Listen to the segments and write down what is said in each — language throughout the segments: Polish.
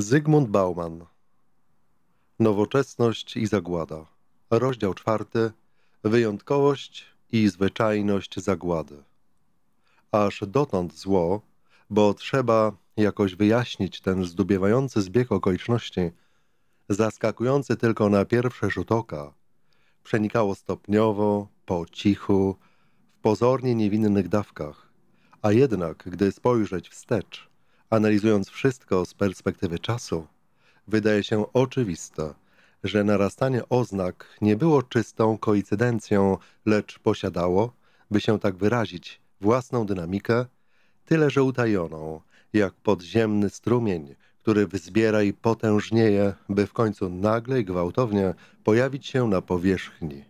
Zygmunt Bauman Nowoczesność i zagłada Rozdział czwarty Wyjątkowość i zwyczajność zagłady Aż dotąd zło, bo trzeba jakoś wyjaśnić ten zdubiewający zbieg okoliczności, zaskakujący tylko na pierwszy rzut oka, przenikało stopniowo, po cichu, w pozornie niewinnych dawkach, a jednak, gdy spojrzeć wstecz – Analizując wszystko z perspektywy czasu, wydaje się oczywiste, że narastanie oznak nie było czystą koincydencją, lecz posiadało, by się tak wyrazić, własną dynamikę, tyle że utajoną, jak podziemny strumień, który wyzbiera i potężnieje, by w końcu nagle i gwałtownie pojawić się na powierzchni.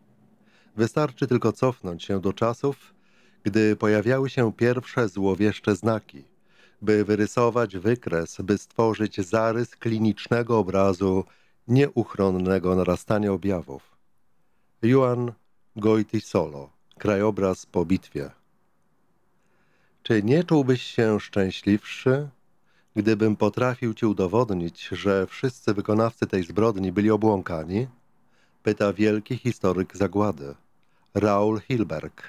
Wystarczy tylko cofnąć się do czasów, gdy pojawiały się pierwsze złowieszcze znaki – by wyrysować wykres, by stworzyć zarys klinicznego obrazu nieuchronnego narastania objawów. Juan Goiti Solo, krajobraz po bitwie. Czy nie czułbyś się szczęśliwszy, gdybym potrafił ci udowodnić, że wszyscy wykonawcy tej zbrodni byli obłąkani? Pyta wielki historyk zagłady, Raul Hilberg.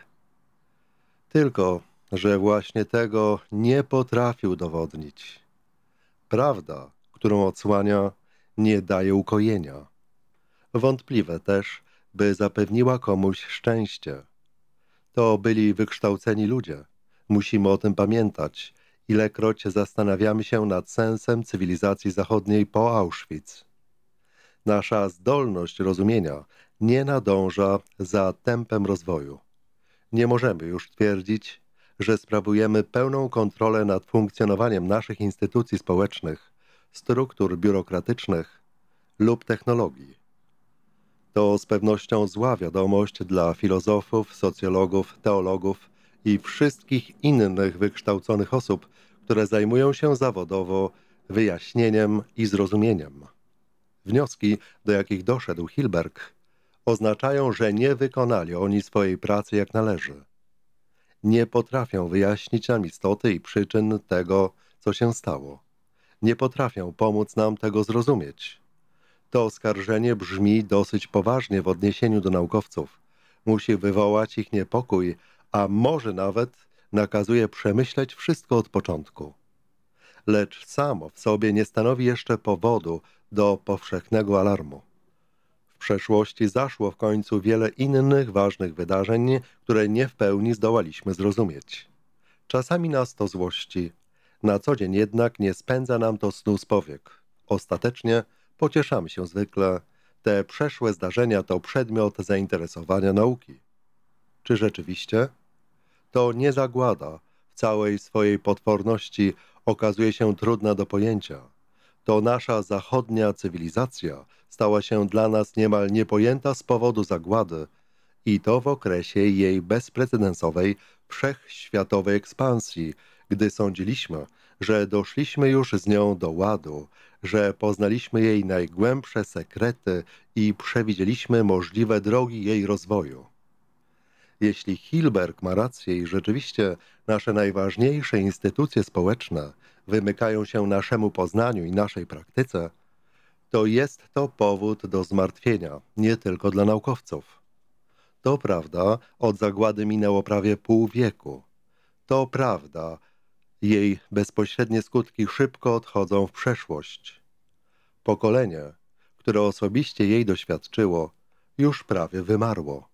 Tylko że właśnie tego nie potrafił dowodnić. Prawda, którą odsłania, nie daje ukojenia. Wątpliwe też, by zapewniła komuś szczęście. To byli wykształceni ludzie. Musimy o tym pamiętać, ilekroć zastanawiamy się nad sensem cywilizacji zachodniej po Auschwitz. Nasza zdolność rozumienia nie nadąża za tempem rozwoju. Nie możemy już twierdzić, że sprawujemy pełną kontrolę nad funkcjonowaniem naszych instytucji społecznych, struktur biurokratycznych lub technologii. To z pewnością zła wiadomość dla filozofów, socjologów, teologów i wszystkich innych wykształconych osób, które zajmują się zawodowo wyjaśnieniem i zrozumieniem. Wnioski, do jakich doszedł Hilberg, oznaczają, że nie wykonali oni swojej pracy jak należy nie potrafią wyjaśnić nam istoty i przyczyn tego, co się stało. Nie potrafią pomóc nam tego zrozumieć. To oskarżenie brzmi dosyć poważnie w odniesieniu do naukowców. Musi wywołać ich niepokój, a może nawet nakazuje przemyśleć wszystko od początku. Lecz samo w sobie nie stanowi jeszcze powodu do powszechnego alarmu przeszłości zaszło w końcu wiele innych ważnych wydarzeń, które nie w pełni zdołaliśmy zrozumieć. Czasami nas to złości. Na co dzień jednak nie spędza nam to snu z powiek. Ostatecznie pocieszamy się zwykle. Te przeszłe zdarzenia to przedmiot zainteresowania nauki. Czy rzeczywiście? To nie zagłada. W całej swojej potworności okazuje się trudna do pojęcia to nasza zachodnia cywilizacja stała się dla nas niemal niepojęta z powodu zagłady i to w okresie jej bezprecedensowej, wszechświatowej ekspansji, gdy sądziliśmy, że doszliśmy już z nią do ładu, że poznaliśmy jej najgłębsze sekrety i przewidzieliśmy możliwe drogi jej rozwoju. Jeśli Hilberg ma rację i rzeczywiście nasze najważniejsze instytucje społeczne – wymykają się naszemu poznaniu i naszej praktyce, to jest to powód do zmartwienia, nie tylko dla naukowców. To prawda, od zagłady minęło prawie pół wieku. To prawda, jej bezpośrednie skutki szybko odchodzą w przeszłość. Pokolenie, które osobiście jej doświadczyło, już prawie wymarło.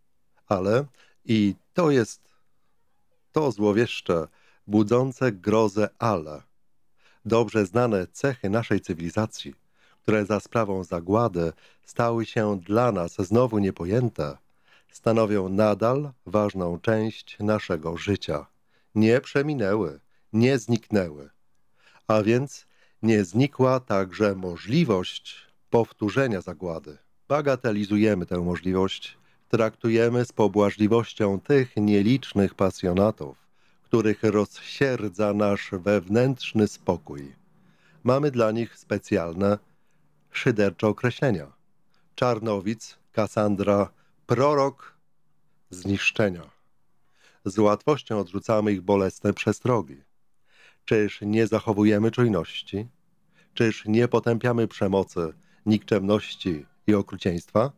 Ale i to jest to złowieszcze, budzące grozę ale – dobrze znane cechy naszej cywilizacji, które za sprawą zagłady stały się dla nas znowu niepojęte, stanowią nadal ważną część naszego życia. Nie przeminęły, nie zniknęły. A więc nie znikła także możliwość powtórzenia zagłady. Bagatelizujemy tę możliwość, traktujemy z pobłażliwością tych nielicznych pasjonatów, których rozsierdza nasz wewnętrzny spokój. Mamy dla nich specjalne, szydercze określenia. Czarnowic, Kassandra, prorok zniszczenia. Z łatwością odrzucamy ich bolesne przestrogi. Czyż nie zachowujemy czujności? Czyż nie potępiamy przemocy, nikczemności i okrucieństwa?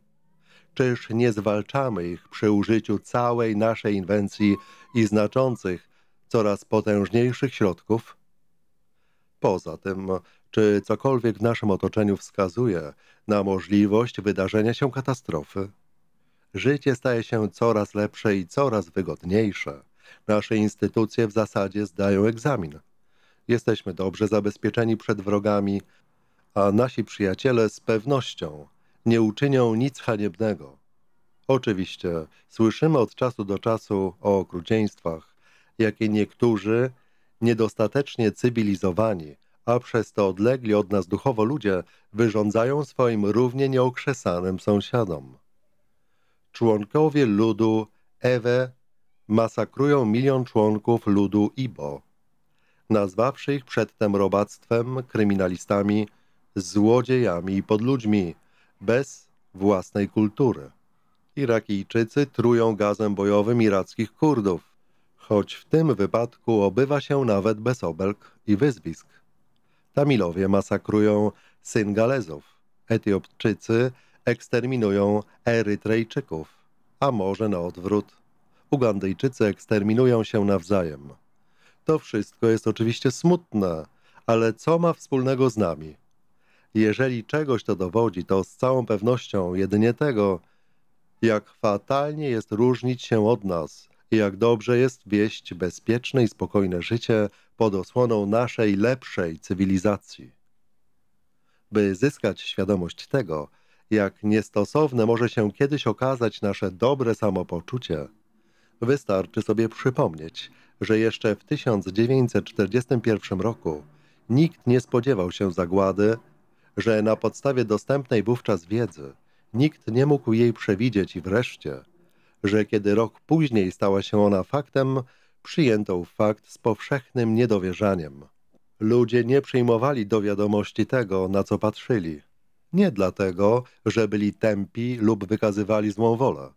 Czyż nie zwalczamy ich przy użyciu całej naszej inwencji i znaczących coraz potężniejszych środków? Poza tym, czy cokolwiek w naszym otoczeniu wskazuje na możliwość wydarzenia się katastrofy? Życie staje się coraz lepsze i coraz wygodniejsze. Nasze instytucje w zasadzie zdają egzamin. Jesteśmy dobrze zabezpieczeni przed wrogami, a nasi przyjaciele z pewnością nie uczynią nic haniebnego. Oczywiście słyszymy od czasu do czasu o okrucieństwach, jakie niektórzy, niedostatecznie cywilizowani, a przez to odlegli od nas duchowo ludzie, wyrządzają swoim równie nieokrzesanym sąsiadom. Członkowie ludu Ewe masakrują milion członków ludu Ibo, nazwawszy ich przedtem robactwem, kryminalistami, złodziejami i podludźmi, bez własnej kultury. Irakijczycy trują gazem bojowym irackich Kurdów choć w tym wypadku obywa się nawet bez obelg i wyzwisk. Tamilowie masakrują Syngalezów, Etiopczycy eksterminują Erytrejczyków, a może na odwrót. Ugandyjczycy eksterminują się nawzajem. To wszystko jest oczywiście smutne, ale co ma wspólnego z nami? Jeżeli czegoś to dowodzi, to z całą pewnością jedynie tego, jak fatalnie jest różnić się od nas i jak dobrze jest wieść bezpieczne i spokojne życie pod osłoną naszej lepszej cywilizacji. By zyskać świadomość tego, jak niestosowne może się kiedyś okazać nasze dobre samopoczucie, wystarczy sobie przypomnieć, że jeszcze w 1941 roku nikt nie spodziewał się zagłady, że na podstawie dostępnej wówczas wiedzy nikt nie mógł jej przewidzieć i wreszcie – że kiedy rok później stała się ona faktem, przyjęto fakt z powszechnym niedowierzaniem. Ludzie nie przyjmowali do wiadomości tego, na co patrzyli. Nie dlatego, że byli tępi lub wykazywali złą wolę.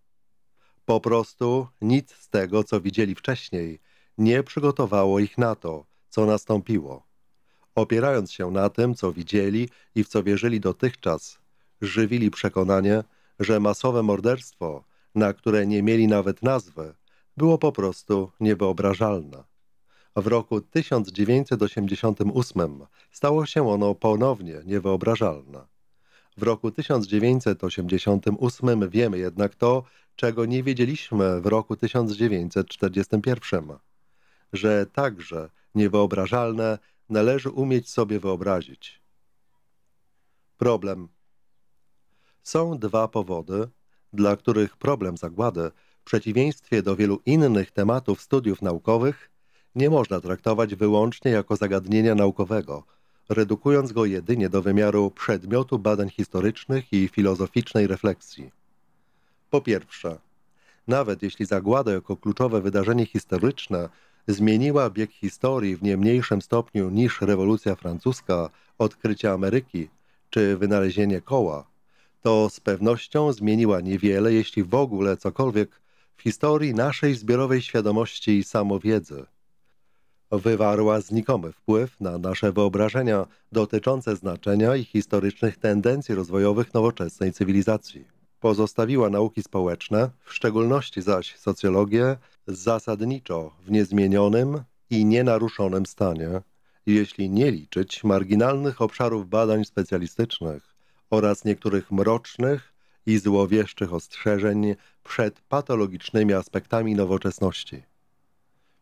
Po prostu nic z tego, co widzieli wcześniej, nie przygotowało ich na to, co nastąpiło. Opierając się na tym, co widzieli i w co wierzyli dotychczas, żywili przekonanie, że masowe morderstwo na które nie mieli nawet nazwy, było po prostu niewyobrażalna. W roku 1988 stało się ono ponownie niewyobrażalne. W roku 1988 wiemy jednak to, czego nie wiedzieliśmy w roku 1941, że także niewyobrażalne należy umieć sobie wyobrazić. Problem. Są dwa powody, dla których problem zagłady, w przeciwieństwie do wielu innych tematów studiów naukowych, nie można traktować wyłącznie jako zagadnienia naukowego, redukując go jedynie do wymiaru przedmiotu badań historycznych i filozoficznej refleksji. Po pierwsze, nawet jeśli zagłada jako kluczowe wydarzenie historyczne zmieniła bieg historii w nie mniejszym stopniu niż rewolucja francuska, odkrycie Ameryki czy wynalezienie koła – to z pewnością zmieniła niewiele, jeśli w ogóle cokolwiek, w historii naszej zbiorowej świadomości i samowiedzy. Wywarła znikomy wpływ na nasze wyobrażenia dotyczące znaczenia i historycznych tendencji rozwojowych nowoczesnej cywilizacji. Pozostawiła nauki społeczne, w szczególności zaś socjologię, zasadniczo w niezmienionym i nienaruszonym stanie, jeśli nie liczyć marginalnych obszarów badań specjalistycznych oraz niektórych mrocznych i złowieszczych ostrzeżeń przed patologicznymi aspektami nowoczesności.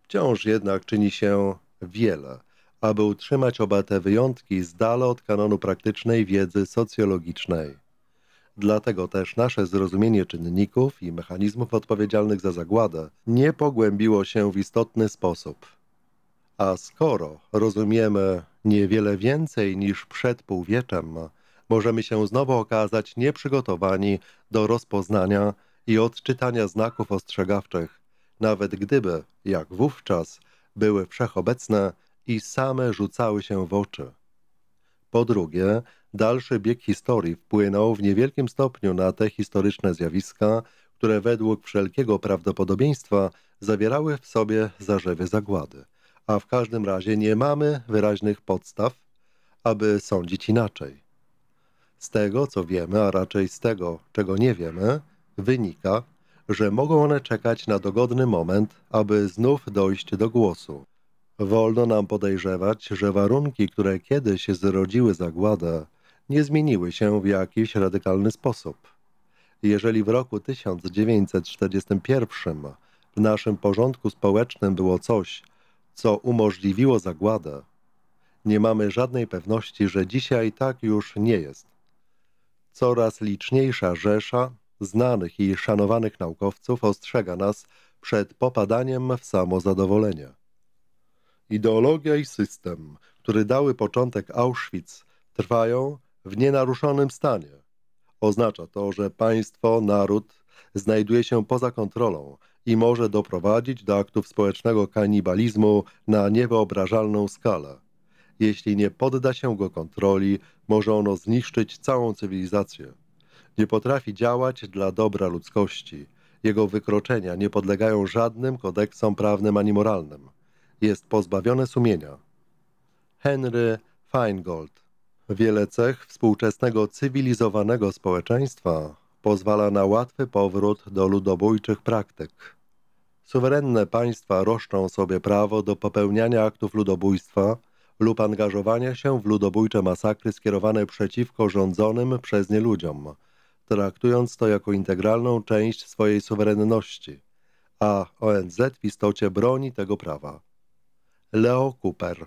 Wciąż jednak czyni się wiele, aby utrzymać oba te wyjątki z dala od kanonu praktycznej wiedzy socjologicznej. Dlatego też nasze zrozumienie czynników i mechanizmów odpowiedzialnych za zagładę nie pogłębiło się w istotny sposób. A skoro rozumiemy niewiele więcej niż przed półwieczem, możemy się znowu okazać nieprzygotowani do rozpoznania i odczytania znaków ostrzegawczych, nawet gdyby, jak wówczas, były wszechobecne i same rzucały się w oczy. Po drugie, dalszy bieg historii wpłynął w niewielkim stopniu na te historyczne zjawiska, które według wszelkiego prawdopodobieństwa zawierały w sobie zarzewy zagłady, a w każdym razie nie mamy wyraźnych podstaw, aby sądzić inaczej. Z tego, co wiemy, a raczej z tego, czego nie wiemy, wynika, że mogą one czekać na dogodny moment, aby znów dojść do głosu. Wolno nam podejrzewać, że warunki, które kiedyś zrodziły zagładę, nie zmieniły się w jakiś radykalny sposób. Jeżeli w roku 1941 w naszym porządku społecznym było coś, co umożliwiło zagładę, nie mamy żadnej pewności, że dzisiaj tak już nie jest. Coraz liczniejsza rzesza znanych i szanowanych naukowców ostrzega nas przed popadaniem w samozadowolenie. Ideologia i system, który dały początek Auschwitz, trwają w nienaruszonym stanie. Oznacza to, że państwo, naród znajduje się poza kontrolą i może doprowadzić do aktów społecznego kanibalizmu na niewyobrażalną skalę. Jeśli nie podda się go kontroli, może ono zniszczyć całą cywilizację. Nie potrafi działać dla dobra ludzkości. Jego wykroczenia nie podlegają żadnym kodeksom prawnym ani moralnym. Jest pozbawione sumienia. Henry Feingold. Wiele cech współczesnego cywilizowanego społeczeństwa pozwala na łatwy powrót do ludobójczych praktyk. Suwerenne państwa roszczą sobie prawo do popełniania aktów ludobójstwa lub angażowania się w ludobójcze masakry skierowane przeciwko rządzonym przez nie ludziom, traktując to jako integralną część swojej suwerenności, a ONZ w istocie broni tego prawa. Leo Cooper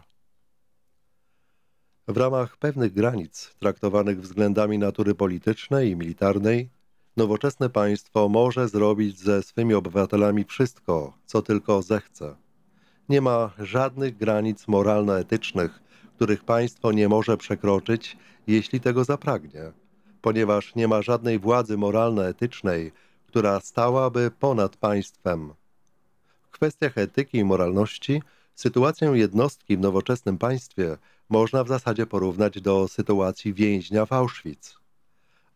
w ramach pewnych granic traktowanych względami natury politycznej i militarnej, nowoczesne państwo może zrobić ze swymi obywatelami wszystko, co tylko zechce. Nie ma żadnych granic moralno-etycznych, których państwo nie może przekroczyć, jeśli tego zapragnie, ponieważ nie ma żadnej władzy moralno-etycznej, która stałaby ponad państwem. W kwestiach etyki i moralności sytuację jednostki w nowoczesnym państwie można w zasadzie porównać do sytuacji więźnia w Auschwitz.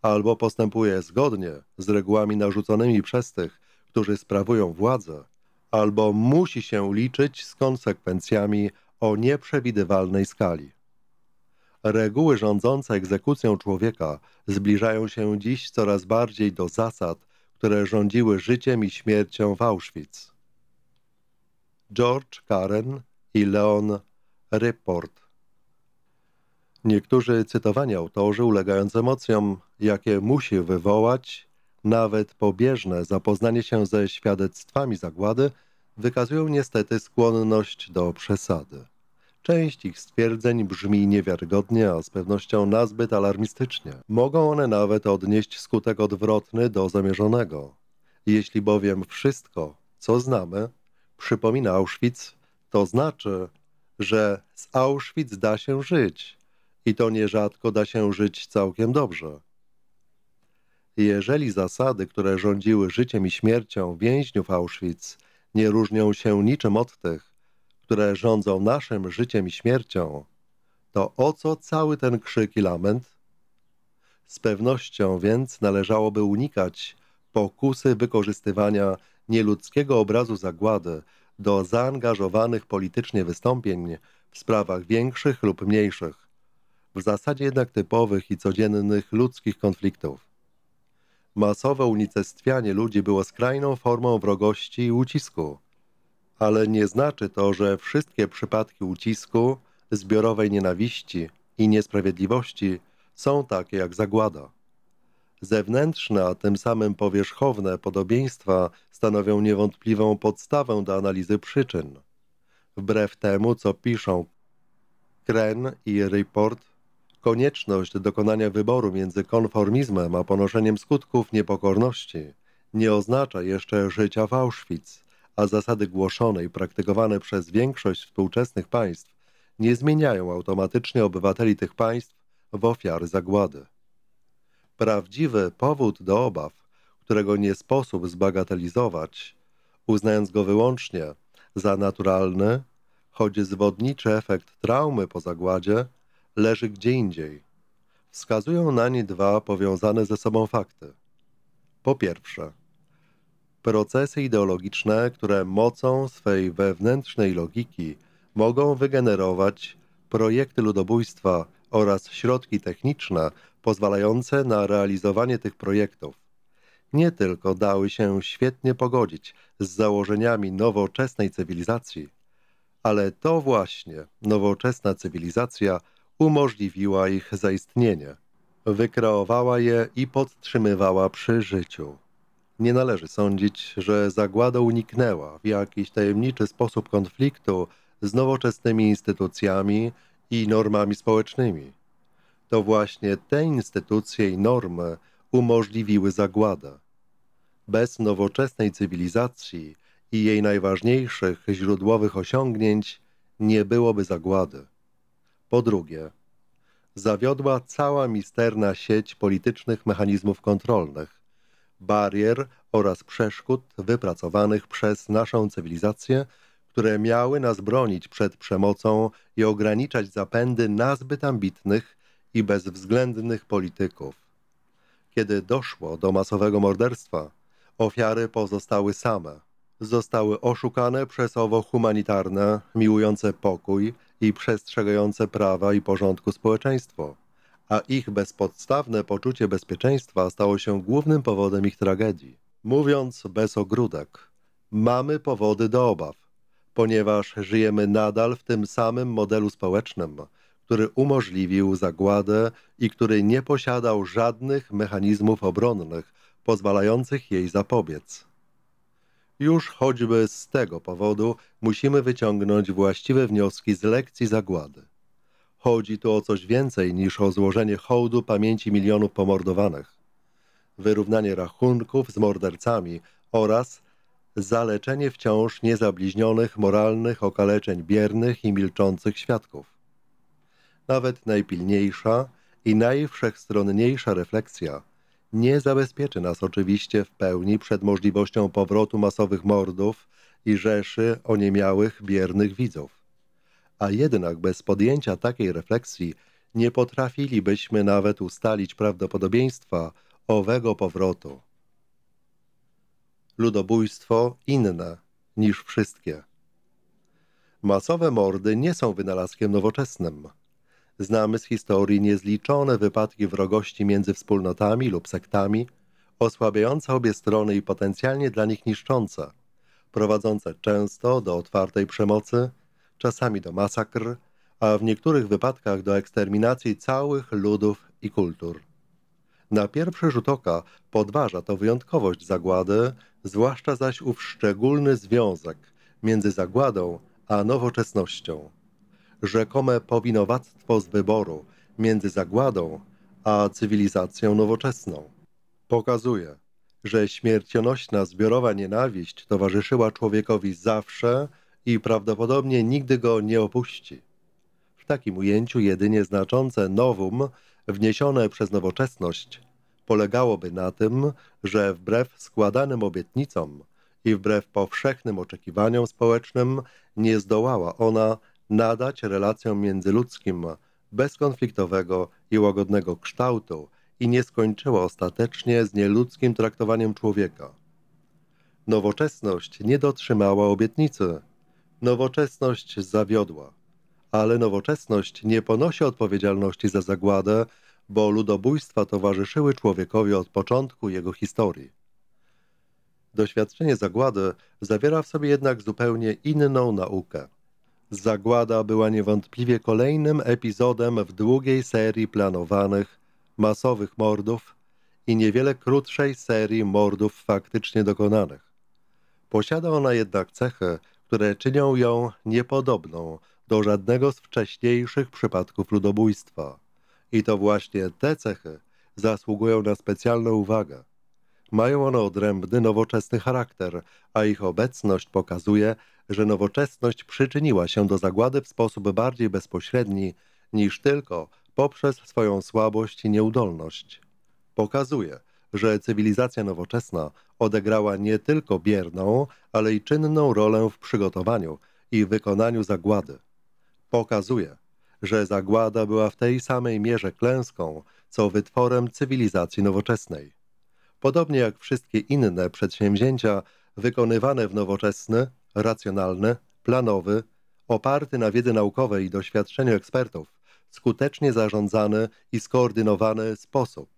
Albo postępuje zgodnie z regułami narzuconymi przez tych, którzy sprawują władzę, albo musi się liczyć z konsekwencjami o nieprzewidywalnej skali. Reguły rządzące egzekucją człowieka zbliżają się dziś coraz bardziej do zasad, które rządziły życiem i śmiercią w Auschwitz. George Karen i Leon Report Niektórzy cytowani autorzy ulegając emocjom, jakie musi wywołać nawet pobieżne zapoznanie się ze świadectwami zagłady wykazują niestety skłonność do przesady. Część ich stwierdzeń brzmi niewiarygodnie, a z pewnością nazbyt alarmistycznie. Mogą one nawet odnieść skutek odwrotny do zamierzonego. Jeśli bowiem wszystko, co znamy, przypomina Auschwitz, to znaczy, że z Auschwitz da się żyć. I to nierzadko da się żyć całkiem dobrze. Jeżeli zasady, które rządziły życiem i śmiercią więźniów Auschwitz, nie różnią się niczym od tych, które rządzą naszym życiem i śmiercią, to o co cały ten krzyk i lament? Z pewnością więc należałoby unikać pokusy wykorzystywania nieludzkiego obrazu zagłady do zaangażowanych politycznie wystąpień w sprawach większych lub mniejszych, w zasadzie jednak typowych i codziennych ludzkich konfliktów. Masowe unicestwianie ludzi było skrajną formą wrogości i ucisku. Ale nie znaczy to, że wszystkie przypadki ucisku, zbiorowej nienawiści i niesprawiedliwości są takie jak zagłada. Zewnętrzne, a tym samym powierzchowne podobieństwa stanowią niewątpliwą podstawę do analizy przyczyn. Wbrew temu, co piszą Kren i Report konieczność dokonania wyboru między konformizmem a ponoszeniem skutków niepokorności nie oznacza jeszcze życia w Auschwitz, a zasady głoszone i praktykowane przez większość współczesnych państw nie zmieniają automatycznie obywateli tych państw w ofiary zagłady. Prawdziwy powód do obaw, którego nie sposób zbagatelizować, uznając go wyłącznie za naturalny, choć zwodniczy efekt traumy po zagładzie – leży gdzie indziej. Wskazują na nie dwa powiązane ze sobą fakty. Po pierwsze, procesy ideologiczne, które mocą swej wewnętrznej logiki mogą wygenerować projekty ludobójstwa oraz środki techniczne pozwalające na realizowanie tych projektów. Nie tylko dały się świetnie pogodzić z założeniami nowoczesnej cywilizacji, ale to właśnie nowoczesna cywilizacja – umożliwiła ich zaistnienie, wykreowała je i podtrzymywała przy życiu. Nie należy sądzić, że zagłada uniknęła w jakiś tajemniczy sposób konfliktu z nowoczesnymi instytucjami i normami społecznymi. To właśnie te instytucje i normy umożliwiły zagładę. Bez nowoczesnej cywilizacji i jej najważniejszych źródłowych osiągnięć nie byłoby zagłady. Po drugie, zawiodła cała misterna sieć politycznych mechanizmów kontrolnych, barier oraz przeszkód wypracowanych przez naszą cywilizację, które miały nas bronić przed przemocą i ograniczać zapędy nazbyt ambitnych i bezwzględnych polityków. Kiedy doszło do masowego morderstwa, ofiary pozostały same – zostały oszukane przez owo humanitarne, miłujące pokój i przestrzegające prawa i porządku społeczeństwo, a ich bezpodstawne poczucie bezpieczeństwa stało się głównym powodem ich tragedii. Mówiąc bez ogródek, mamy powody do obaw, ponieważ żyjemy nadal w tym samym modelu społecznym, który umożliwił zagładę i który nie posiadał żadnych mechanizmów obronnych pozwalających jej zapobiec. Już choćby z tego powodu musimy wyciągnąć właściwe wnioski z lekcji zagłady. Chodzi tu o coś więcej niż o złożenie hołdu pamięci milionów pomordowanych, wyrównanie rachunków z mordercami oraz zaleczenie wciąż niezabliźnionych moralnych okaleczeń biernych i milczących świadków. Nawet najpilniejsza i najwszechstronniejsza refleksja – nie zabezpieczy nas oczywiście w pełni przed możliwością powrotu masowych mordów i rzeszy oniemiałych, biernych widzów. A jednak bez podjęcia takiej refleksji nie potrafilibyśmy nawet ustalić prawdopodobieństwa owego powrotu. Ludobójstwo inne niż wszystkie. Masowe mordy nie są wynalazkiem nowoczesnym. Znamy z historii niezliczone wypadki wrogości między wspólnotami lub sektami, osłabiające obie strony i potencjalnie dla nich niszczące, prowadzące często do otwartej przemocy, czasami do masakr, a w niektórych wypadkach do eksterminacji całych ludów i kultur. Na pierwszy rzut oka podważa to wyjątkowość zagłady, zwłaszcza zaś ów szczególny związek między zagładą a nowoczesnością rzekome powinowactwo z wyboru między zagładą a cywilizacją nowoczesną. Pokazuje, że śmiercionośna zbiorowa nienawiść towarzyszyła człowiekowi zawsze i prawdopodobnie nigdy go nie opuści. W takim ujęciu jedynie znaczące nowum wniesione przez nowoczesność polegałoby na tym, że wbrew składanym obietnicom i wbrew powszechnym oczekiwaniom społecznym nie zdołała ona nadać relacjom międzyludzkim bezkonfliktowego i łagodnego kształtu i nie skończyła ostatecznie z nieludzkim traktowaniem człowieka. Nowoczesność nie dotrzymała obietnicy. Nowoczesność zawiodła. Ale nowoczesność nie ponosi odpowiedzialności za zagładę, bo ludobójstwa towarzyszyły człowiekowi od początku jego historii. Doświadczenie zagłady zawiera w sobie jednak zupełnie inną naukę – Zagłada była niewątpliwie kolejnym epizodem w długiej serii planowanych, masowych mordów i niewiele krótszej serii mordów faktycznie dokonanych. Posiada ona jednak cechy, które czynią ją niepodobną do żadnego z wcześniejszych przypadków ludobójstwa. I to właśnie te cechy zasługują na specjalną uwagę. Mają one odrębny, nowoczesny charakter, a ich obecność pokazuje, że nowoczesność przyczyniła się do zagłady w sposób bardziej bezpośredni niż tylko poprzez swoją słabość i nieudolność. Pokazuje, że cywilizacja nowoczesna odegrała nie tylko bierną, ale i czynną rolę w przygotowaniu i wykonaniu zagłady. Pokazuje, że zagłada była w tej samej mierze klęską, co wytworem cywilizacji nowoczesnej. Podobnie jak wszystkie inne przedsięwzięcia wykonywane w nowoczesny, racjonalny, planowy, oparty na wiedzy naukowej i doświadczeniu ekspertów, skutecznie zarządzany i skoordynowany sposób.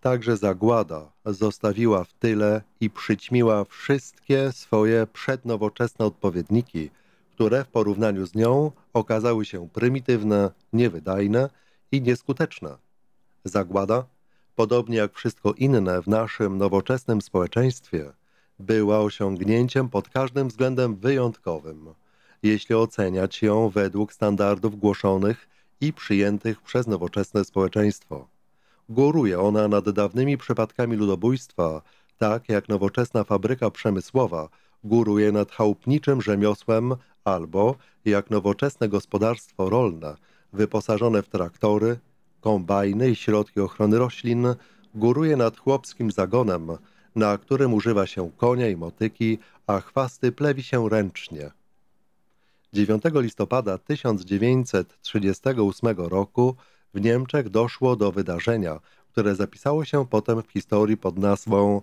Także zagłada zostawiła w tyle i przyćmiła wszystkie swoje przednowoczesne odpowiedniki, które w porównaniu z nią okazały się prymitywne, niewydajne i nieskuteczne. Zagłada podobnie jak wszystko inne w naszym nowoczesnym społeczeństwie, była osiągnięciem pod każdym względem wyjątkowym, jeśli oceniać ją według standardów głoszonych i przyjętych przez nowoczesne społeczeństwo. Góruje ona nad dawnymi przypadkami ludobójstwa, tak jak nowoczesna fabryka przemysłowa góruje nad chałupniczym rzemiosłem albo jak nowoczesne gospodarstwo rolne wyposażone w traktory, kombajny i środki ochrony roślin góruje nad chłopskim zagonem, na którym używa się konia i motyki, a chwasty plewi się ręcznie. 9 listopada 1938 roku w Niemczech doszło do wydarzenia, które zapisało się potem w historii pod nazwą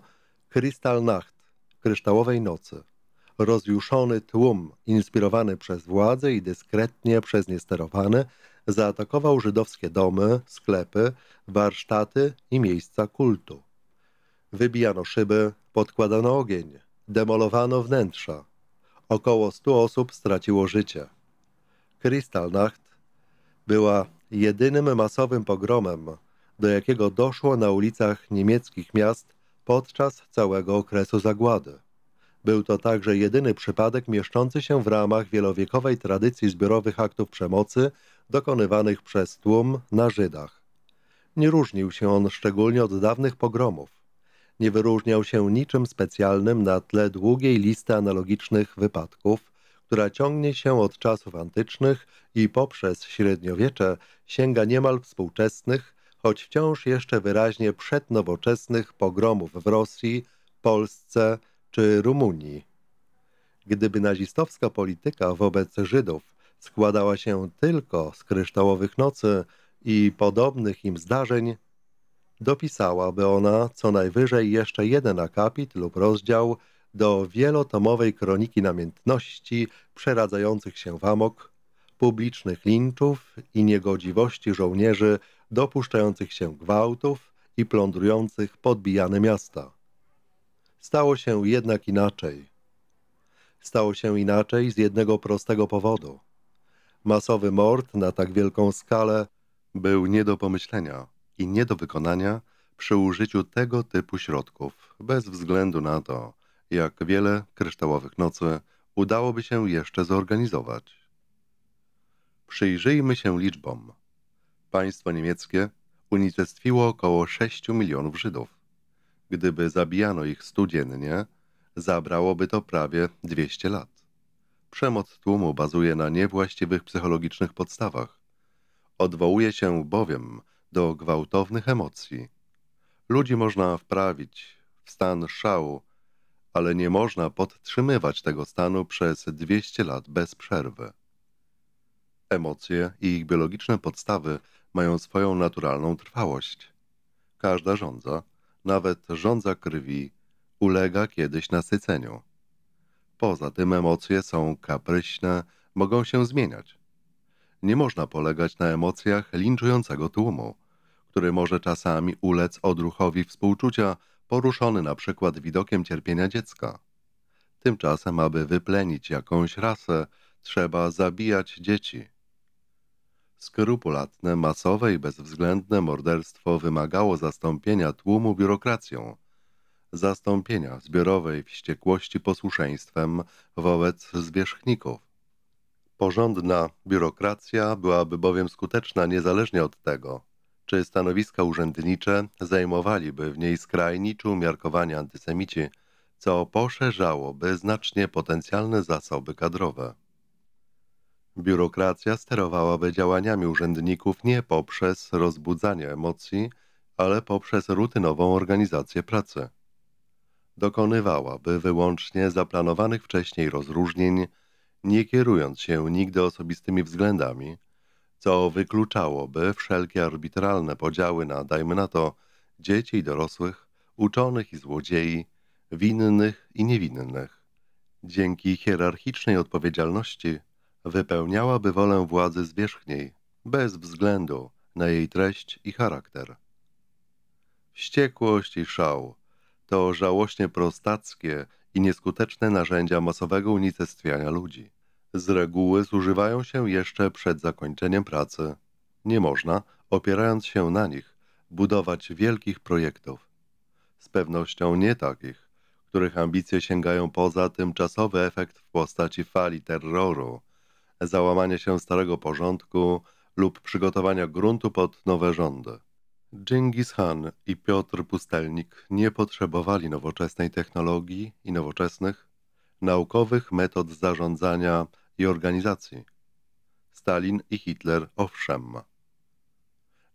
Kristallnacht, kryształowej nocy. Rozjuszony tłum, inspirowany przez władzę i dyskretnie przez nie sterowany, zaatakował żydowskie domy, sklepy, warsztaty i miejsca kultu. Wybijano szyby, podkładano ogień, demolowano wnętrza. Około 100 osób straciło życie. Kristallnacht była jedynym masowym pogromem, do jakiego doszło na ulicach niemieckich miast podczas całego okresu zagłady. Był to także jedyny przypadek mieszczący się w ramach wielowiekowej tradycji zbiorowych aktów przemocy dokonywanych przez tłum na Żydach. Nie różnił się on szczególnie od dawnych pogromów. Nie wyróżniał się niczym specjalnym na tle długiej listy analogicznych wypadków, która ciągnie się od czasów antycznych i poprzez średniowiecze sięga niemal współczesnych, choć wciąż jeszcze wyraźnie przednowoczesnych pogromów w Rosji, Polsce czy Rumunii. Gdyby nazistowska polityka wobec Żydów składała się tylko z kryształowych nocy i podobnych im zdarzeń, dopisałaby ona co najwyżej jeszcze jeden akapit lub rozdział do wielotomowej kroniki namiętności przeradzających się w amok, publicznych linczów i niegodziwości żołnierzy dopuszczających się gwałtów i plądrujących podbijane miasta. Stało się jednak inaczej. Stało się inaczej z jednego prostego powodu – Masowy mord na tak wielką skalę był nie do pomyślenia i nie do wykonania przy użyciu tego typu środków, bez względu na to, jak wiele kryształowych nocy udałoby się jeszcze zorganizować. Przyjrzyjmy się liczbom. Państwo niemieckie unicestwiło około 6 milionów Żydów. Gdyby zabijano ich studziennie, zabrałoby to prawie 200 lat. Przemoc tłumu bazuje na niewłaściwych psychologicznych podstawach. Odwołuje się bowiem do gwałtownych emocji. Ludzi można wprawić w stan szału, ale nie można podtrzymywać tego stanu przez 200 lat bez przerwy. Emocje i ich biologiczne podstawy mają swoją naturalną trwałość. Każda żądza, nawet żądza krwi, ulega kiedyś nasyceniu. Poza tym emocje są kapryśne, mogą się zmieniać. Nie można polegać na emocjach linczującego tłumu, który może czasami ulec odruchowi współczucia, poruszony na przykład widokiem cierpienia dziecka. Tymczasem, aby wyplenić jakąś rasę, trzeba zabijać dzieci. Skrupulatne, masowe i bezwzględne morderstwo wymagało zastąpienia tłumu biurokracją – zastąpienia zbiorowej wściekłości posłuszeństwem wobec zwierzchników. Porządna biurokracja byłaby bowiem skuteczna niezależnie od tego, czy stanowiska urzędnicze zajmowaliby w niej skrajni czy umiarkowani antysemici, co poszerzałoby znacznie potencjalne zasoby kadrowe. Biurokracja sterowałaby działaniami urzędników nie poprzez rozbudzanie emocji, ale poprzez rutynową organizację pracy dokonywałaby wyłącznie zaplanowanych wcześniej rozróżnień, nie kierując się nigdy osobistymi względami, co wykluczałoby wszelkie arbitralne podziały na, dajmy na to, dzieci i dorosłych, uczonych i złodziei, winnych i niewinnych. Dzięki hierarchicznej odpowiedzialności wypełniałaby wolę władzy zwierzchniej, bez względu na jej treść i charakter. Wściekłość i szał – to żałośnie prostackie i nieskuteczne narzędzia masowego unicestwiania ludzi. Z reguły zużywają się jeszcze przed zakończeniem pracy. Nie można, opierając się na nich, budować wielkich projektów. Z pewnością nie takich, których ambicje sięgają poza tymczasowy efekt w postaci fali terroru, załamania się starego porządku lub przygotowania gruntu pod nowe rządy. Dżingis Han i Piotr Pustelnik nie potrzebowali nowoczesnej technologii i nowoczesnych, naukowych metod zarządzania i organizacji. Stalin i Hitler owszem.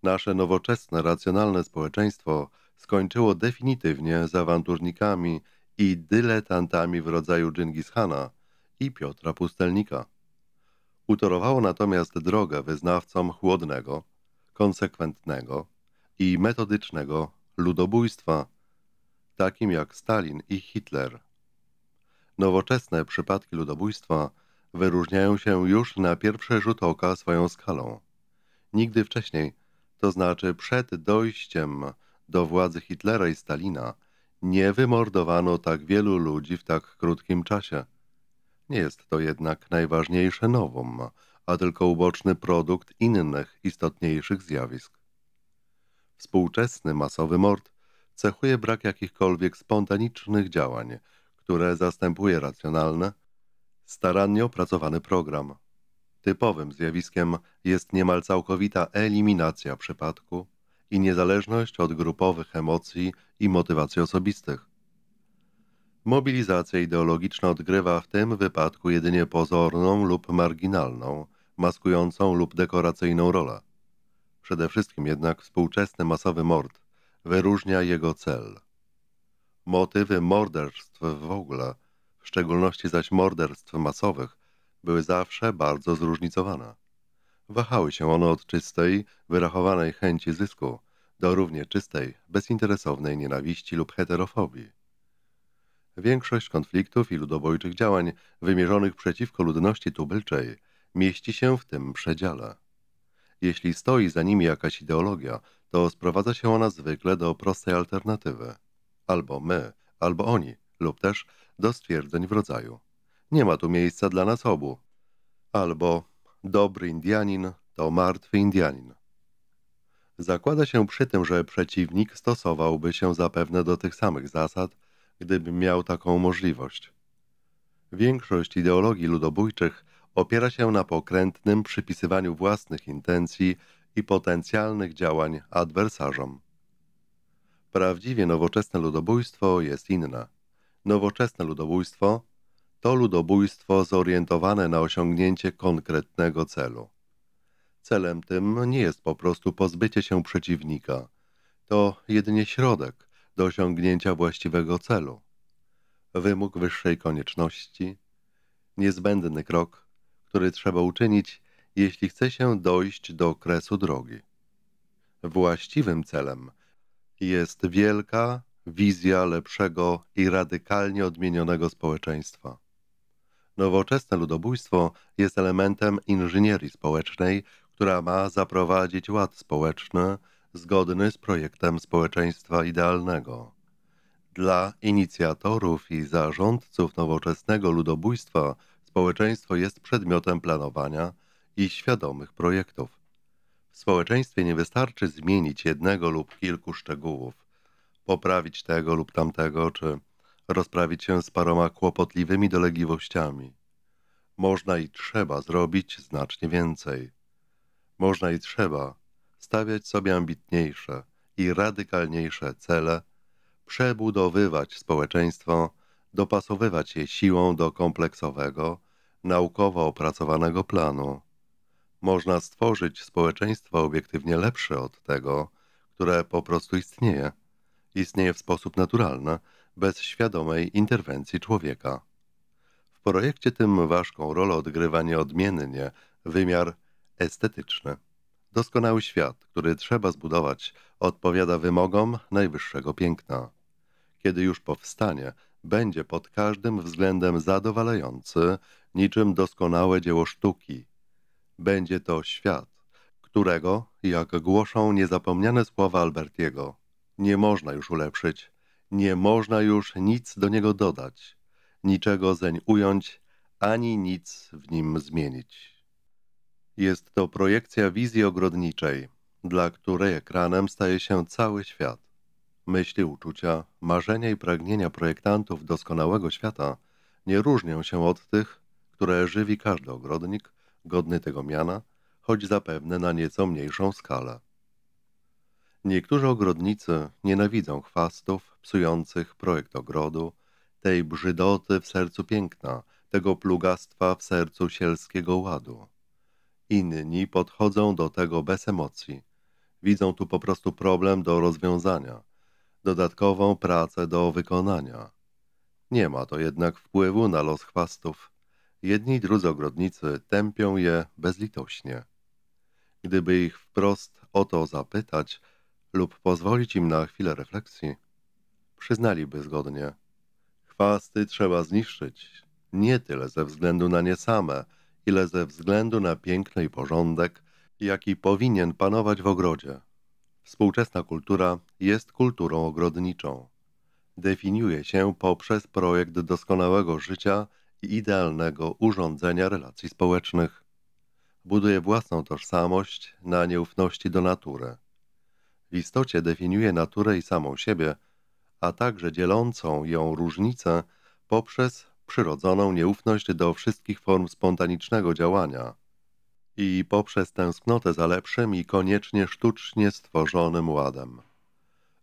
Nasze nowoczesne, racjonalne społeczeństwo skończyło definitywnie z awanturnikami i dyletantami w rodzaju Dżingis Hana i Piotra Pustelnika. Utorowało natomiast drogę wyznawcom chłodnego, konsekwentnego, i metodycznego ludobójstwa, takim jak Stalin i Hitler. Nowoczesne przypadki ludobójstwa wyróżniają się już na pierwszy rzut oka swoją skalą. Nigdy wcześniej, to znaczy przed dojściem do władzy Hitlera i Stalina, nie wymordowano tak wielu ludzi w tak krótkim czasie. Nie jest to jednak najważniejsze nowum, a tylko uboczny produkt innych istotniejszych zjawisk. Współczesny masowy mord cechuje brak jakichkolwiek spontanicznych działań, które zastępuje racjonalne, starannie opracowany program. Typowym zjawiskiem jest niemal całkowita eliminacja przypadku i niezależność od grupowych emocji i motywacji osobistych. Mobilizacja ideologiczna odgrywa w tym wypadku jedynie pozorną lub marginalną, maskującą lub dekoracyjną rolę. Przede wszystkim jednak współczesny masowy mord wyróżnia jego cel. Motywy morderstw w ogóle, w szczególności zaś morderstw masowych, były zawsze bardzo zróżnicowane. Wahały się one od czystej, wyrachowanej chęci zysku do równie czystej, bezinteresownej nienawiści lub heterofobii. Większość konfliktów i ludobójczych działań wymierzonych przeciwko ludności tubylczej mieści się w tym przedziale. Jeśli stoi za nimi jakaś ideologia, to sprowadza się ona zwykle do prostej alternatywy. Albo my, albo oni, lub też do stwierdzeń w rodzaju. Nie ma tu miejsca dla nas obu. Albo dobry Indianin to martwy Indianin. Zakłada się przy tym, że przeciwnik stosowałby się zapewne do tych samych zasad, gdyby miał taką możliwość. Większość ideologii ludobójczych opiera się na pokrętnym przypisywaniu własnych intencji i potencjalnych działań adwersarzom. Prawdziwie nowoczesne ludobójstwo jest inne. Nowoczesne ludobójstwo to ludobójstwo zorientowane na osiągnięcie konkretnego celu. Celem tym nie jest po prostu pozbycie się przeciwnika, to jedynie środek do osiągnięcia właściwego celu. Wymóg wyższej konieczności, niezbędny krok który trzeba uczynić, jeśli chce się dojść do kresu drogi. Właściwym celem jest wielka wizja lepszego i radykalnie odmienionego społeczeństwa. Nowoczesne ludobójstwo jest elementem inżynierii społecznej, która ma zaprowadzić ład społeczny zgodny z projektem społeczeństwa idealnego. Dla inicjatorów i zarządców nowoczesnego ludobójstwa Społeczeństwo jest przedmiotem planowania i świadomych projektów. W społeczeństwie nie wystarczy zmienić jednego lub kilku szczegółów, poprawić tego lub tamtego, czy rozprawić się z paroma kłopotliwymi dolegliwościami. Można i trzeba zrobić znacznie więcej. Można i trzeba stawiać sobie ambitniejsze i radykalniejsze cele, przebudowywać społeczeństwo dopasowywać je siłą do kompleksowego, naukowo opracowanego planu. Można stworzyć społeczeństwo obiektywnie lepsze od tego, które po prostu istnieje. Istnieje w sposób naturalny, bez świadomej interwencji człowieka. W projekcie tym ważką rolę odgrywa nieodmiennie wymiar estetyczny. Doskonały świat, który trzeba zbudować, odpowiada wymogom najwyższego piękna. Kiedy już powstanie, będzie pod każdym względem zadowalający, niczym doskonałe dzieło sztuki. Będzie to świat, którego, jak głoszą niezapomniane słowa Albertiego, nie można już ulepszyć, nie można już nic do niego dodać, niczego zeń ująć, ani nic w nim zmienić. Jest to projekcja wizji ogrodniczej, dla której ekranem staje się cały świat. Myśli, uczucia, marzenia i pragnienia projektantów doskonałego świata nie różnią się od tych, które żywi każdy ogrodnik godny tego miana, choć zapewne na nieco mniejszą skalę. Niektórzy ogrodnicy nienawidzą chwastów psujących projekt ogrodu, tej brzydoty w sercu piękna, tego plugastwa w sercu sielskiego ładu. Inni podchodzą do tego bez emocji. Widzą tu po prostu problem do rozwiązania – dodatkową pracę do wykonania. Nie ma to jednak wpływu na los chwastów. Jedni drudzy ogrodnicy tępią je bezlitośnie. Gdyby ich wprost o to zapytać lub pozwolić im na chwilę refleksji, przyznaliby zgodnie. Chwasty trzeba zniszczyć, nie tyle ze względu na nie same, ile ze względu na piękny i porządek, jaki powinien panować w ogrodzie. Współczesna kultura jest kulturą ogrodniczą. Definiuje się poprzez projekt doskonałego życia i idealnego urządzenia relacji społecznych. Buduje własną tożsamość na nieufności do natury. W istocie definiuje naturę i samą siebie, a także dzielącą ją różnicę poprzez przyrodzoną nieufność do wszystkich form spontanicznego działania – i poprzez tęsknotę za lepszym i koniecznie sztucznie stworzonym ładem.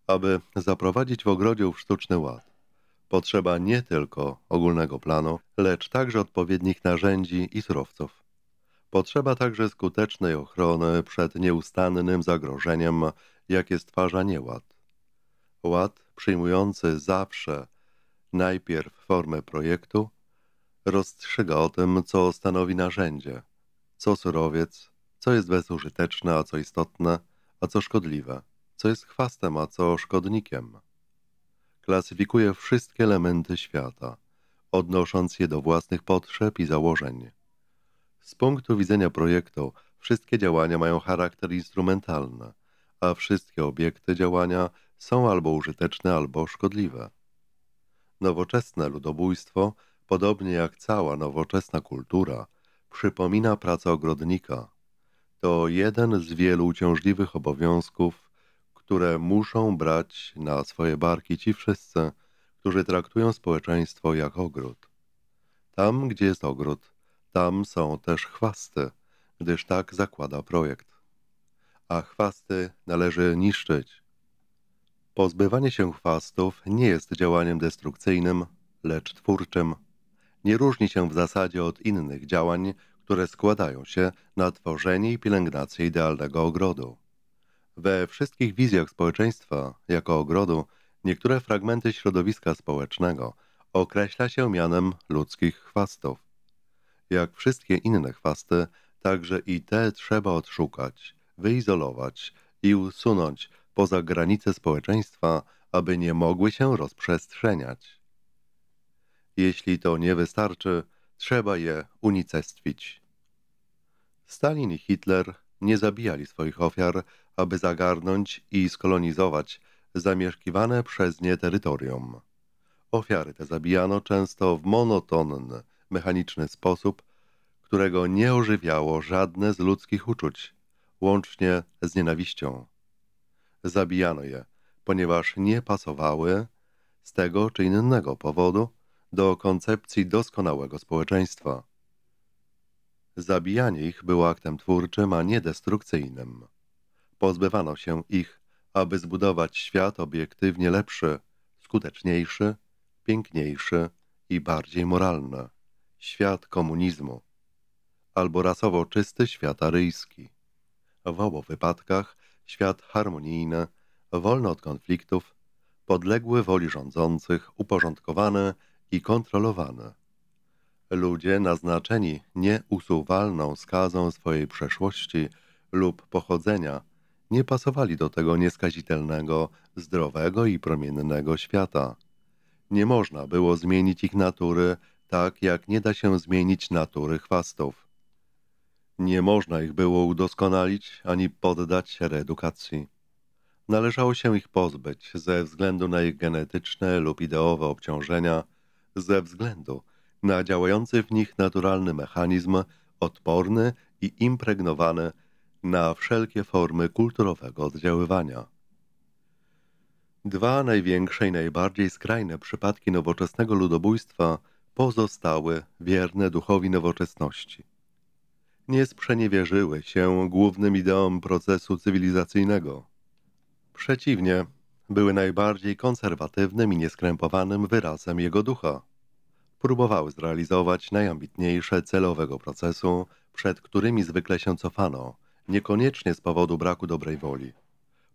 Aby zaprowadzić w ogrodzie w sztuczny ład, potrzeba nie tylko ogólnego planu, lecz także odpowiednich narzędzi i surowców. Potrzeba także skutecznej ochrony przed nieustannym zagrożeniem, jakie stwarza nieład. Ład przyjmujący zawsze najpierw formę projektu rozstrzyga o tym, co stanowi narzędzie – co surowiec, co jest bezużyteczne, a co istotne, a co szkodliwe, co jest chwastem, a co szkodnikiem. Klasyfikuje wszystkie elementy świata, odnosząc je do własnych potrzeb i założeń. Z punktu widzenia projektu wszystkie działania mają charakter instrumentalny, a wszystkie obiekty działania są albo użyteczne, albo szkodliwe. Nowoczesne ludobójstwo, podobnie jak cała nowoczesna kultura – przypomina praca ogrodnika. To jeden z wielu uciążliwych obowiązków, które muszą brać na swoje barki ci wszyscy, którzy traktują społeczeństwo jak ogród. Tam, gdzie jest ogród, tam są też chwasty, gdyż tak zakłada projekt. A chwasty należy niszczyć. Pozbywanie się chwastów nie jest działaniem destrukcyjnym, lecz twórczym nie różni się w zasadzie od innych działań, które składają się na tworzenie i pielęgnację idealnego ogrodu. We wszystkich wizjach społeczeństwa jako ogrodu niektóre fragmenty środowiska społecznego określa się mianem ludzkich chwastów. Jak wszystkie inne chwasty, także i te trzeba odszukać, wyizolować i usunąć poza granice społeczeństwa, aby nie mogły się rozprzestrzeniać. Jeśli to nie wystarczy, trzeba je unicestwić. Stalin i Hitler nie zabijali swoich ofiar, aby zagarnąć i skolonizować zamieszkiwane przez nie terytorium. Ofiary te zabijano często w monotonny, mechaniczny sposób, którego nie ożywiało żadne z ludzkich uczuć, łącznie z nienawiścią. Zabijano je, ponieważ nie pasowały z tego czy innego powodu do koncepcji doskonałego społeczeństwa. Zabijanie ich było aktem twórczym, a nie destrukcyjnym. Pozbywano się ich, aby zbudować świat obiektywnie lepszy, skuteczniejszy, piękniejszy i bardziej moralny. Świat komunizmu. Albo rasowo czysty świat aryjski. W obu wypadkach świat harmonijny, wolny od konfliktów, podległy woli rządzących, uporządkowany, i kontrolowane. Ludzie naznaczeni nieusuwalną skazą swojej przeszłości lub pochodzenia nie pasowali do tego nieskazitelnego, zdrowego i promiennego świata. Nie można było zmienić ich natury tak, jak nie da się zmienić natury chwastów. Nie można ich było udoskonalić ani poddać reedukacji. Należało się ich pozbyć ze względu na ich genetyczne lub ideowe obciążenia – ze względu na działający w nich naturalny mechanizm odporny i impregnowany na wszelkie formy kulturowego oddziaływania. Dwa największe i najbardziej skrajne przypadki nowoczesnego ludobójstwa pozostały wierne duchowi nowoczesności. Nie sprzeniewierzyły się głównym ideom procesu cywilizacyjnego. Przeciwnie, były najbardziej konserwatywnym i nieskrępowanym wyrazem jego ducha. Próbowały zrealizować najambitniejsze celowego procesu, przed którymi zwykle się cofano, niekoniecznie z powodu braku dobrej woli.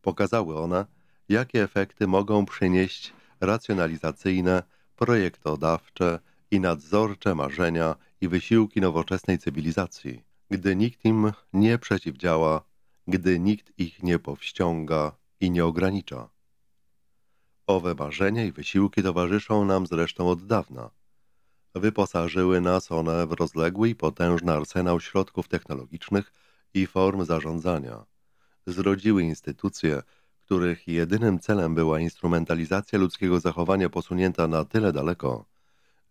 Pokazały one, jakie efekty mogą przynieść racjonalizacyjne, projektodawcze i nadzorcze marzenia i wysiłki nowoczesnej cywilizacji, gdy nikt im nie przeciwdziała, gdy nikt ich nie powściąga i nie ogranicza. Owe marzenia i wysiłki towarzyszą nam zresztą od dawna. Wyposażyły nas one w rozległy i potężny arsenał środków technologicznych i form zarządzania. Zrodziły instytucje, których jedynym celem była instrumentalizacja ludzkiego zachowania posunięta na tyle daleko,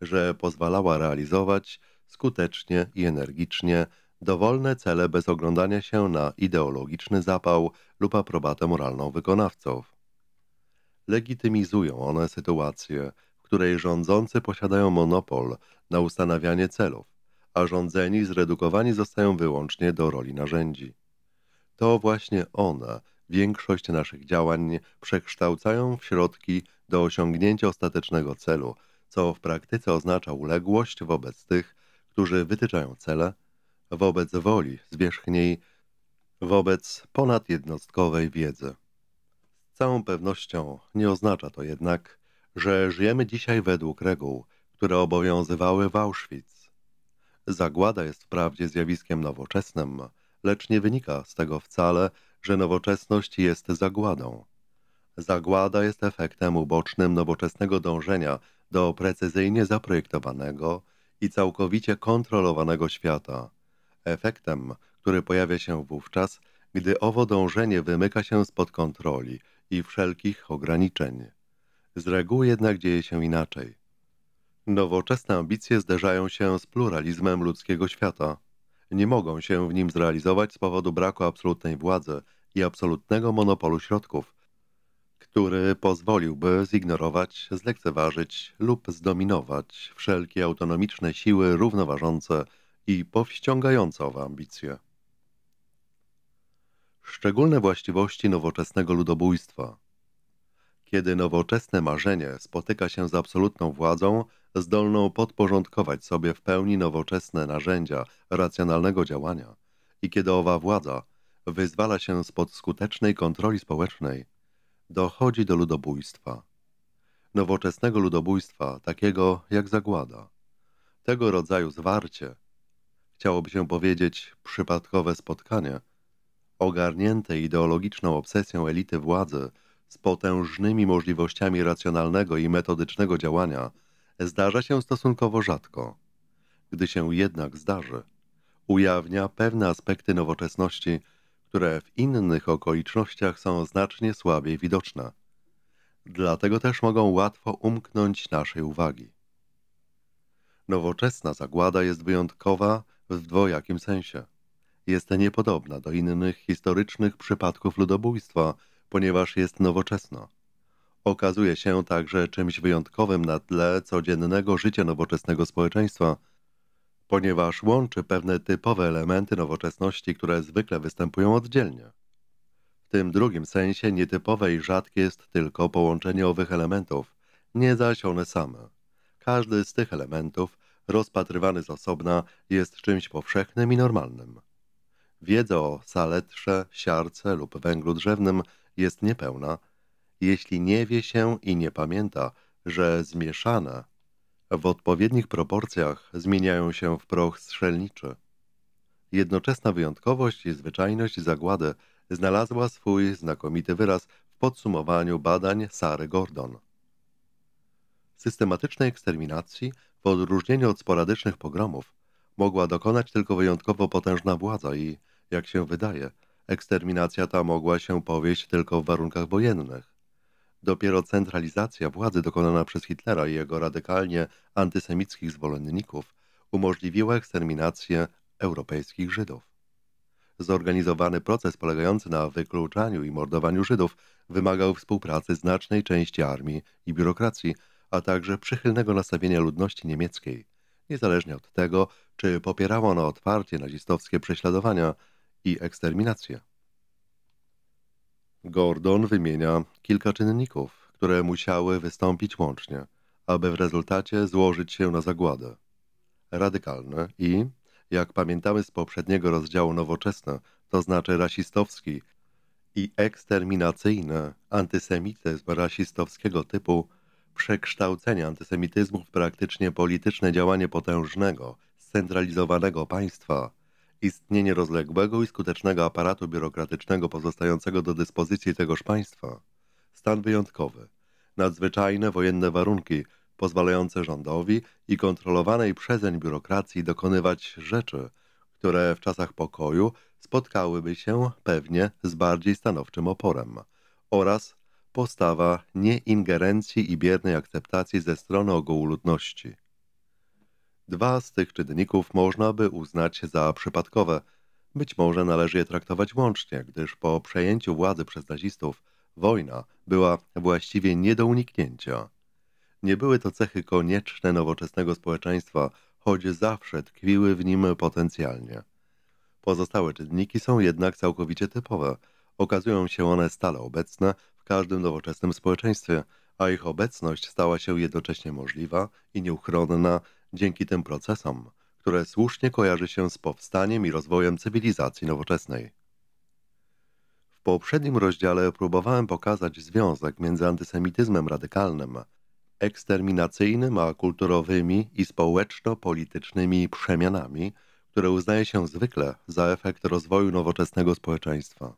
że pozwalała realizować skutecznie i energicznie dowolne cele bez oglądania się na ideologiczny zapał lub aprobatę moralną wykonawców legitymizują one sytuację, w której rządzący posiadają monopol na ustanawianie celów, a rządzeni zredukowani zostają wyłącznie do roli narzędzi. To właśnie one większość naszych działań przekształcają w środki do osiągnięcia ostatecznego celu, co w praktyce oznacza uległość wobec tych, którzy wytyczają cele, wobec woli zwierzchniej, wobec ponadjednostkowej wiedzy całą pewnością nie oznacza to jednak, że żyjemy dzisiaj według reguł, które obowiązywały w Auschwitz. Zagłada jest wprawdzie zjawiskiem nowoczesnym, lecz nie wynika z tego wcale, że nowoczesność jest zagładą. Zagłada jest efektem ubocznym nowoczesnego dążenia do precyzyjnie zaprojektowanego i całkowicie kontrolowanego świata. Efektem, który pojawia się wówczas, gdy owo dążenie wymyka się spod kontroli – i wszelkich ograniczeń. Z reguły jednak dzieje się inaczej. Nowoczesne ambicje zderzają się z pluralizmem ludzkiego świata. Nie mogą się w nim zrealizować z powodu braku absolutnej władzy i absolutnego monopolu środków, który pozwoliłby zignorować, zlekceważyć lub zdominować wszelkie autonomiczne siły równoważące i powściągające owe ambicje. Szczególne właściwości nowoczesnego ludobójstwa. Kiedy nowoczesne marzenie spotyka się z absolutną władzą, zdolną podporządkować sobie w pełni nowoczesne narzędzia racjonalnego działania, i kiedy owa władza wyzwala się spod skutecznej kontroli społecznej, dochodzi do ludobójstwa. Nowoczesnego ludobójstwa, takiego jak zagłada. Tego rodzaju zwarcie, chciałoby się powiedzieć przypadkowe spotkanie – Ogarnięte ideologiczną obsesją elity władzy z potężnymi możliwościami racjonalnego i metodycznego działania zdarza się stosunkowo rzadko. Gdy się jednak zdarzy, ujawnia pewne aspekty nowoczesności, które w innych okolicznościach są znacznie słabiej widoczne. Dlatego też mogą łatwo umknąć naszej uwagi. Nowoczesna zagłada jest wyjątkowa w dwojakim sensie – jest niepodobna do innych historycznych przypadków ludobójstwa, ponieważ jest nowoczesna. Okazuje się także czymś wyjątkowym na tle codziennego życia nowoczesnego społeczeństwa, ponieważ łączy pewne typowe elementy nowoczesności, które zwykle występują oddzielnie. W tym drugim sensie nietypowe i rzadkie jest tylko połączenie owych elementów, nie zaś one same. Każdy z tych elementów, rozpatrywany z osobna, jest czymś powszechnym i normalnym. Wiedza o saletrze, siarce lub węglu drzewnym jest niepełna, jeśli nie wie się i nie pamięta, że zmieszane w odpowiednich proporcjach zmieniają się w proch strzelniczy. Jednoczesna wyjątkowość i zwyczajność zagłady znalazła swój znakomity wyraz w podsumowaniu badań Sary Gordon. Systematycznej eksterminacji, w odróżnieniu od sporadycznych pogromów, mogła dokonać tylko wyjątkowo potężna władza i jak się wydaje, eksterminacja ta mogła się powieść tylko w warunkach wojennych. Dopiero centralizacja władzy dokonana przez Hitlera i jego radykalnie antysemickich zwolenników umożliwiła eksterminację europejskich Żydów. Zorganizowany proces polegający na wykluczaniu i mordowaniu Żydów wymagał współpracy znacznej części armii i biurokracji, a także przychylnego nastawienia ludności niemieckiej, niezależnie od tego, czy popierała ona otwarcie nazistowskie prześladowania – i eksterminację. Gordon wymienia kilka czynników, które musiały wystąpić łącznie, aby w rezultacie złożyć się na zagładę. Radykalne i, jak pamiętamy z poprzedniego rozdziału nowoczesne, to znaczy rasistowski i eksterminacyjny antysemityzm rasistowskiego typu przekształcenie antysemityzmu w praktycznie polityczne działanie potężnego, scentralizowanego państwa – Istnienie rozległego i skutecznego aparatu biurokratycznego pozostającego do dyspozycji tegoż państwa, stan wyjątkowy, nadzwyczajne wojenne warunki pozwalające rządowi i kontrolowanej przezeń biurokracji dokonywać rzeczy, które w czasach pokoju spotkałyby się pewnie z bardziej stanowczym oporem oraz postawa nieingerencji i biernej akceptacji ze strony ogółu ludności. Dwa z tych czynników można by uznać za przypadkowe. Być może należy je traktować łącznie, gdyż po przejęciu władzy przez nazistów wojna była właściwie nie do uniknięcia. Nie były to cechy konieczne nowoczesnego społeczeństwa, choć zawsze tkwiły w nim potencjalnie. Pozostałe czynniki są jednak całkowicie typowe. Okazują się one stale obecne w każdym nowoczesnym społeczeństwie, a ich obecność stała się jednocześnie możliwa i nieuchronna dzięki tym procesom, które słusznie kojarzy się z powstaniem i rozwojem cywilizacji nowoczesnej. W poprzednim rozdziale próbowałem pokazać związek między antysemityzmem radykalnym, eksterminacyjnym, a kulturowymi i społeczno-politycznymi przemianami, które uznaje się zwykle za efekt rozwoju nowoczesnego społeczeństwa.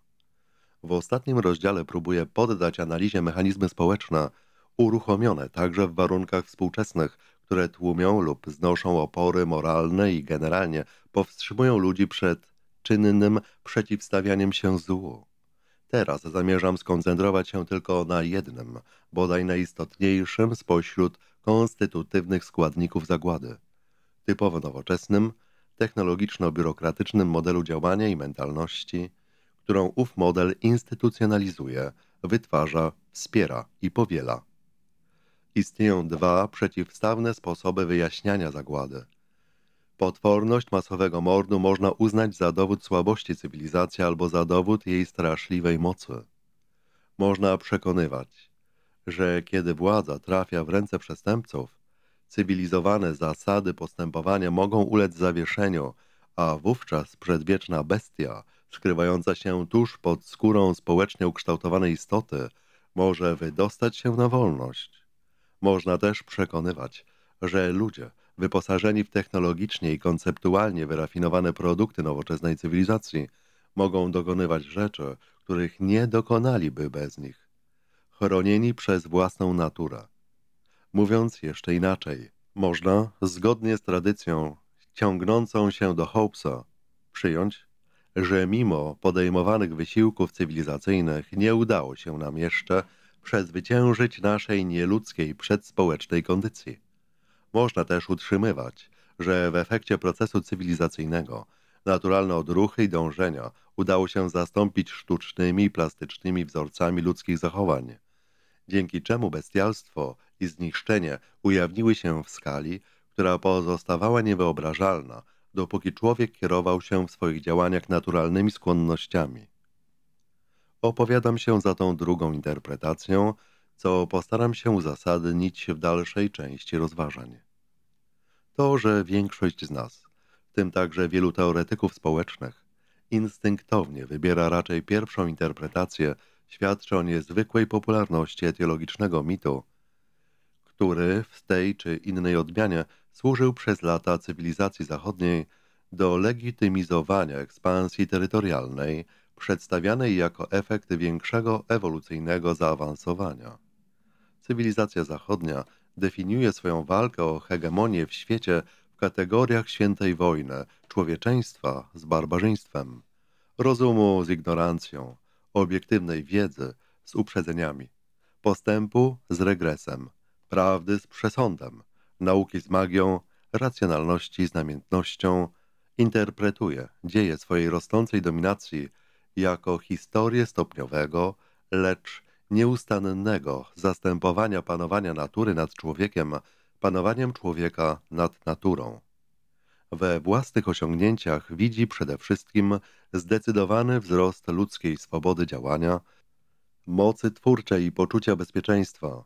W ostatnim rozdziale próbuję poddać analizie mechanizmy społeczne uruchomione także w warunkach współczesnych które tłumią lub znoszą opory moralne i generalnie powstrzymują ludzi przed czynnym przeciwstawianiem się złu. Teraz zamierzam skoncentrować się tylko na jednym, bodaj najistotniejszym spośród konstytutywnych składników zagłady. Typowo nowoczesnym, technologiczno-biurokratycznym modelu działania i mentalności, którą ów model instytucjonalizuje, wytwarza, wspiera i powiela. Istnieją dwa przeciwstawne sposoby wyjaśniania zagłady. Potworność masowego mordu można uznać za dowód słabości cywilizacji albo za dowód jej straszliwej mocy. Można przekonywać, że kiedy władza trafia w ręce przestępców, cywilizowane zasady postępowania mogą ulec zawieszeniu, a wówczas przedwieczna bestia, skrywająca się tuż pod skórą społecznie ukształtowanej istoty, może wydostać się na wolność. Można też przekonywać, że ludzie wyposażeni w technologicznie i konceptualnie wyrafinowane produkty nowoczesnej cywilizacji mogą dokonywać rzeczy, których nie dokonaliby bez nich, chronieni przez własną naturę. Mówiąc jeszcze inaczej, można, zgodnie z tradycją ciągnącą się do Hopesa, przyjąć, że mimo podejmowanych wysiłków cywilizacyjnych nie udało się nam jeszcze przezwyciężyć naszej nieludzkiej przedspołecznej kondycji. Można też utrzymywać, że w efekcie procesu cywilizacyjnego naturalne odruchy i dążenia udało się zastąpić sztucznymi, plastycznymi wzorcami ludzkich zachowań, dzięki czemu bestialstwo i zniszczenie ujawniły się w skali, która pozostawała niewyobrażalna, dopóki człowiek kierował się w swoich działaniach naturalnymi skłonnościami. Opowiadam się za tą drugą interpretacją, co postaram się uzasadnić w dalszej części rozważań. To, że większość z nas, w tym także wielu teoretyków społecznych, instynktownie wybiera raczej pierwszą interpretację, świadczy o niezwykłej popularności etiologicznego mitu, który w tej czy innej odmianie służył przez lata cywilizacji zachodniej do legitymizowania ekspansji terytorialnej przedstawianej jako efekt większego ewolucyjnego zaawansowania. Cywilizacja zachodnia definiuje swoją walkę o hegemonię w świecie w kategoriach świętej wojny, człowieczeństwa z barbarzyństwem, rozumu z ignorancją, obiektywnej wiedzy z uprzedzeniami, postępu z regresem, prawdy z przesądem, nauki z magią, racjonalności z namiętnością, interpretuje dzieje swojej rosnącej dominacji jako historię stopniowego, lecz nieustannego zastępowania panowania natury nad człowiekiem panowaniem człowieka nad naturą. We własnych osiągnięciach widzi przede wszystkim zdecydowany wzrost ludzkiej swobody działania, mocy twórczej i poczucia bezpieczeństwa.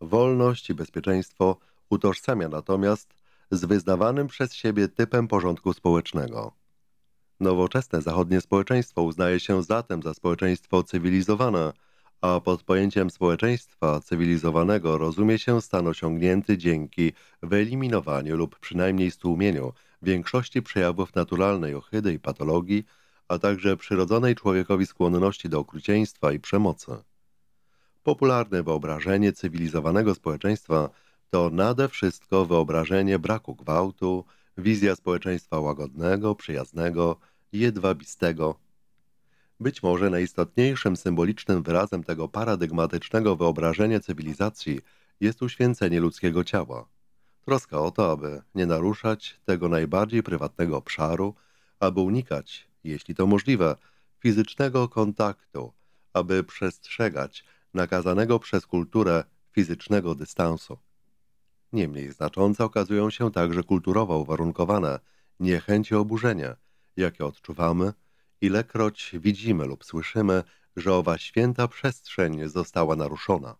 Wolność i bezpieczeństwo utożsamia natomiast z wyznawanym przez siebie typem porządku społecznego. Nowoczesne zachodnie społeczeństwo uznaje się zatem za społeczeństwo cywilizowane, a pod pojęciem społeczeństwa cywilizowanego rozumie się stan osiągnięty dzięki wyeliminowaniu lub przynajmniej stłumieniu większości przejawów naturalnej ohydy i patologii, a także przyrodzonej człowiekowi skłonności do okrucieństwa i przemocy. Popularne wyobrażenie cywilizowanego społeczeństwa to nade wszystko wyobrażenie braku gwałtu, wizja społeczeństwa łagodnego, przyjaznego, jedwabistego. Być może najistotniejszym symbolicznym wyrazem tego paradygmatycznego wyobrażenia cywilizacji jest uświęcenie ludzkiego ciała. Troska o to, aby nie naruszać tego najbardziej prywatnego obszaru, aby unikać, jeśli to możliwe, fizycznego kontaktu, aby przestrzegać nakazanego przez kulturę fizycznego dystansu. Niemniej znaczące okazują się także kulturowo uwarunkowane niechęć oburzenia – jakie odczuwamy, ilekroć widzimy lub słyszymy, że owa święta przestrzeń została naruszona.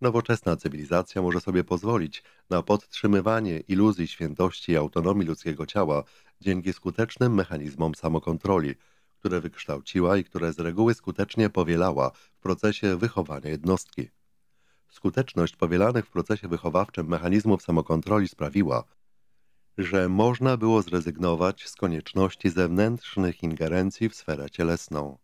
Nowoczesna cywilizacja może sobie pozwolić na podtrzymywanie iluzji świętości i autonomii ludzkiego ciała dzięki skutecznym mechanizmom samokontroli, które wykształciła i które z reguły skutecznie powielała w procesie wychowania jednostki. Skuteczność powielanych w procesie wychowawczym mechanizmów samokontroli sprawiła, że można było zrezygnować z konieczności zewnętrznych ingerencji w sferę cielesną.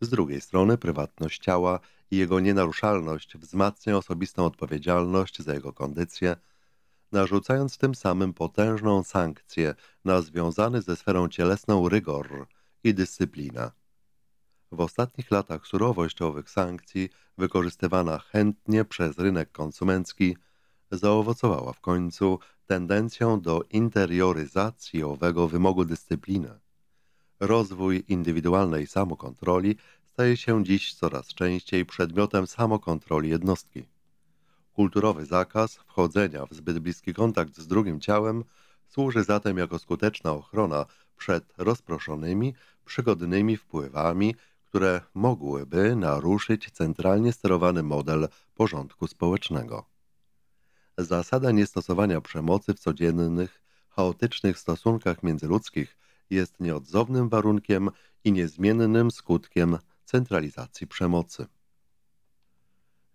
Z drugiej strony prywatność ciała i jego nienaruszalność wzmacnia osobistą odpowiedzialność za jego kondycję, narzucając tym samym potężną sankcję na związany ze sferą cielesną rygor i dyscyplina. W ostatnich latach surowość owych sankcji, wykorzystywana chętnie przez rynek konsumencki, zaowocowała w końcu tendencją do interioryzacji owego wymogu dyscypliny. Rozwój indywidualnej samokontroli staje się dziś coraz częściej przedmiotem samokontroli jednostki. Kulturowy zakaz wchodzenia w zbyt bliski kontakt z drugim ciałem służy zatem jako skuteczna ochrona przed rozproszonymi, przygodnymi wpływami, które mogłyby naruszyć centralnie sterowany model porządku społecznego. Zasada niestosowania przemocy w codziennych, chaotycznych stosunkach międzyludzkich jest nieodzownym warunkiem i niezmiennym skutkiem centralizacji przemocy.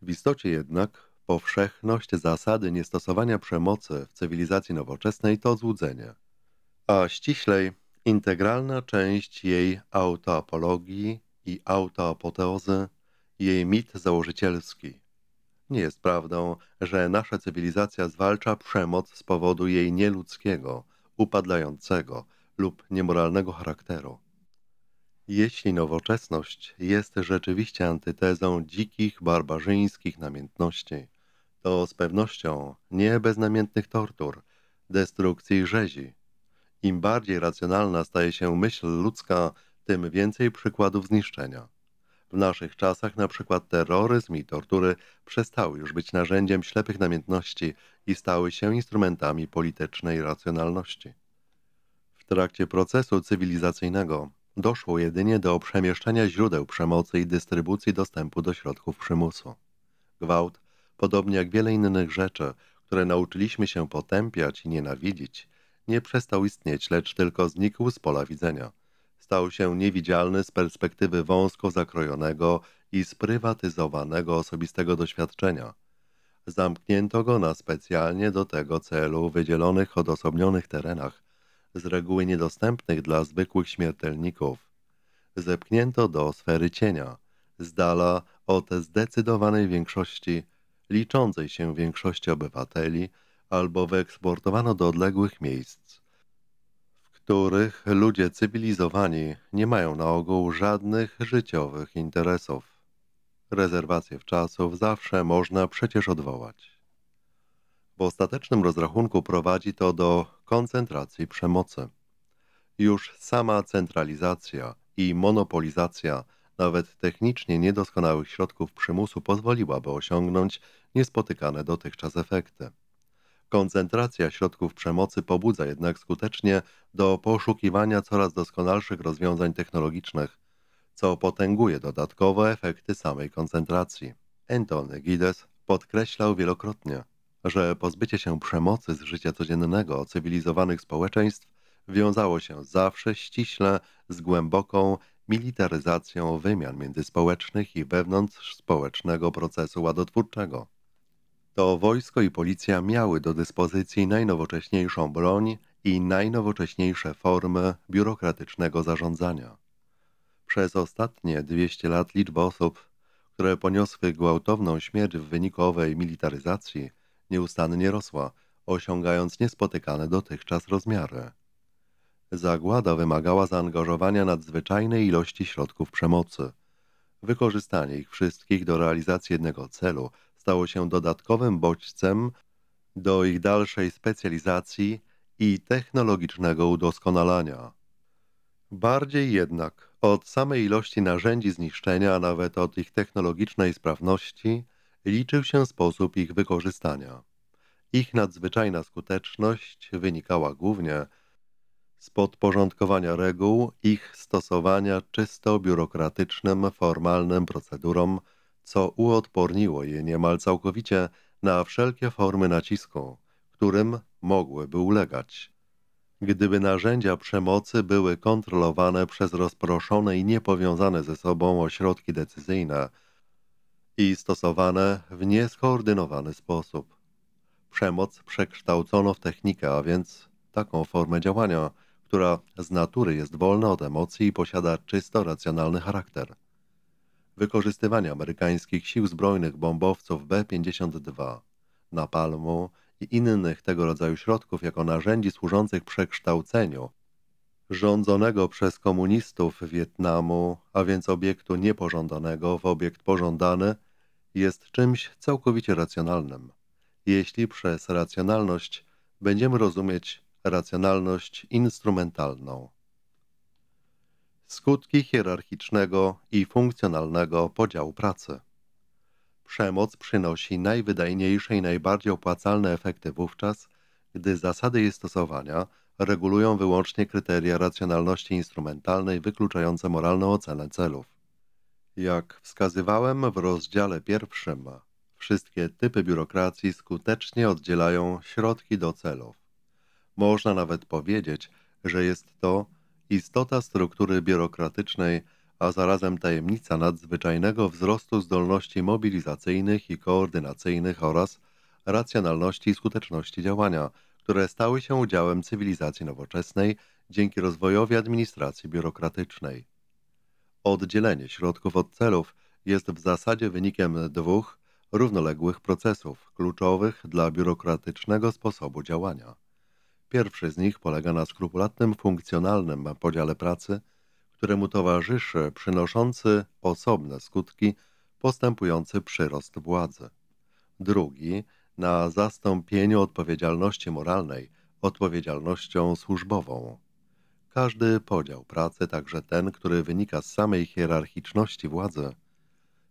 W istocie jednak powszechność zasady niestosowania przemocy w cywilizacji nowoczesnej to złudzenie, a ściślej integralna część jej autoapologii i autoapoteozy, jej mit założycielski – nie jest prawdą, że nasza cywilizacja zwalcza przemoc z powodu jej nieludzkiego, upadlającego lub niemoralnego charakteru. Jeśli nowoczesność jest rzeczywiście antytezą dzikich, barbarzyńskich namiętności, to z pewnością nie bez namiętnych tortur, destrukcji i rzezi. Im bardziej racjonalna staje się myśl ludzka, tym więcej przykładów zniszczenia. W naszych czasach na przykład terroryzm i tortury przestały już być narzędziem ślepych namiętności i stały się instrumentami politycznej racjonalności. W trakcie procesu cywilizacyjnego doszło jedynie do przemieszczenia źródeł przemocy i dystrybucji dostępu do środków przymusu. Gwałt, podobnie jak wiele innych rzeczy, które nauczyliśmy się potępiać i nienawidzić, nie przestał istnieć, lecz tylko znikł z pola widzenia – stał się niewidzialny z perspektywy wąsko zakrojonego i sprywatyzowanego osobistego doświadczenia. Zamknięto go na specjalnie do tego celu wydzielonych odosobnionych terenach, z reguły niedostępnych dla zwykłych śmiertelników. Zepchnięto do sfery cienia, z dala od zdecydowanej większości, liczącej się większości obywateli, albo wyeksportowano do odległych miejsc których ludzie cywilizowani nie mają na ogół żadnych życiowych interesów. Rezerwacje w czasów zawsze można przecież odwołać. W ostatecznym rozrachunku prowadzi to do koncentracji przemocy. Już sama centralizacja i monopolizacja nawet technicznie niedoskonałych środków przymusu pozwoliłaby osiągnąć niespotykane dotychczas efekty. Koncentracja środków przemocy pobudza jednak skutecznie do poszukiwania coraz doskonalszych rozwiązań technologicznych, co potęguje dodatkowo efekty samej koncentracji. Antony Gides podkreślał wielokrotnie, że pozbycie się przemocy z życia codziennego cywilizowanych społeczeństw wiązało się zawsze ściśle z głęboką militaryzacją wymian międzyspołecznych i wewnątrzspołecznego procesu ładotwórczego to wojsko i policja miały do dyspozycji najnowocześniejszą broń i najnowocześniejsze formy biurokratycznego zarządzania. Przez ostatnie 200 lat liczba osób, które poniosły gwałtowną śmierć w wyniku owej militaryzacji, nieustannie rosła, osiągając niespotykane dotychczas rozmiary. Zagłada wymagała zaangażowania nadzwyczajnej ilości środków przemocy. Wykorzystanie ich wszystkich do realizacji jednego celu – stało się dodatkowym bodźcem do ich dalszej specjalizacji i technologicznego udoskonalania. Bardziej jednak od samej ilości narzędzi zniszczenia, a nawet od ich technologicznej sprawności, liczył się sposób ich wykorzystania. Ich nadzwyczajna skuteczność wynikała głównie z podporządkowania reguł, ich stosowania czysto biurokratycznym, formalnym procedurom, co uodporniło je niemal całkowicie na wszelkie formy nacisku, którym mogłyby ulegać. Gdyby narzędzia przemocy były kontrolowane przez rozproszone i niepowiązane ze sobą ośrodki decyzyjne i stosowane w nieskoordynowany sposób. Przemoc przekształcono w technikę, a więc taką formę działania, która z natury jest wolna od emocji i posiada czysto racjonalny charakter wykorzystywania amerykańskich sił zbrojnych bombowców B-52, napalmu i innych tego rodzaju środków jako narzędzi służących przekształceniu rządzonego przez komunistów Wietnamu, a więc obiektu niepożądanego w obiekt pożądany, jest czymś całkowicie racjonalnym. Jeśli przez racjonalność będziemy rozumieć racjonalność instrumentalną. Skutki hierarchicznego i funkcjonalnego podziału pracy. Przemoc przynosi najwydajniejsze i najbardziej opłacalne efekty wówczas, gdy zasady jej stosowania regulują wyłącznie kryteria racjonalności instrumentalnej wykluczające moralną ocenę celów. Jak wskazywałem w rozdziale pierwszym, wszystkie typy biurokracji skutecznie oddzielają środki do celów. Można nawet powiedzieć, że jest to istota struktury biurokratycznej, a zarazem tajemnica nadzwyczajnego wzrostu zdolności mobilizacyjnych i koordynacyjnych oraz racjonalności i skuteczności działania, które stały się udziałem cywilizacji nowoczesnej dzięki rozwojowi administracji biurokratycznej. Oddzielenie środków od celów jest w zasadzie wynikiem dwóch równoległych procesów kluczowych dla biurokratycznego sposobu działania. Pierwszy z nich polega na skrupulatnym funkcjonalnym podziale pracy, któremu towarzyszy przynoszący osobne skutki postępujący przyrost władzy. Drugi na zastąpieniu odpowiedzialności moralnej odpowiedzialnością służbową. Każdy podział pracy, także ten, który wynika z samej hierarchiczności władzy,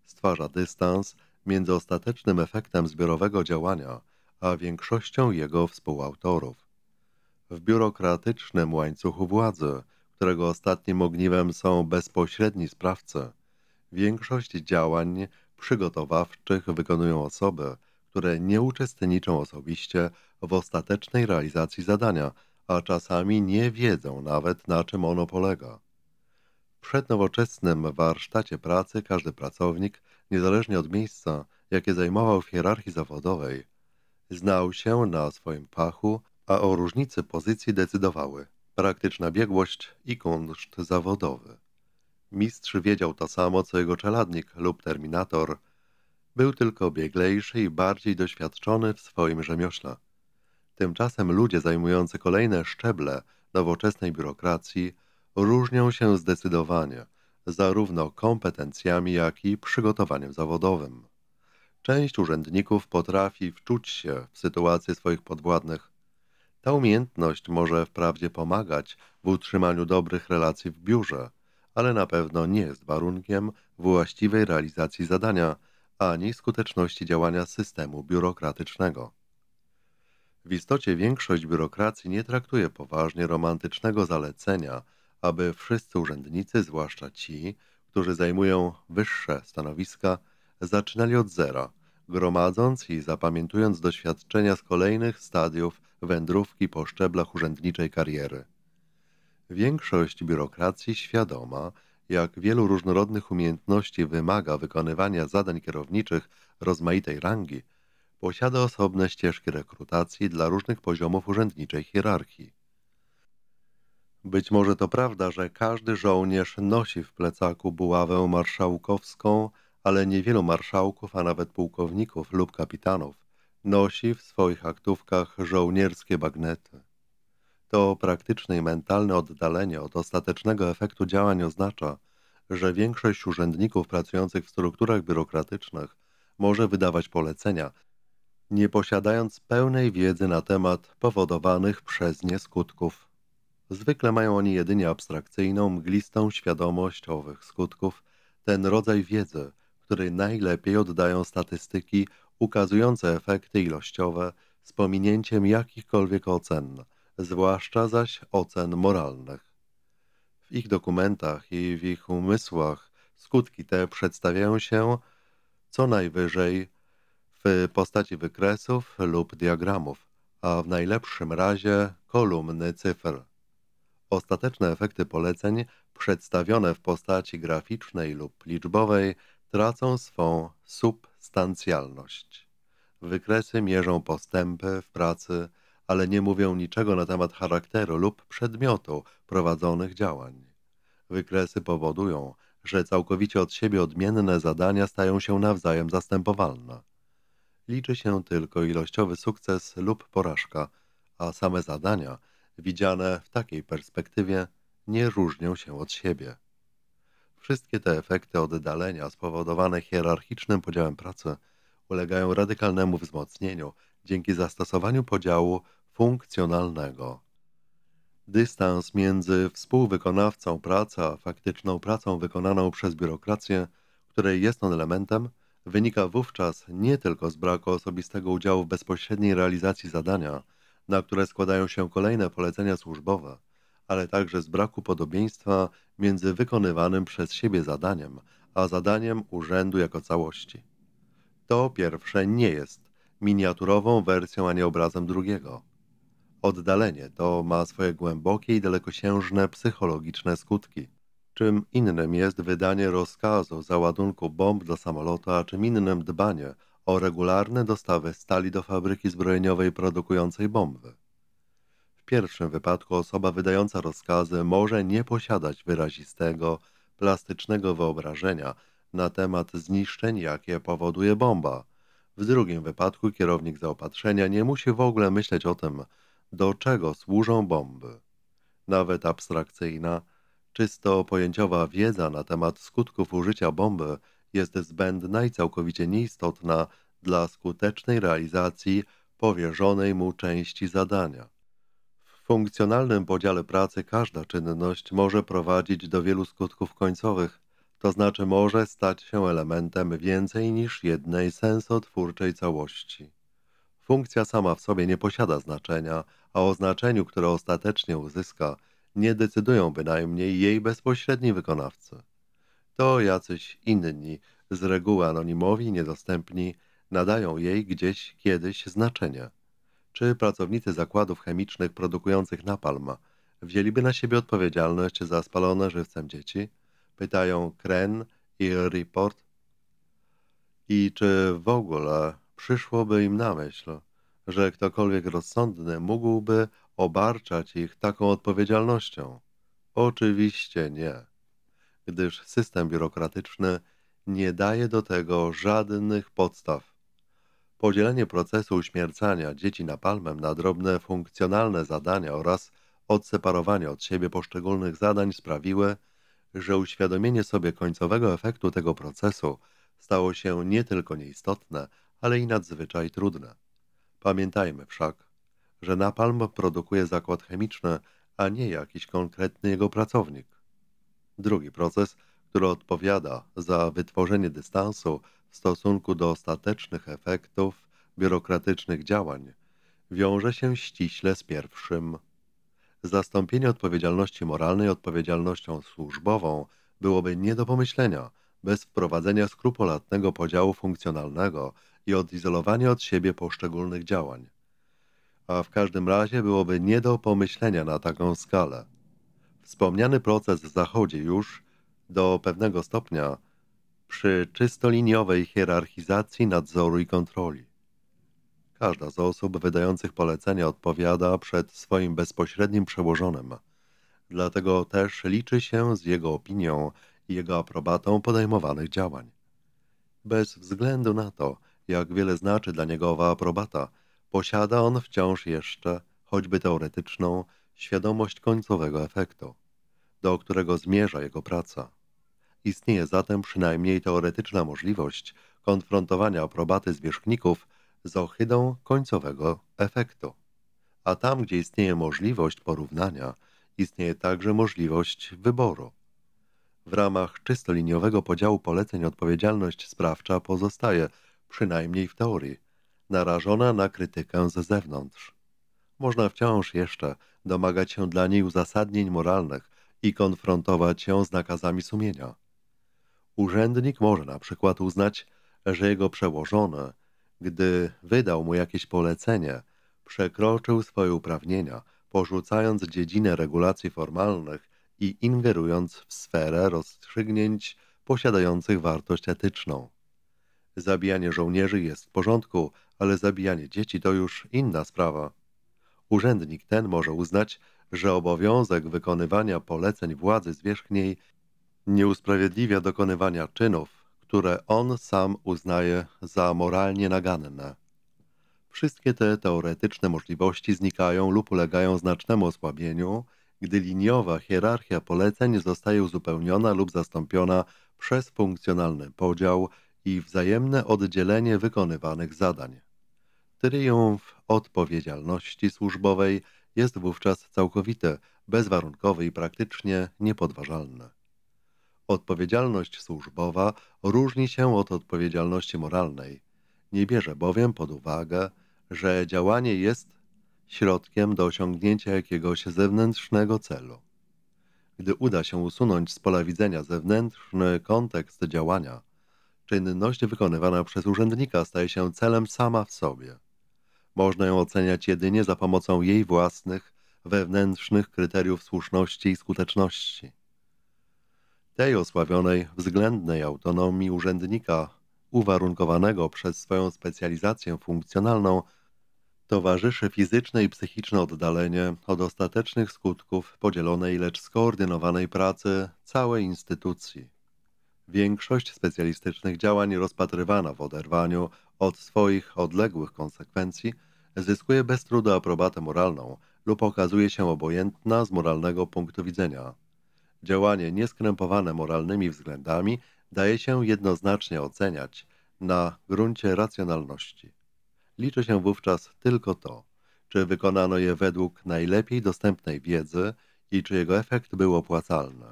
stwarza dystans między ostatecznym efektem zbiorowego działania a większością jego współautorów w biurokratycznym łańcuchu władzy, którego ostatnim ogniwem są bezpośredni sprawcy. Większość działań przygotowawczych wykonują osoby, które nie uczestniczą osobiście w ostatecznej realizacji zadania, a czasami nie wiedzą nawet na czym ono polega. W przednowoczesnym warsztacie pracy każdy pracownik, niezależnie od miejsca, jakie zajmował w hierarchii zawodowej, znał się na swoim fachu a o różnicy pozycji decydowały praktyczna biegłość i kunszt zawodowy. Mistrz wiedział to samo, co jego czeladnik lub terminator. Był tylko bieglejszy i bardziej doświadczony w swoim rzemiośle. Tymczasem ludzie zajmujący kolejne szczeble nowoczesnej biurokracji różnią się zdecydowanie, zarówno kompetencjami, jak i przygotowaniem zawodowym. Część urzędników potrafi wczuć się w sytuację swoich podwładnych, ta umiejętność może wprawdzie pomagać w utrzymaniu dobrych relacji w biurze, ale na pewno nie jest warunkiem właściwej realizacji zadania ani skuteczności działania systemu biurokratycznego. W istocie większość biurokracji nie traktuje poważnie romantycznego zalecenia, aby wszyscy urzędnicy, zwłaszcza ci, którzy zajmują wyższe stanowiska, zaczynali od zera, gromadząc i zapamiętując doświadczenia z kolejnych stadiów wędrówki po szczeblach urzędniczej kariery. Większość biurokracji świadoma, jak wielu różnorodnych umiejętności wymaga wykonywania zadań kierowniczych rozmaitej rangi, posiada osobne ścieżki rekrutacji dla różnych poziomów urzędniczej hierarchii. Być może to prawda, że każdy żołnierz nosi w plecaku buławę marszałkowską, ale niewielu marszałków, a nawet pułkowników lub kapitanów nosi w swoich aktówkach żołnierskie bagnety. To praktyczne i mentalne oddalenie od ostatecznego efektu działań oznacza, że większość urzędników pracujących w strukturach biurokratycznych może wydawać polecenia, nie posiadając pełnej wiedzy na temat powodowanych przez nie skutków. Zwykle mają oni jedynie abstrakcyjną, mglistą świadomość owych skutków, ten rodzaj wiedzy, który najlepiej oddają statystyki ukazujące efekty ilościowe z pominięciem jakichkolwiek ocen, zwłaszcza zaś ocen moralnych. W ich dokumentach i w ich umysłach skutki te przedstawiają się co najwyżej w postaci wykresów lub diagramów, a w najlepszym razie kolumny cyfr. Ostateczne efekty poleceń przedstawione w postaci graficznej lub liczbowej tracą swą sub stancjalność. Wykresy mierzą postępy w pracy, ale nie mówią niczego na temat charakteru lub przedmiotu prowadzonych działań. Wykresy powodują, że całkowicie od siebie odmienne zadania stają się nawzajem zastępowalne. Liczy się tylko ilościowy sukces lub porażka, a same zadania, widziane w takiej perspektywie, nie różnią się od siebie. Wszystkie te efekty oddalenia spowodowane hierarchicznym podziałem pracy ulegają radykalnemu wzmocnieniu dzięki zastosowaniu podziału funkcjonalnego. Dystans między współwykonawcą pracy a faktyczną pracą wykonaną przez biurokrację, której jest on elementem, wynika wówczas nie tylko z braku osobistego udziału w bezpośredniej realizacji zadania, na które składają się kolejne polecenia służbowe – ale także z braku podobieństwa między wykonywanym przez siebie zadaniem, a zadaniem urzędu jako całości. To pierwsze nie jest miniaturową wersją ani obrazem drugiego. Oddalenie to ma swoje głębokie i dalekosiężne psychologiczne skutki. Czym innym jest wydanie rozkazu załadunku bomb do samolotu, a czym innym dbanie o regularne dostawy stali do fabryki zbrojeniowej produkującej bomby pierwszym wypadku osoba wydająca rozkazy może nie posiadać wyrazistego, plastycznego wyobrażenia na temat zniszczeń, jakie powoduje bomba. W drugim wypadku kierownik zaopatrzenia nie musi w ogóle myśleć o tym, do czego służą bomby. Nawet abstrakcyjna, czysto pojęciowa wiedza na temat skutków użycia bomby jest zbędna i całkowicie nieistotna dla skutecznej realizacji powierzonej mu części zadania funkcjonalnym podziale pracy każda czynność może prowadzić do wielu skutków końcowych, to znaczy może stać się elementem więcej niż jednej sensotwórczej całości. Funkcja sama w sobie nie posiada znaczenia, a o znaczeniu, które ostatecznie uzyska, nie decydują bynajmniej jej bezpośredni wykonawcy. To jacyś inni, z reguły anonimowi, niedostępni, nadają jej gdzieś kiedyś znaczenie. Czy pracownicy zakładów chemicznych produkujących napalm wzięliby na siebie odpowiedzialność za spalone żywcem dzieci? Pytają Kren i Report. I czy w ogóle przyszłoby im na myśl, że ktokolwiek rozsądny mógłby obarczać ich taką odpowiedzialnością? Oczywiście nie, gdyż system biurokratyczny nie daje do tego żadnych podstaw. Podzielenie procesu uśmiercania dzieci napalmem na drobne funkcjonalne zadania oraz odseparowanie od siebie poszczególnych zadań sprawiły, że uświadomienie sobie końcowego efektu tego procesu stało się nie tylko nieistotne, ale i nadzwyczaj trudne. Pamiętajmy wszak, że napalm produkuje zakład chemiczny, a nie jakiś konkretny jego pracownik. Drugi proces, który odpowiada za wytworzenie dystansu, w stosunku do ostatecznych efektów biurokratycznych działań wiąże się ściśle z pierwszym. Zastąpienie odpowiedzialności moralnej odpowiedzialnością służbową byłoby nie do pomyślenia bez wprowadzenia skrupulatnego podziału funkcjonalnego i odizolowania od siebie poszczególnych działań. A w każdym razie byłoby nie do pomyślenia na taką skalę. Wspomniany proces zachodzi już do pewnego stopnia przy czystoliniowej hierarchizacji nadzoru i kontroli. Każda z osób wydających polecenia odpowiada przed swoim bezpośrednim przełożonym. Dlatego też liczy się z jego opinią i jego aprobatą podejmowanych działań. Bez względu na to, jak wiele znaczy dla niego owa aprobata, posiada on wciąż jeszcze, choćby teoretyczną, świadomość końcowego efektu, do którego zmierza jego praca. Istnieje zatem przynajmniej teoretyczna możliwość konfrontowania aprobaty zwierzchników z ohydą końcowego efektu. A tam, gdzie istnieje możliwość porównania, istnieje także możliwość wyboru. W ramach czystoliniowego podziału poleceń odpowiedzialność sprawcza pozostaje, przynajmniej w teorii, narażona na krytykę z zewnątrz. Można wciąż jeszcze domagać się dla niej uzasadnień moralnych i konfrontować ją z nakazami sumienia. Urzędnik może na przykład uznać, że jego przełożony, gdy wydał mu jakieś polecenie, przekroczył swoje uprawnienia, porzucając dziedzinę regulacji formalnych i ingerując w sferę rozstrzygnięć posiadających wartość etyczną. Zabijanie żołnierzy jest w porządku, ale zabijanie dzieci to już inna sprawa. Urzędnik ten może uznać, że obowiązek wykonywania poleceń władzy zwierzchniej nie usprawiedliwia dokonywania czynów, które on sam uznaje za moralnie naganne. Wszystkie te teoretyczne możliwości znikają lub ulegają znacznemu osłabieniu, gdy liniowa hierarchia poleceń zostaje uzupełniona lub zastąpiona przez funkcjonalny podział i wzajemne oddzielenie wykonywanych zadań. Triumf odpowiedzialności służbowej jest wówczas całkowity, bezwarunkowy i praktycznie niepodważalny. Odpowiedzialność służbowa różni się od odpowiedzialności moralnej. Nie bierze bowiem pod uwagę, że działanie jest środkiem do osiągnięcia jakiegoś zewnętrznego celu. Gdy uda się usunąć z pola widzenia zewnętrzny kontekst działania, czynność wykonywana przez urzędnika staje się celem sama w sobie. Można ją oceniać jedynie za pomocą jej własnych, wewnętrznych kryteriów słuszności i skuteczności tej osławionej względnej autonomii urzędnika, uwarunkowanego przez swoją specjalizację funkcjonalną, towarzyszy fizyczne i psychiczne oddalenie od ostatecznych skutków podzielonej, lecz skoordynowanej pracy całej instytucji. Większość specjalistycznych działań rozpatrywana w oderwaniu od swoich odległych konsekwencji zyskuje bez trudu aprobatę moralną lub okazuje się obojętna z moralnego punktu widzenia. Działanie nieskrępowane moralnymi względami daje się jednoznacznie oceniać na gruncie racjonalności. Liczy się wówczas tylko to, czy wykonano je według najlepiej dostępnej wiedzy i czy jego efekt był opłacalny.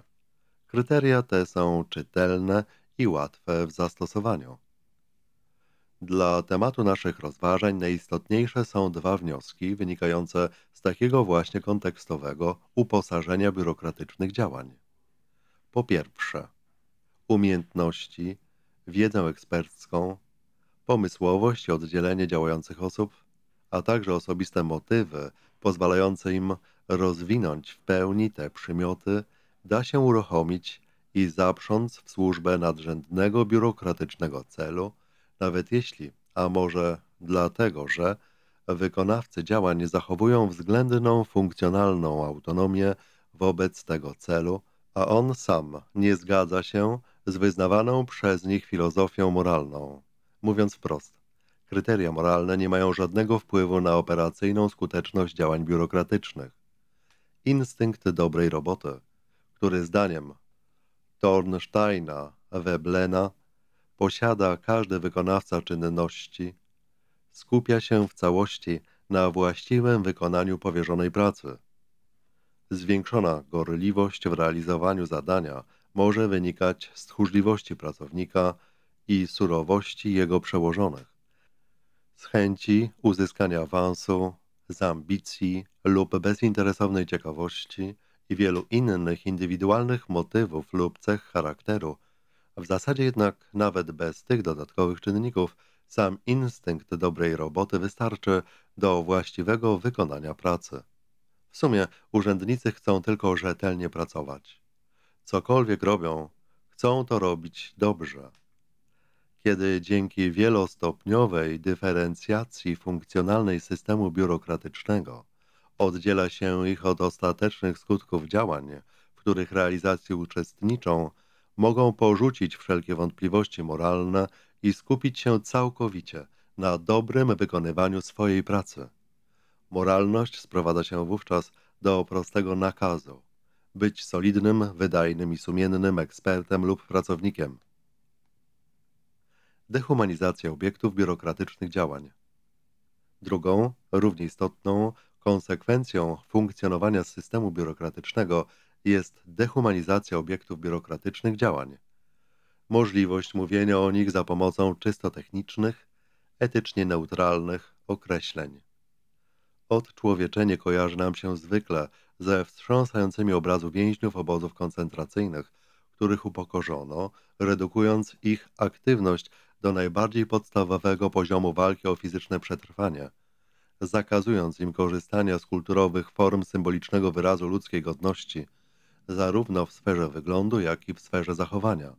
Kryteria te są czytelne i łatwe w zastosowaniu. Dla tematu naszych rozważań najistotniejsze są dwa wnioski wynikające z takiego właśnie kontekstowego uposażenia biurokratycznych działań. Po pierwsze, umiejętności, wiedzę ekspercką, pomysłowość i oddzielenie działających osób, a także osobiste motywy pozwalające im rozwinąć w pełni te przymioty, da się uruchomić i zaprząc w służbę nadrzędnego biurokratycznego celu – nawet jeśli, a może dlatego, że wykonawcy działań zachowują względną funkcjonalną autonomię wobec tego celu, a on sam nie zgadza się z wyznawaną przez nich filozofią moralną. Mówiąc wprost, kryteria moralne nie mają żadnego wpływu na operacyjną skuteczność działań biurokratycznych. Instynkt dobrej roboty, który zdaniem Tornsteina, Weblena posiada każdy wykonawca czynności, skupia się w całości na właściwym wykonaniu powierzonej pracy. Zwiększona gorliwość w realizowaniu zadania może wynikać z tchórzliwości pracownika i surowości jego przełożonych, z chęci uzyskania awansu, z ambicji lub bezinteresownej ciekawości i wielu innych indywidualnych motywów lub cech charakteru, w zasadzie jednak nawet bez tych dodatkowych czynników sam instynkt dobrej roboty wystarczy do właściwego wykonania pracy. W sumie urzędnicy chcą tylko rzetelnie pracować. Cokolwiek robią, chcą to robić dobrze. Kiedy dzięki wielostopniowej dyferencjacji funkcjonalnej systemu biurokratycznego oddziela się ich od ostatecznych skutków działań, w których realizacji uczestniczą, mogą porzucić wszelkie wątpliwości moralne i skupić się całkowicie na dobrym wykonywaniu swojej pracy. Moralność sprowadza się wówczas do prostego nakazu być solidnym, wydajnym i sumiennym ekspertem lub pracownikiem. Dehumanizacja obiektów biurokratycznych działań. Drugą, równie istotną, konsekwencją funkcjonowania systemu biurokratycznego jest dehumanizacja obiektów biurokratycznych działań, możliwość mówienia o nich za pomocą czysto technicznych, etycznie neutralnych określeń. Odczłowieczenie kojarzy nam się zwykle ze wstrząsającymi obrazu więźniów obozów koncentracyjnych, których upokorzono, redukując ich aktywność do najbardziej podstawowego poziomu walki o fizyczne przetrwanie, zakazując im korzystania z kulturowych form symbolicznego wyrazu ludzkiej godności – zarówno w sferze wyglądu, jak i w sferze zachowania,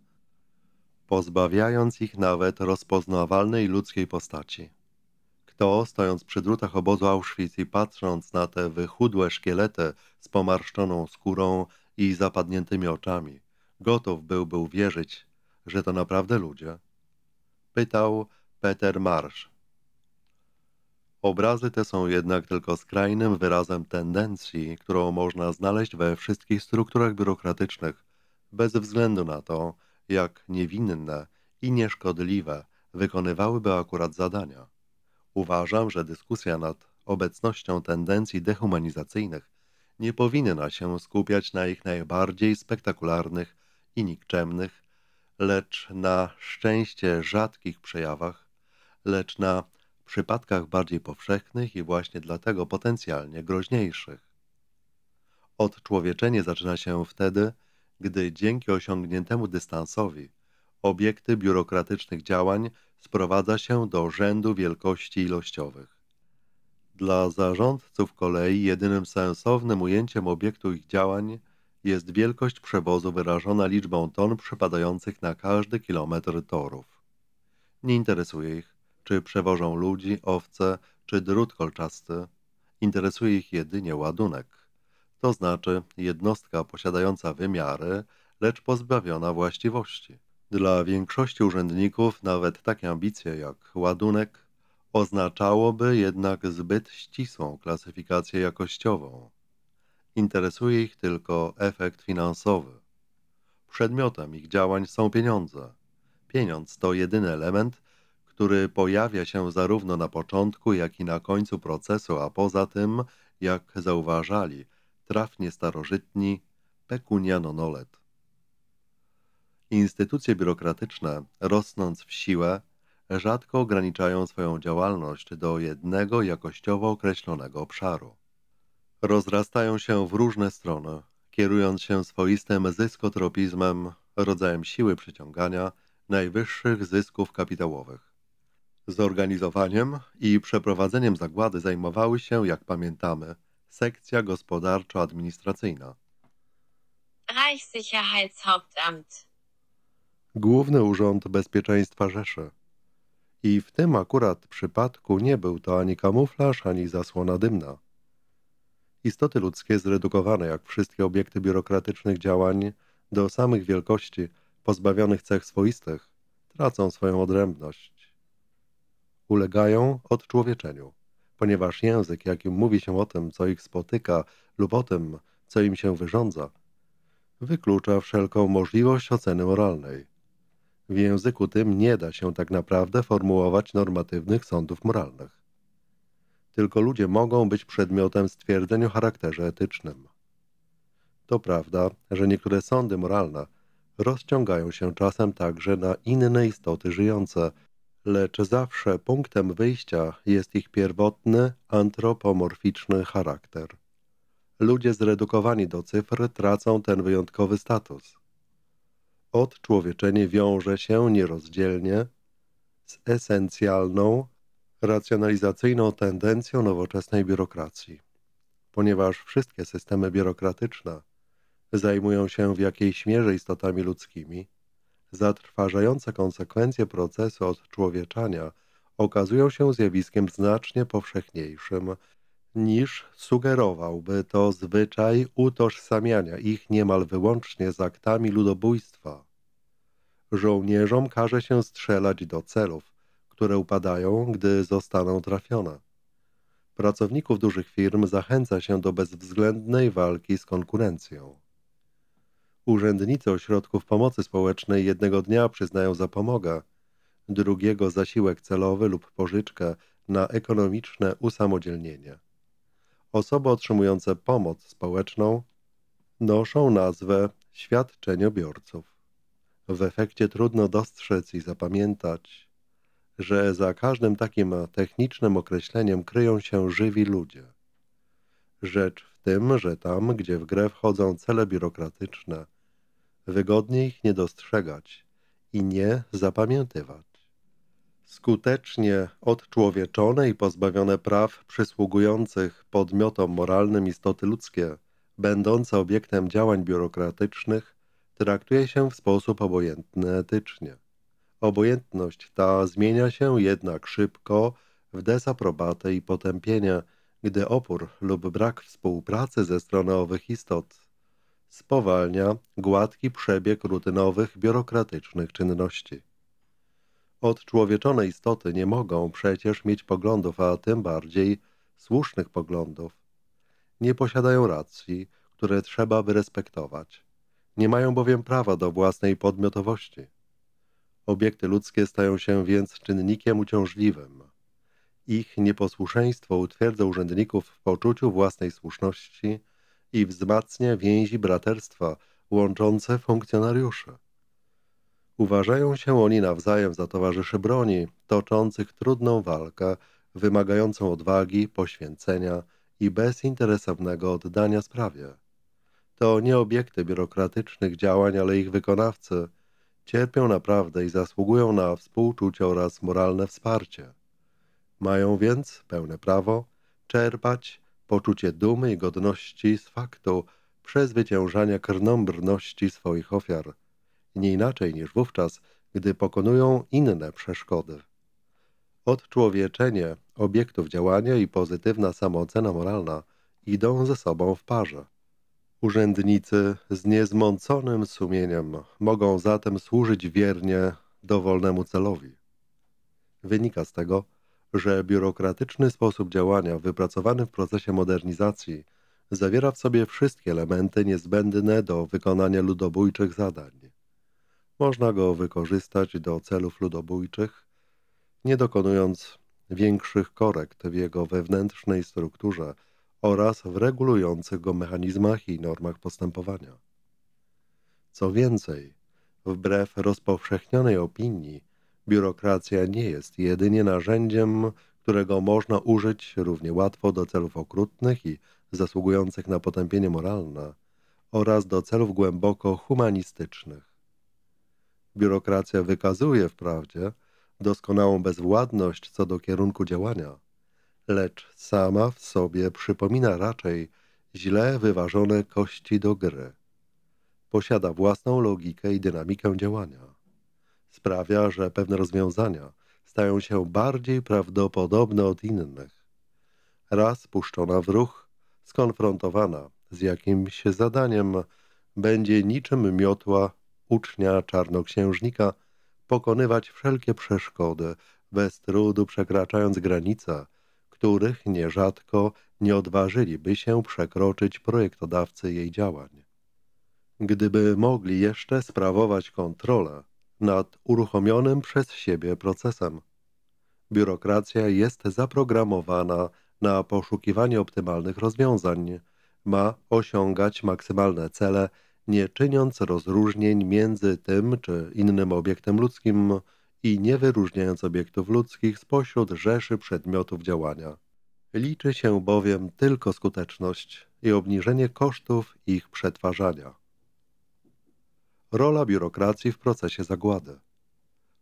pozbawiając ich nawet rozpoznawalnej ludzkiej postaci. Kto, stojąc przy drutach obozu Auschwitz i patrząc na te wychudłe szkielety z pomarszczoną skórą i zapadniętymi oczami, gotów byłby uwierzyć, że to naprawdę ludzie? Pytał Peter Marsz, Obrazy te są jednak tylko skrajnym wyrazem tendencji, którą można znaleźć we wszystkich strukturach biurokratycznych, bez względu na to, jak niewinne i nieszkodliwe wykonywałyby akurat zadania. Uważam, że dyskusja nad obecnością tendencji dehumanizacyjnych nie powinna się skupiać na ich najbardziej spektakularnych i nikczemnych, lecz na szczęście rzadkich przejawach, lecz na przypadkach bardziej powszechnych i właśnie dlatego potencjalnie groźniejszych. Odczłowieczenie zaczyna się wtedy, gdy dzięki osiągniętemu dystansowi obiekty biurokratycznych działań sprowadza się do rzędu wielkości ilościowych. Dla zarządców kolei jedynym sensownym ujęciem obiektu ich działań jest wielkość przewozu wyrażona liczbą ton przypadających na każdy kilometr torów. Nie interesuje ich, czy przewożą ludzi, owce czy drut kolczasty. Interesuje ich jedynie ładunek, to znaczy jednostka posiadająca wymiary, lecz pozbawiona właściwości. Dla większości urzędników nawet takie ambicje jak ładunek oznaczałoby jednak zbyt ścisłą klasyfikację jakościową. Interesuje ich tylko efekt finansowy. Przedmiotem ich działań są pieniądze. Pieniądz to jedyny element, który pojawia się zarówno na początku, jak i na końcu procesu, a poza tym, jak zauważali trafnie starożytni, pecunia non Instytucje biurokratyczne, rosnąc w siłę, rzadko ograniczają swoją działalność do jednego jakościowo określonego obszaru. Rozrastają się w różne strony, kierując się swoistym zyskotropizmem, rodzajem siły przyciągania najwyższych zysków kapitałowych. Zorganizowaniem i przeprowadzeniem zagłady zajmowały się, jak pamiętamy, sekcja gospodarczo-administracyjna. Reichssicherheitshauptamt. Główny Urząd Bezpieczeństwa Rzeszy. I w tym akurat przypadku nie był to ani kamuflaż, ani zasłona dymna. Istoty ludzkie zredukowane, jak wszystkie obiekty biurokratycznych działań, do samych wielkości, pozbawionych cech swoistych, tracą swoją odrębność ulegają odczłowieczeniu, ponieważ język, jakim mówi się o tym, co ich spotyka lub o tym, co im się wyrządza, wyklucza wszelką możliwość oceny moralnej. W języku tym nie da się tak naprawdę formułować normatywnych sądów moralnych. Tylko ludzie mogą być przedmiotem stwierdzeń o charakterze etycznym. To prawda, że niektóre sądy moralne rozciągają się czasem także na inne istoty żyjące, lecz zawsze punktem wyjścia jest ich pierwotny, antropomorficzny charakter. Ludzie zredukowani do cyfr tracą ten wyjątkowy status. Odczłowieczenie wiąże się nierozdzielnie z esencjalną, racjonalizacyjną tendencją nowoczesnej biurokracji. Ponieważ wszystkie systemy biurokratyczne zajmują się w jakiejś mierze istotami ludzkimi, zatrważające konsekwencje procesu odczłowieczania okazują się zjawiskiem znacznie powszechniejszym niż sugerowałby to zwyczaj utożsamiania ich niemal wyłącznie z aktami ludobójstwa. Żołnierzom każe się strzelać do celów, które upadają, gdy zostaną trafione. Pracowników dużych firm zachęca się do bezwzględnej walki z konkurencją. Urzędnicy ośrodków pomocy społecznej jednego dnia przyznają zapomoga, drugiego zasiłek celowy lub pożyczkę na ekonomiczne usamodzielnienie. Osoby otrzymujące pomoc społeczną noszą nazwę świadczeniobiorców. W efekcie trudno dostrzec i zapamiętać, że za każdym takim technicznym określeniem kryją się żywi ludzie. Rzecz tym, że tam, gdzie w grę wchodzą cele biurokratyczne, wygodnie ich nie dostrzegać i nie zapamiętywać. Skutecznie odczłowieczone i pozbawione praw przysługujących podmiotom moralnym istoty ludzkie, będące obiektem działań biurokratycznych, traktuje się w sposób obojętny etycznie. Obojętność ta zmienia się jednak szybko w dezaprobatę i potępienie – gdy opór lub brak współpracy ze strony owych istot spowalnia gładki przebieg rutynowych, biurokratycznych czynności. Odczłowieczone istoty nie mogą przecież mieć poglądów, a tym bardziej słusznych poglądów. Nie posiadają racji, które trzeba by respektować. Nie mają bowiem prawa do własnej podmiotowości. Obiekty ludzkie stają się więc czynnikiem uciążliwym, ich nieposłuszeństwo utwierdza urzędników w poczuciu własnej słuszności i wzmacnia więzi braterstwa łączące funkcjonariuszy. Uważają się oni nawzajem za towarzyszy broni, toczących trudną walkę, wymagającą odwagi, poświęcenia i bezinteresownego oddania sprawie. To nie obiekty biurokratycznych działań, ale ich wykonawcy cierpią naprawdę i zasługują na współczucie oraz moralne wsparcie. Mają więc pełne prawo czerpać poczucie dumy i godności z faktu przezwyciężania krnąbrności swoich ofiar, nie inaczej niż wówczas, gdy pokonują inne przeszkody. Odczłowieczenie obiektów działania i pozytywna samoocena moralna idą ze sobą w parze. Urzędnicy z niezmąconym sumieniem mogą zatem służyć wiernie dowolnemu celowi. Wynika z tego, że że biurokratyczny sposób działania wypracowany w procesie modernizacji zawiera w sobie wszystkie elementy niezbędne do wykonania ludobójczych zadań. Można go wykorzystać do celów ludobójczych, nie dokonując większych korekt w jego wewnętrznej strukturze oraz w regulujących go mechanizmach i normach postępowania. Co więcej, wbrew rozpowszechnionej opinii, Biurokracja nie jest jedynie narzędziem, którego można użyć równie łatwo do celów okrutnych i zasługujących na potępienie moralne oraz do celów głęboko humanistycznych. Biurokracja wykazuje wprawdzie doskonałą bezwładność co do kierunku działania, lecz sama w sobie przypomina raczej źle wyważone kości do gry. Posiada własną logikę i dynamikę działania sprawia, że pewne rozwiązania stają się bardziej prawdopodobne od innych. Raz puszczona w ruch, skonfrontowana z jakimś zadaniem, będzie niczym miotła ucznia czarnoksiężnika pokonywać wszelkie przeszkody, bez trudu przekraczając granice, których nierzadko nie odważyliby się przekroczyć projektodawcy jej działań. Gdyby mogli jeszcze sprawować kontrolę, nad uruchomionym przez siebie procesem. Biurokracja jest zaprogramowana na poszukiwanie optymalnych rozwiązań, ma osiągać maksymalne cele, nie czyniąc rozróżnień między tym czy innym obiektem ludzkim i nie wyróżniając obiektów ludzkich spośród rzeszy przedmiotów działania. Liczy się bowiem tylko skuteczność i obniżenie kosztów ich przetwarzania. Rola biurokracji w procesie zagłady.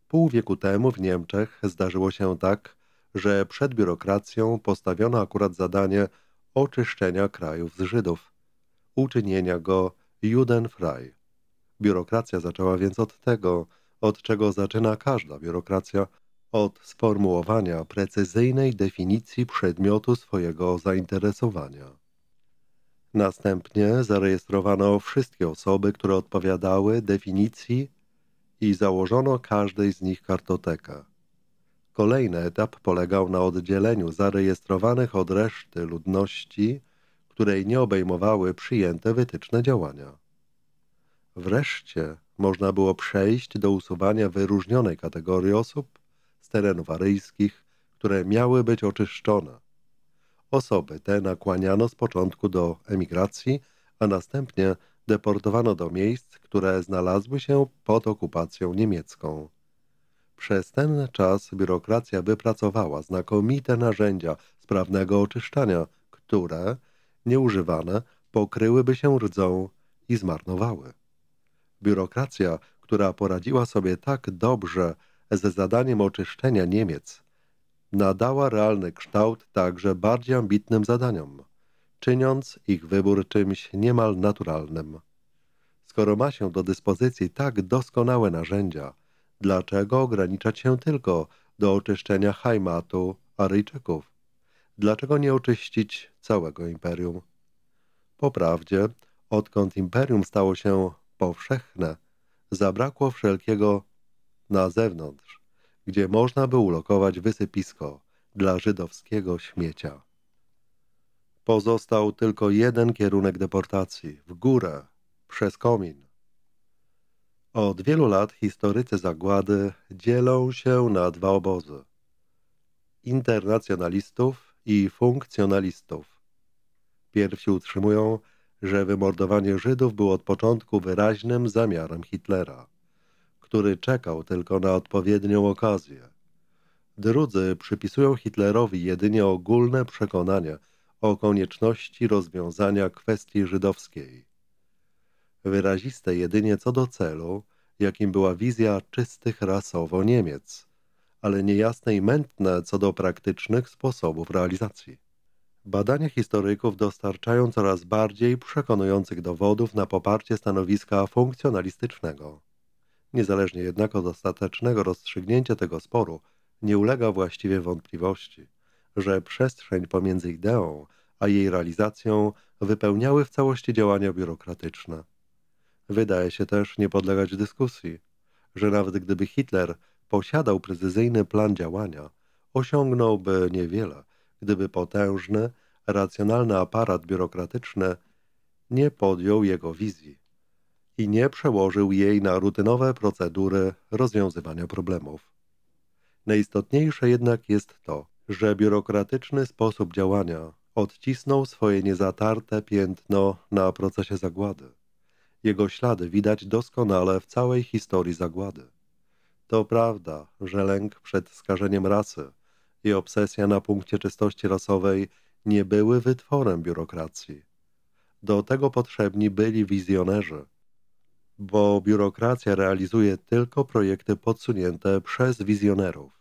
Pół wieku temu w Niemczech zdarzyło się tak, że przed biurokracją postawiono akurat zadanie oczyszczenia krajów z Żydów, uczynienia go Judenfrei. Biurokracja zaczęła więc od tego, od czego zaczyna każda biurokracja, od sformułowania precyzyjnej definicji przedmiotu swojego zainteresowania. Następnie zarejestrowano wszystkie osoby, które odpowiadały definicji i założono każdej z nich kartotekę. Kolejny etap polegał na oddzieleniu zarejestrowanych od reszty ludności, której nie obejmowały przyjęte wytyczne działania. Wreszcie można było przejść do usuwania wyróżnionej kategorii osób z terenów aryjskich, które miały być oczyszczone Osoby te nakłaniano z początku do emigracji, a następnie deportowano do miejsc, które znalazły się pod okupacją niemiecką. Przez ten czas biurokracja wypracowała znakomite narzędzia sprawnego oczyszczania, które, nieużywane, pokryłyby się rdzą i zmarnowały. Biurokracja, która poradziła sobie tak dobrze ze zadaniem oczyszczenia Niemiec, nadała realny kształt także bardziej ambitnym zadaniom, czyniąc ich wybór czymś niemal naturalnym. Skoro ma się do dyspozycji tak doskonałe narzędzia, dlaczego ograniczać się tylko do oczyszczenia Hajmatu Aryjczyków? Dlaczego nie oczyścić całego imperium? Po prawdzie, odkąd imperium stało się powszechne, zabrakło wszelkiego na zewnątrz gdzie można by ulokować wysypisko dla żydowskiego śmiecia. Pozostał tylko jeden kierunek deportacji w górę, przez komin. Od wielu lat historycy zagłady dzielą się na dwa obozy: internacjonalistów i funkcjonalistów. Pierwsi utrzymują, że wymordowanie Żydów było od początku wyraźnym zamiarem Hitlera który czekał tylko na odpowiednią okazję. Drudzy przypisują Hitlerowi jedynie ogólne przekonania o konieczności rozwiązania kwestii żydowskiej. Wyraziste jedynie co do celu, jakim była wizja czystych rasowo Niemiec, ale niejasne i mętne co do praktycznych sposobów realizacji. Badania historyków dostarczają coraz bardziej przekonujących dowodów na poparcie stanowiska funkcjonalistycznego. Niezależnie jednak od ostatecznego rozstrzygnięcia tego sporu, nie ulega właściwie wątpliwości, że przestrzeń pomiędzy ideą a jej realizacją wypełniały w całości działania biurokratyczne. Wydaje się też nie podlegać dyskusji, że nawet gdyby Hitler posiadał precyzyjny plan działania, osiągnąłby niewiele, gdyby potężny, racjonalny aparat biurokratyczny nie podjął jego wizji i nie przełożył jej na rutynowe procedury rozwiązywania problemów. Najistotniejsze jednak jest to, że biurokratyczny sposób działania odcisnął swoje niezatarte piętno na procesie zagłady. Jego ślady widać doskonale w całej historii zagłady. To prawda, że lęk przed skażeniem rasy i obsesja na punkcie czystości rasowej nie były wytworem biurokracji. Do tego potrzebni byli wizjonerzy – bo biurokracja realizuje tylko projekty podsunięte przez wizjonerów.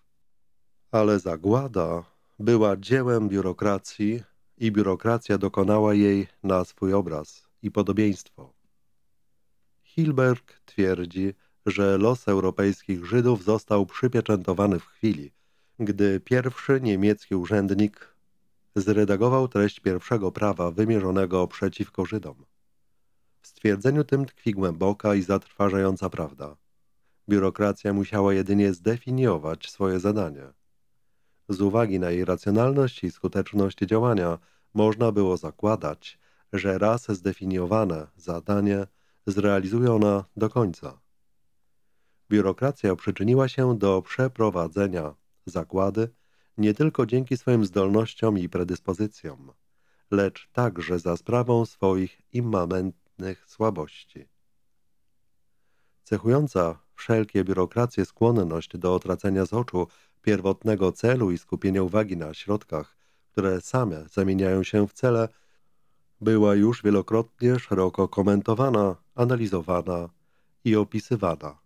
Ale zagłada była dziełem biurokracji i biurokracja dokonała jej na swój obraz i podobieństwo. Hilberg twierdzi, że los europejskich Żydów został przypieczętowany w chwili, gdy pierwszy niemiecki urzędnik zredagował treść pierwszego prawa wymierzonego przeciwko Żydom. W stwierdzeniu tym tkwi głęboka i zatrważająca prawda. Biurokracja musiała jedynie zdefiniować swoje zadanie. Z uwagi na jej racjonalność i skuteczność działania można było zakładać, że raz zdefiniowane zadanie zrealizuje ona do końca. Biurokracja przyczyniła się do przeprowadzenia zakłady nie tylko dzięki swoim zdolnościom i predyspozycjom, lecz także za sprawą swoich immanent słabości. Cechująca wszelkie biurokracje skłonność do odtracenia z oczu pierwotnego celu i skupienia uwagi na środkach, które same zamieniają się w cele, była już wielokrotnie szeroko komentowana, analizowana i opisywana.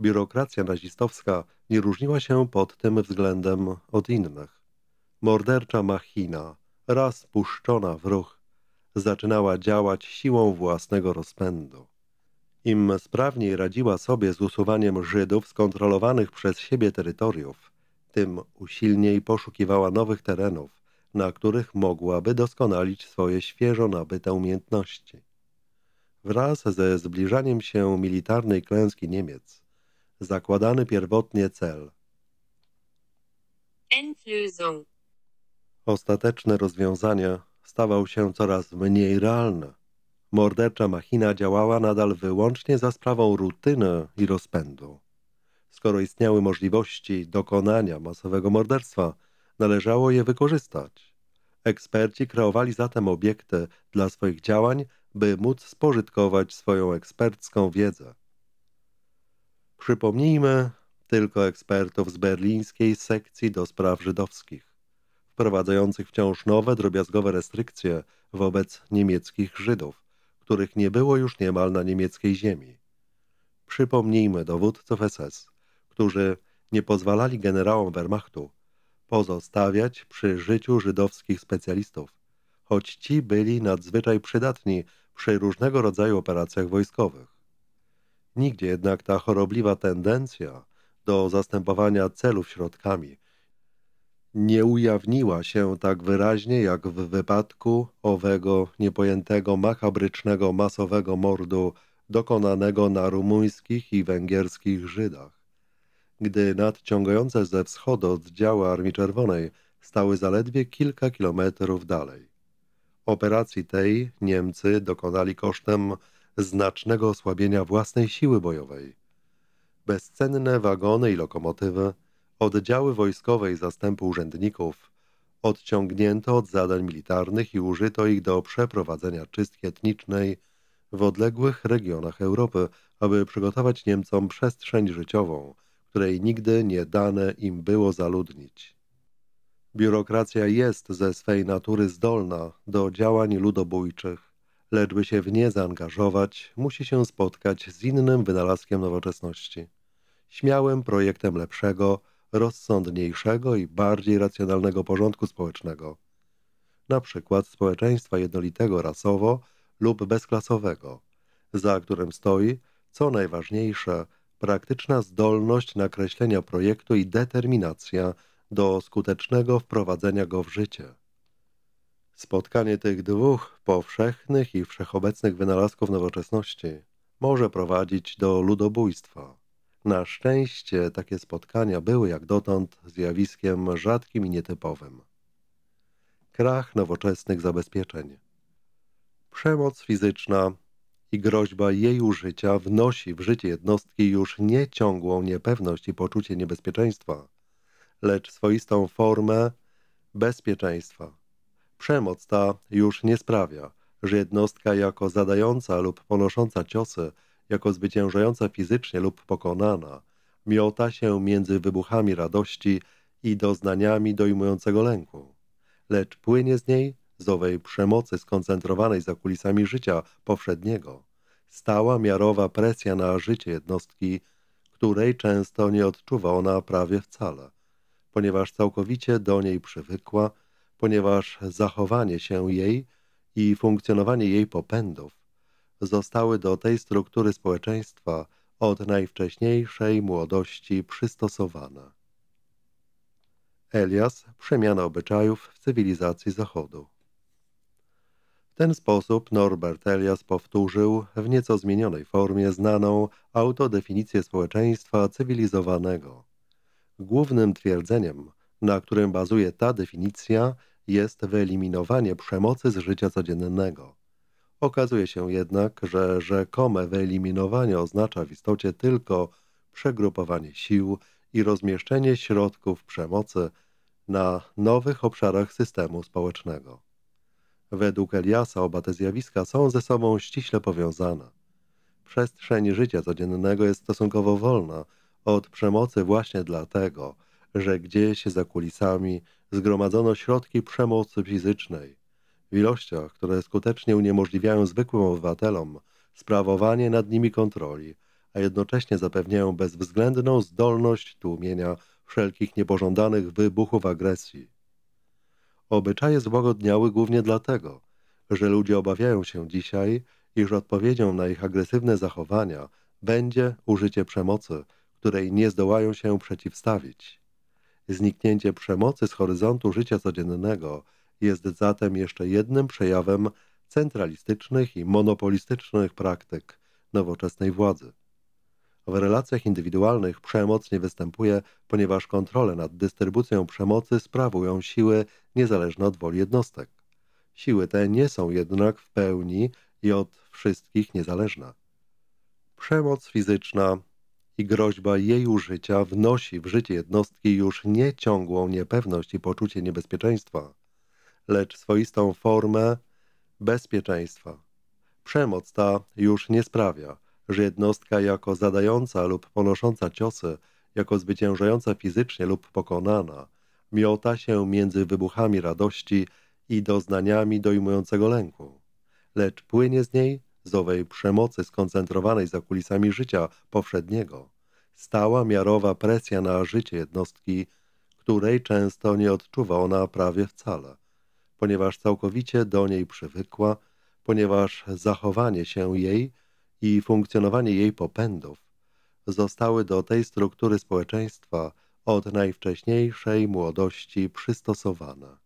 Biurokracja nazistowska nie różniła się pod tym względem od innych. Mordercza machina, raz puszczona w ruch, zaczynała działać siłą własnego rozpędu. Im sprawniej radziła sobie z usuwaniem Żydów z kontrolowanych przez siebie terytoriów, tym usilniej poszukiwała nowych terenów, na których mogłaby doskonalić swoje świeżo nabyte umiejętności. Wraz ze zbliżaniem się militarnej klęski Niemiec, zakładany pierwotnie cel Ostateczne rozwiązania stawał się coraz mniej realny. Mordercza machina działała nadal wyłącznie za sprawą rutyny i rozpędu. Skoro istniały możliwości dokonania masowego morderstwa, należało je wykorzystać. Eksperci kreowali zatem obiekty dla swoich działań, by móc spożytkować swoją ekspercką wiedzę. Przypomnijmy tylko ekspertów z berlińskiej sekcji do spraw żydowskich wprowadzających wciąż nowe drobiazgowe restrykcje wobec niemieckich Żydów, których nie było już niemal na niemieckiej ziemi. Przypomnijmy dowódców SS, którzy nie pozwalali generałom Wehrmachtu pozostawiać przy życiu żydowskich specjalistów, choć ci byli nadzwyczaj przydatni przy różnego rodzaju operacjach wojskowych. Nigdzie jednak ta chorobliwa tendencja do zastępowania celów środkami nie ujawniła się tak wyraźnie jak w wypadku owego niepojętego machabrycznego, masowego mordu dokonanego na rumuńskich i węgierskich Żydach. Gdy nadciągające ze wschodu oddziały Armii Czerwonej stały zaledwie kilka kilometrów dalej. Operacji tej Niemcy dokonali kosztem znacznego osłabienia własnej siły bojowej. Bezcenne wagony i lokomotywy Oddziały wojskowe i zastępy urzędników odciągnięto od zadań militarnych i użyto ich do przeprowadzenia czystki etnicznej w odległych regionach Europy, aby przygotować Niemcom przestrzeń życiową, której nigdy nie dane im było zaludnić. Biurokracja jest ze swej natury zdolna do działań ludobójczych, lecz by się w nie zaangażować, musi się spotkać z innym wynalazkiem nowoczesności. Śmiałym projektem lepszego, rozsądniejszego i bardziej racjonalnego porządku społecznego, na przykład społeczeństwa jednolitego rasowo lub bezklasowego, za którym stoi, co najważniejsze, praktyczna zdolność nakreślenia projektu i determinacja do skutecznego wprowadzenia go w życie. Spotkanie tych dwóch powszechnych i wszechobecnych wynalazków nowoczesności może prowadzić do ludobójstwa. Na szczęście takie spotkania były jak dotąd zjawiskiem rzadkim i nietypowym. Krach nowoczesnych zabezpieczeń. Przemoc fizyczna i groźba jej użycia wnosi w życie jednostki już nie ciągłą niepewność i poczucie niebezpieczeństwa, lecz swoistą formę bezpieczeństwa. Przemoc ta już nie sprawia, że jednostka jako zadająca lub ponosząca ciosy jako zwyciężająca fizycznie lub pokonana, miota się między wybuchami radości i doznaniami dojmującego lęku, lecz płynie z niej, z owej przemocy skoncentrowanej za kulisami życia powszedniego, stała miarowa presja na życie jednostki, której często nie odczuwa ona prawie wcale, ponieważ całkowicie do niej przywykła, ponieważ zachowanie się jej i funkcjonowanie jej popędów zostały do tej struktury społeczeństwa od najwcześniejszej młodości przystosowane. Elias przemiana obyczajów w cywilizacji Zachodu. W ten sposób Norbert Elias powtórzył w nieco zmienionej formie znaną autodefinicję społeczeństwa cywilizowanego. Głównym twierdzeniem, na którym bazuje ta definicja, jest wyeliminowanie przemocy z życia codziennego – Okazuje się jednak, że rzekome wyeliminowanie oznacza w istocie tylko przegrupowanie sił i rozmieszczenie środków przemocy na nowych obszarach systemu społecznego. Według Eliasa oba te zjawiska są ze sobą ściśle powiązane. Przestrzeń życia codziennego jest stosunkowo wolna od przemocy właśnie dlatego, że gdzieś za kulisami zgromadzono środki przemocy fizycznej, w ilościach, które skutecznie uniemożliwiają zwykłym obywatelom sprawowanie nad nimi kontroli, a jednocześnie zapewniają bezwzględną zdolność tłumienia wszelkich niepożądanych wybuchów agresji. Obyczaje złagodniały głównie dlatego, że ludzie obawiają się dzisiaj, iż odpowiedzią na ich agresywne zachowania będzie użycie przemocy, której nie zdołają się przeciwstawić. Zniknięcie przemocy z horyzontu życia codziennego jest zatem jeszcze jednym przejawem centralistycznych i monopolistycznych praktyk nowoczesnej władzy. W relacjach indywidualnych przemoc nie występuje, ponieważ kontrolę nad dystrybucją przemocy sprawują siły niezależne od woli jednostek. Siły te nie są jednak w pełni i od wszystkich niezależne. Przemoc fizyczna i groźba jej użycia wnosi w życie jednostki już nie ciągłą niepewność i poczucie niebezpieczeństwa, lecz swoistą formę bezpieczeństwa. Przemoc ta już nie sprawia, że jednostka jako zadająca lub ponosząca ciosy, jako zwyciężająca fizycznie lub pokonana, miota się między wybuchami radości i doznaniami dojmującego lęku, lecz płynie z niej, z owej przemocy skoncentrowanej za kulisami życia powszedniego, stała miarowa presja na życie jednostki, której często nie odczuwa ona prawie wcale, ponieważ całkowicie do niej przywykła, ponieważ zachowanie się jej i funkcjonowanie jej popędów zostały do tej struktury społeczeństwa od najwcześniejszej młodości przystosowane.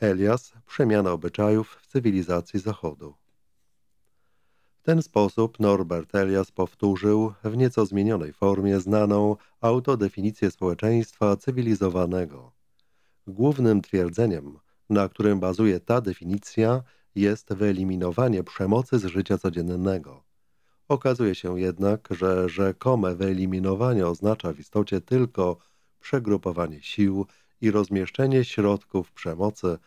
Elias przemiana obyczajów w cywilizacji Zachodu. W ten sposób Norbert Elias powtórzył w nieco zmienionej formie znaną autodefinicję społeczeństwa cywilizowanego – Głównym twierdzeniem, na którym bazuje ta definicja, jest wyeliminowanie przemocy z życia codziennego. Okazuje się jednak, że rzekome wyeliminowanie oznacza w istocie tylko przegrupowanie sił i rozmieszczenie środków przemocy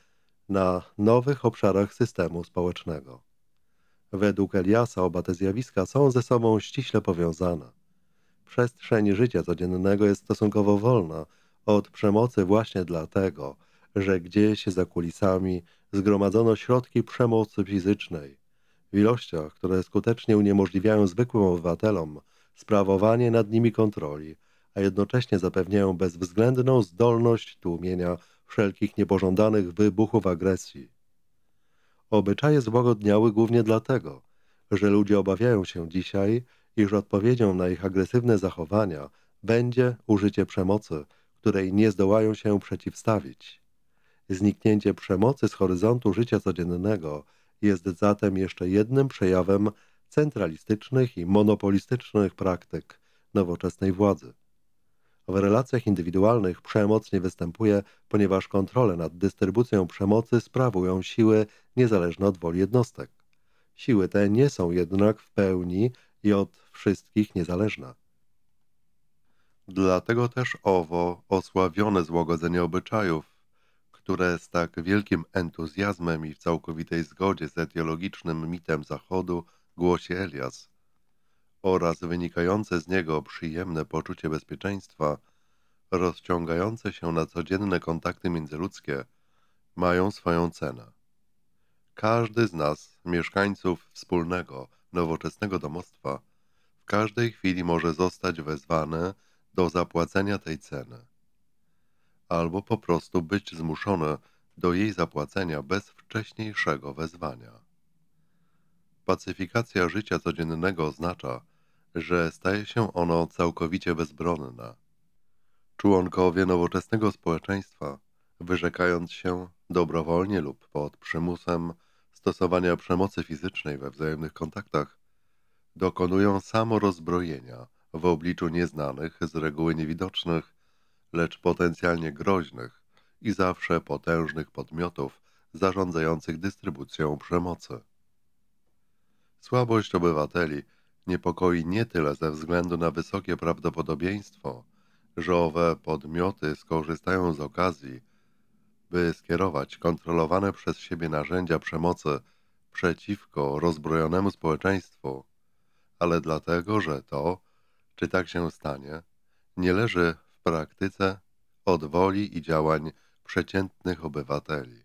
na nowych obszarach systemu społecznego. Według Eliasa oba te zjawiska są ze sobą ściśle powiązane. Przestrzeń życia codziennego jest stosunkowo wolna – od przemocy właśnie dlatego, że gdzieś za kulisami zgromadzono środki przemocy fizycznej w ilościach, które skutecznie uniemożliwiają zwykłym obywatelom sprawowanie nad nimi kontroli, a jednocześnie zapewniają bezwzględną zdolność tłumienia wszelkich niepożądanych wybuchów agresji. Obyczaje złagodniały głównie dlatego, że ludzie obawiają się dzisiaj, iż odpowiedzią na ich agresywne zachowania będzie użycie przemocy – której nie zdołają się przeciwstawić. Zniknięcie przemocy z horyzontu życia codziennego jest zatem jeszcze jednym przejawem centralistycznych i monopolistycznych praktyk nowoczesnej władzy. W relacjach indywidualnych przemoc nie występuje, ponieważ kontrolę nad dystrybucją przemocy sprawują siły niezależne od woli jednostek. Siły te nie są jednak w pełni i od wszystkich niezależne. Dlatego też owo osławione złagodzenie obyczajów, które z tak wielkim entuzjazmem i w całkowitej zgodzie z etiologicznym mitem Zachodu głosi Elias oraz wynikające z niego przyjemne poczucie bezpieczeństwa, rozciągające się na codzienne kontakty międzyludzkie, mają swoją cenę. Każdy z nas, mieszkańców wspólnego, nowoczesnego domostwa, w każdej chwili może zostać wezwany do zapłacenia tej ceny, albo po prostu być zmuszone do jej zapłacenia bez wcześniejszego wezwania. Pacyfikacja życia codziennego oznacza, że staje się ono całkowicie bezbronne. Członkowie nowoczesnego społeczeństwa, wyrzekając się dobrowolnie lub pod przymusem stosowania przemocy fizycznej we wzajemnych kontaktach, dokonują samorozbrojenia – w obliczu nieznanych, z reguły niewidocznych, lecz potencjalnie groźnych i zawsze potężnych podmiotów zarządzających dystrybucją przemocy. Słabość obywateli niepokoi nie tyle ze względu na wysokie prawdopodobieństwo, że owe podmioty skorzystają z okazji, by skierować kontrolowane przez siebie narzędzia przemocy przeciwko rozbrojonemu społeczeństwu, ale dlatego, że to czy tak się stanie? Nie leży w praktyce od woli i działań przeciętnych obywateli.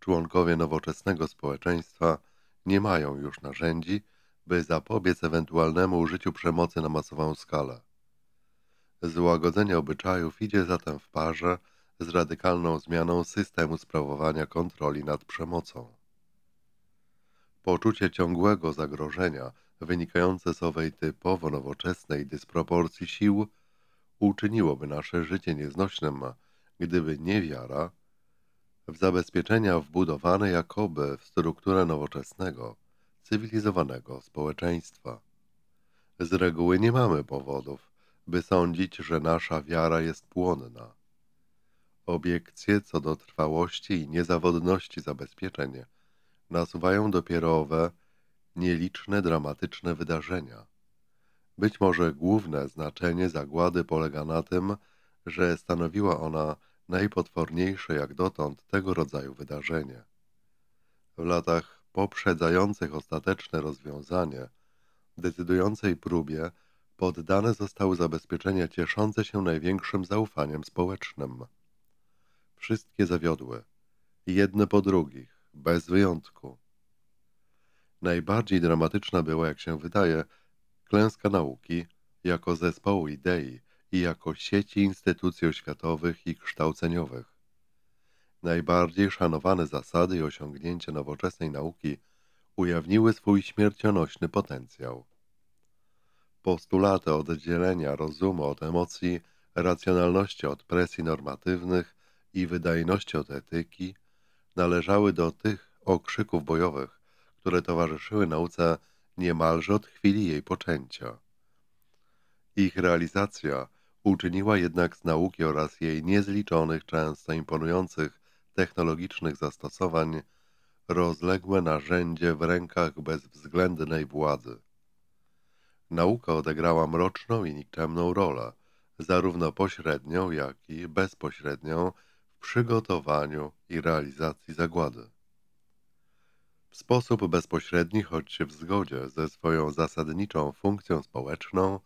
Członkowie nowoczesnego społeczeństwa nie mają już narzędzi, by zapobiec ewentualnemu użyciu przemocy na masową skalę. Złagodzenie obyczajów idzie zatem w parze z radykalną zmianą systemu sprawowania kontroli nad przemocą. Poczucie ciągłego zagrożenia wynikające z owej typowo nowoczesnej dysproporcji sił uczyniłoby nasze życie nieznośnym, gdyby nie wiara w zabezpieczenia wbudowane jakoby w strukturę nowoczesnego, cywilizowanego społeczeństwa. Z reguły nie mamy powodów, by sądzić, że nasza wiara jest płonna. Obiekcje co do trwałości i niezawodności zabezpieczeń nasuwają dopiero owe nieliczne dramatyczne wydarzenia. Być może główne znaczenie zagłady polega na tym, że stanowiła ona najpotworniejsze jak dotąd tego rodzaju wydarzenie. W latach poprzedzających ostateczne rozwiązanie, decydującej próbie, poddane zostały zabezpieczenia cieszące się największym zaufaniem społecznym. Wszystkie zawiodły, jedne po drugich, bez wyjątku. Najbardziej dramatyczna była, jak się wydaje, klęska nauki jako zespołu idei i jako sieci instytucji oświatowych i kształceniowych. Najbardziej szanowane zasady i osiągnięcia nowoczesnej nauki ujawniły swój śmiercionośny potencjał. Postulaty oddzielenia rozumu od emocji, racjonalności od presji normatywnych i wydajności od etyki należały do tych okrzyków bojowych, które towarzyszyły nauce niemalże od chwili jej poczęcia. Ich realizacja uczyniła jednak z nauki oraz jej niezliczonych, często imponujących technologicznych zastosowań rozległe narzędzie w rękach bezwzględnej władzy. Nauka odegrała mroczną i nikczemną rolę, zarówno pośrednią, jak i bezpośrednią w przygotowaniu i realizacji zagłady sposób bezpośredni, choć w zgodzie ze swoją zasadniczą funkcją społeczną,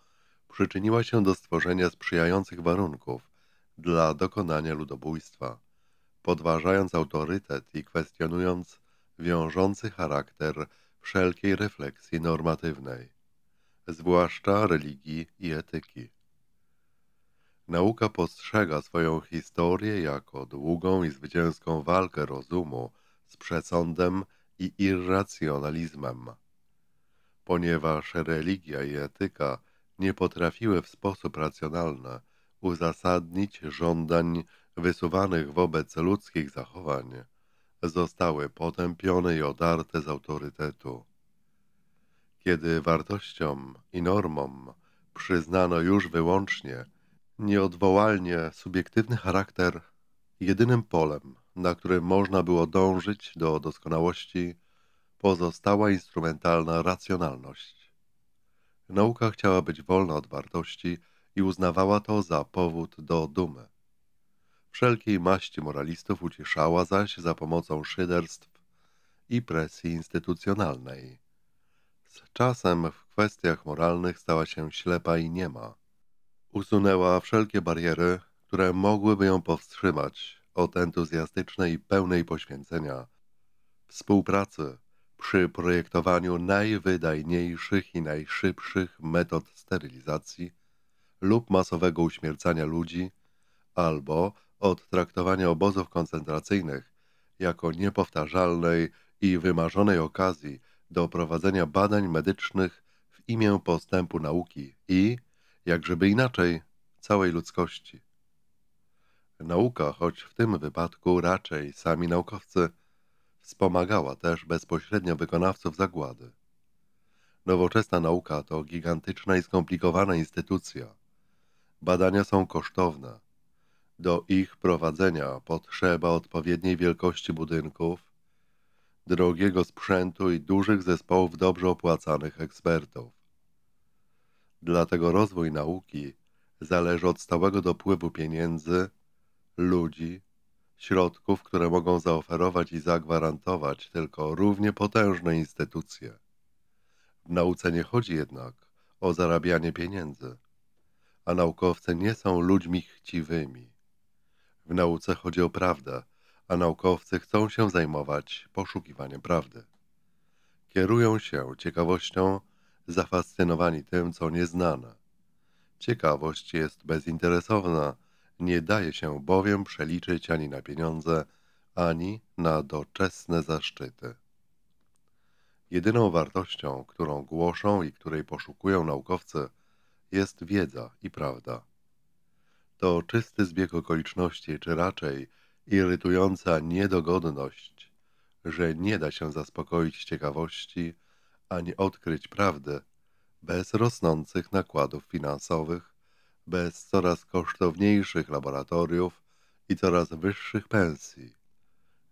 przyczyniła się do stworzenia sprzyjających warunków dla dokonania ludobójstwa, podważając autorytet i kwestionując wiążący charakter wszelkiej refleksji normatywnej, zwłaszcza religii i etyki. Nauka postrzega swoją historię jako długą i zwycięską walkę rozumu z przesądem i irracjonalizmem. Ponieważ religia i etyka nie potrafiły w sposób racjonalny uzasadnić żądań wysuwanych wobec ludzkich zachowań, zostały potępione i odarte z autorytetu. Kiedy wartościom i normom przyznano już wyłącznie, nieodwołalnie subiektywny charakter, jedynym polem, na którym można było dążyć do doskonałości, pozostała instrumentalna racjonalność. Nauka chciała być wolna od wartości i uznawała to za powód do dumy. Wszelkiej maści moralistów ucieszała zaś za pomocą szyderstw i presji instytucjonalnej. Z czasem w kwestiach moralnych stała się ślepa i niema. Usunęła wszelkie bariery, które mogłyby ją powstrzymać od entuzjastycznej i pełnej poświęcenia współpracy przy projektowaniu najwydajniejszych i najszybszych metod sterylizacji lub masowego uśmiercania ludzi, albo od traktowania obozów koncentracyjnych jako niepowtarzalnej i wymarzonej okazji do prowadzenia badań medycznych w imię postępu nauki i, jakżeby inaczej, całej ludzkości. Nauka, choć w tym wypadku raczej sami naukowcy, wspomagała też bezpośrednio wykonawców zagłady. Nowoczesna nauka to gigantyczna i skomplikowana instytucja. Badania są kosztowne. Do ich prowadzenia potrzeba odpowiedniej wielkości budynków, drogiego sprzętu i dużych zespołów dobrze opłacanych ekspertów. Dlatego rozwój nauki zależy od stałego dopływu pieniędzy ludzi, środków, które mogą zaoferować i zagwarantować tylko równie potężne instytucje. W nauce nie chodzi jednak o zarabianie pieniędzy, a naukowcy nie są ludźmi chciwymi. W nauce chodzi o prawdę, a naukowcy chcą się zajmować poszukiwaniem prawdy. Kierują się ciekawością, zafascynowani tym, co nieznane. Ciekawość jest bezinteresowna nie daje się bowiem przeliczyć ani na pieniądze, ani na doczesne zaszczyty. Jedyną wartością, którą głoszą i której poszukują naukowcy, jest wiedza i prawda. To czysty zbieg okoliczności, czy raczej irytująca niedogodność, że nie da się zaspokoić ciekawości ani odkryć prawdy bez rosnących nakładów finansowych bez coraz kosztowniejszych laboratoriów i coraz wyższych pensji.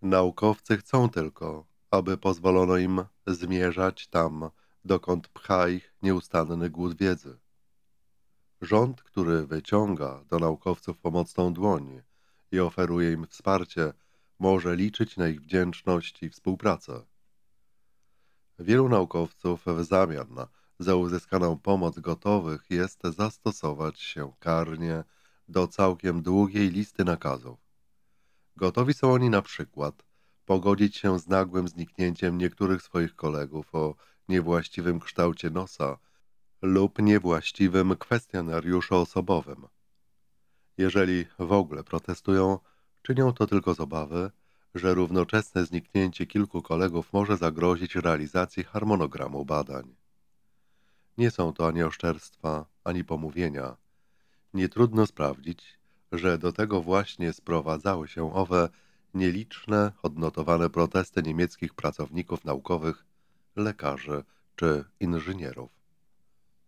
Naukowcy chcą tylko, aby pozwolono im zmierzać tam, dokąd pcha ich nieustanny głód wiedzy. Rząd, który wyciąga do naukowców pomocną dłoń i oferuje im wsparcie, może liczyć na ich wdzięczność i współpracę. Wielu naukowców w zamian na za uzyskaną pomoc gotowych jest zastosować się karnie do całkiem długiej listy nakazów. Gotowi są oni na przykład pogodzić się z nagłym zniknięciem niektórych swoich kolegów o niewłaściwym kształcie nosa lub niewłaściwym kwestionariuszu osobowym. Jeżeli w ogóle protestują, czynią to tylko z obawy, że równoczesne zniknięcie kilku kolegów może zagrozić realizacji harmonogramu badań. Nie są to ani oszczerstwa, ani pomówienia. Nie trudno sprawdzić, że do tego właśnie sprowadzały się owe nieliczne odnotowane protesty niemieckich pracowników naukowych, lekarzy czy inżynierów.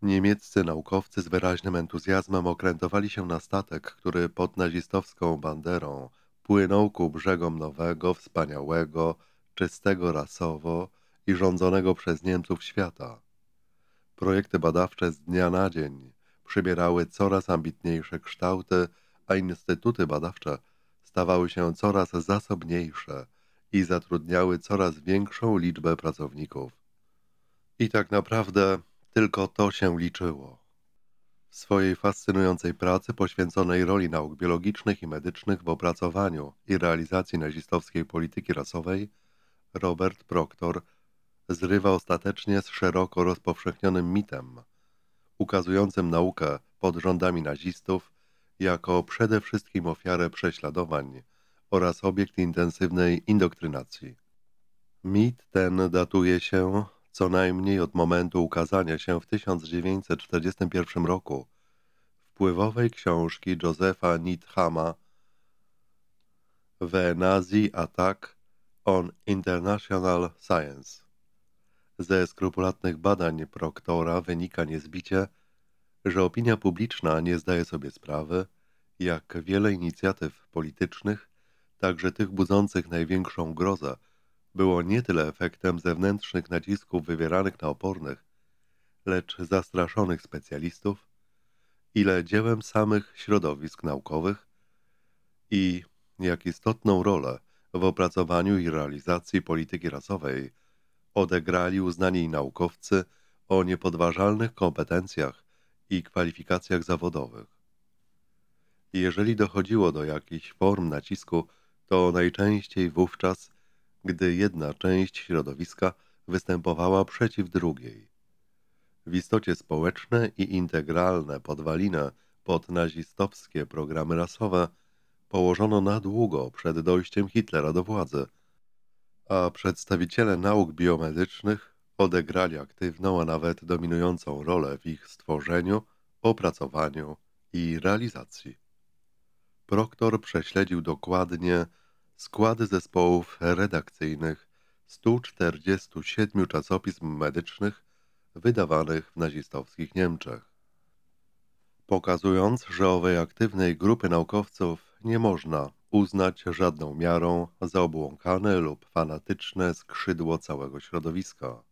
Niemieccy naukowcy z wyraźnym entuzjazmem okrętowali się na statek, który pod nazistowską banderą płynął ku brzegom nowego, wspaniałego, czystego rasowo i rządzonego przez Niemców świata – projekty badawcze z dnia na dzień przybierały coraz ambitniejsze kształty, a instytuty badawcze stawały się coraz zasobniejsze i zatrudniały coraz większą liczbę pracowników. I tak naprawdę tylko to się liczyło. W swojej fascynującej pracy poświęconej roli nauk biologicznych i medycznych w opracowaniu i realizacji nazistowskiej polityki rasowej, Robert Proctor zrywa ostatecznie z szeroko rozpowszechnionym mitem, ukazującym naukę pod rządami nazistów jako przede wszystkim ofiarę prześladowań oraz obiekt intensywnej indoktrynacji. Mit ten datuje się co najmniej od momentu ukazania się w 1941 roku wpływowej książki Josefa Needhama The Nazi Attack on International Science. Ze skrupulatnych badań proktora wynika niezbicie, że opinia publiczna nie zdaje sobie sprawy, jak wiele inicjatyw politycznych, także tych budzących największą grozę, było nie tyle efektem zewnętrznych nacisków wywieranych na opornych, lecz zastraszonych specjalistów, ile dziełem samych środowisk naukowych i jak istotną rolę w opracowaniu i realizacji polityki rasowej odegrali uznani naukowcy o niepodważalnych kompetencjach i kwalifikacjach zawodowych. Jeżeli dochodziło do jakichś form nacisku, to najczęściej wówczas, gdy jedna część środowiska występowała przeciw drugiej. W istocie społeczne i integralne podwaliny pod nazistowskie programy rasowe położono na długo przed dojściem Hitlera do władzy – a przedstawiciele nauk biomedycznych odegrali aktywną, a nawet dominującą rolę w ich stworzeniu, opracowaniu i realizacji. Proktor prześledził dokładnie składy zespołów redakcyjnych 147 czasopism medycznych wydawanych w nazistowskich Niemczech, pokazując, że owej aktywnej grupy naukowców nie można uznać żadną miarą za obłąkane lub fanatyczne skrzydło całego środowiska.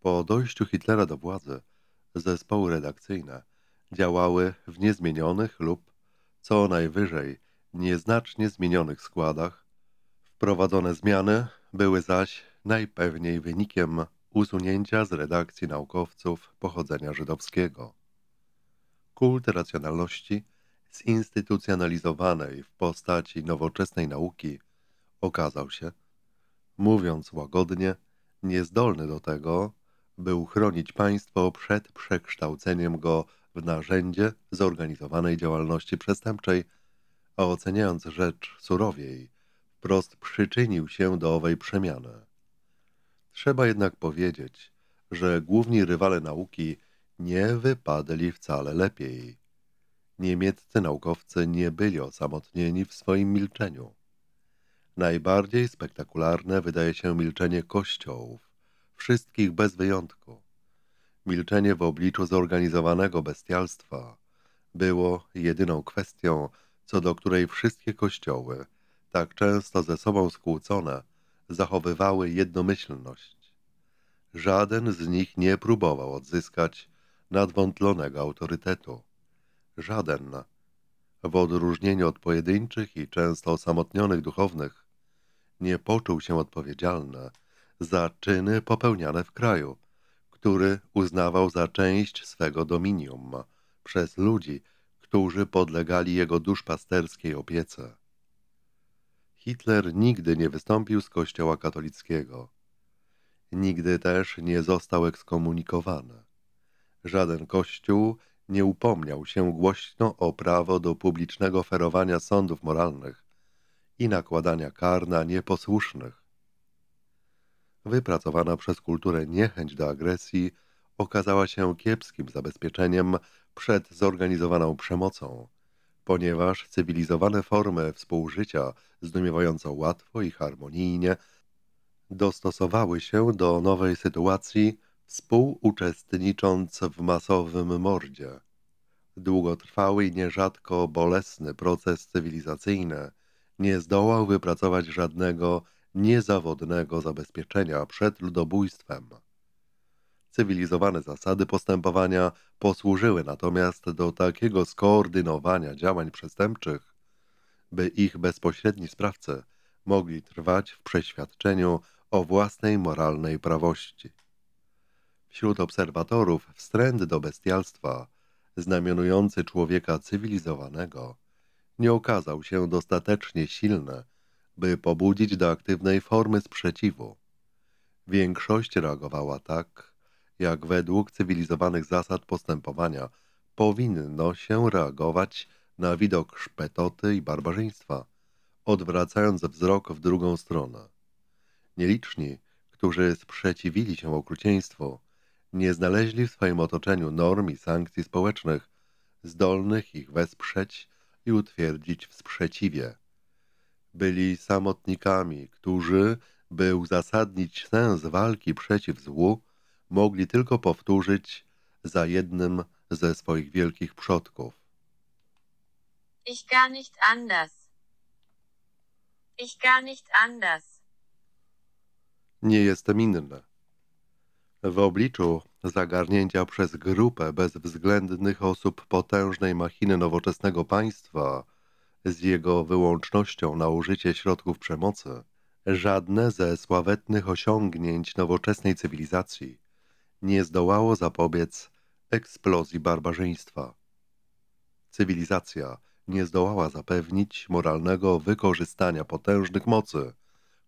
Po dojściu Hitlera do władzy zespoły redakcyjne działały w niezmienionych lub, co najwyżej, nieznacznie zmienionych składach. Wprowadzone zmiany były zaś najpewniej wynikiem usunięcia z redakcji naukowców pochodzenia żydowskiego. Kult racjonalności – zinstytucjonalizowanej w postaci nowoczesnej nauki okazał się, mówiąc łagodnie, niezdolny do tego, by uchronić państwo przed przekształceniem go w narzędzie zorganizowanej działalności przestępczej, a oceniając rzecz surowiej, wprost przyczynił się do owej przemiany. Trzeba jednak powiedzieć, że główni rywale nauki nie wypadli wcale lepiej niemieccy naukowcy nie byli osamotnieni w swoim milczeniu. Najbardziej spektakularne wydaje się milczenie kościołów, wszystkich bez wyjątku. Milczenie w obliczu zorganizowanego bestialstwa było jedyną kwestią, co do której wszystkie kościoły, tak często ze sobą skłócone, zachowywały jednomyślność. Żaden z nich nie próbował odzyskać nadwątlonego autorytetu żaden. W odróżnieniu od pojedynczych i często osamotnionych duchownych, nie poczuł się odpowiedzialny za czyny popełniane w kraju, który uznawał za część swego dominium przez ludzi, którzy podlegali jego duszpasterskiej opiece. Hitler nigdy nie wystąpił z kościoła katolickiego. Nigdy też nie został ekskomunikowany. Żaden kościół nie upomniał się głośno o prawo do publicznego ferowania sądów moralnych i nakładania kar na nieposłusznych. Wypracowana przez kulturę niechęć do agresji okazała się kiepskim zabezpieczeniem przed zorganizowaną przemocą, ponieważ cywilizowane formy współżycia zdumiewająco łatwo i harmonijnie dostosowały się do nowej sytuacji współuczestnicząc w masowym mordzie. Długotrwały i nierzadko bolesny proces cywilizacyjny nie zdołał wypracować żadnego niezawodnego zabezpieczenia przed ludobójstwem. Cywilizowane zasady postępowania posłużyły natomiast do takiego skoordynowania działań przestępczych, by ich bezpośredni sprawcy mogli trwać w przeświadczeniu o własnej moralnej prawości. Wśród obserwatorów wstręt do bestialstwa, znamionujący człowieka cywilizowanego, nie okazał się dostatecznie silny, by pobudzić do aktywnej formy sprzeciwu. Większość reagowała tak, jak według cywilizowanych zasad postępowania powinno się reagować na widok szpetoty i barbarzyństwa, odwracając wzrok w drugą stronę. Nieliczni, którzy sprzeciwili się okrucieństwu, nie znaleźli w swoim otoczeniu norm i sankcji społecznych zdolnych ich wesprzeć i utwierdzić w sprzeciwie. Byli samotnikami, którzy, by uzasadnić sens walki przeciw złu, mogli tylko powtórzyć za jednym ze swoich wielkich przodków. Ich gar nicht anders. Ich gar nicht anders. Nie jestem inny. W obliczu zagarnięcia przez grupę bezwzględnych osób potężnej machiny nowoczesnego państwa z jego wyłącznością na użycie środków przemocy, żadne ze sławetnych osiągnięć nowoczesnej cywilizacji nie zdołało zapobiec eksplozji barbarzyństwa. Cywilizacja nie zdołała zapewnić moralnego wykorzystania potężnych mocy,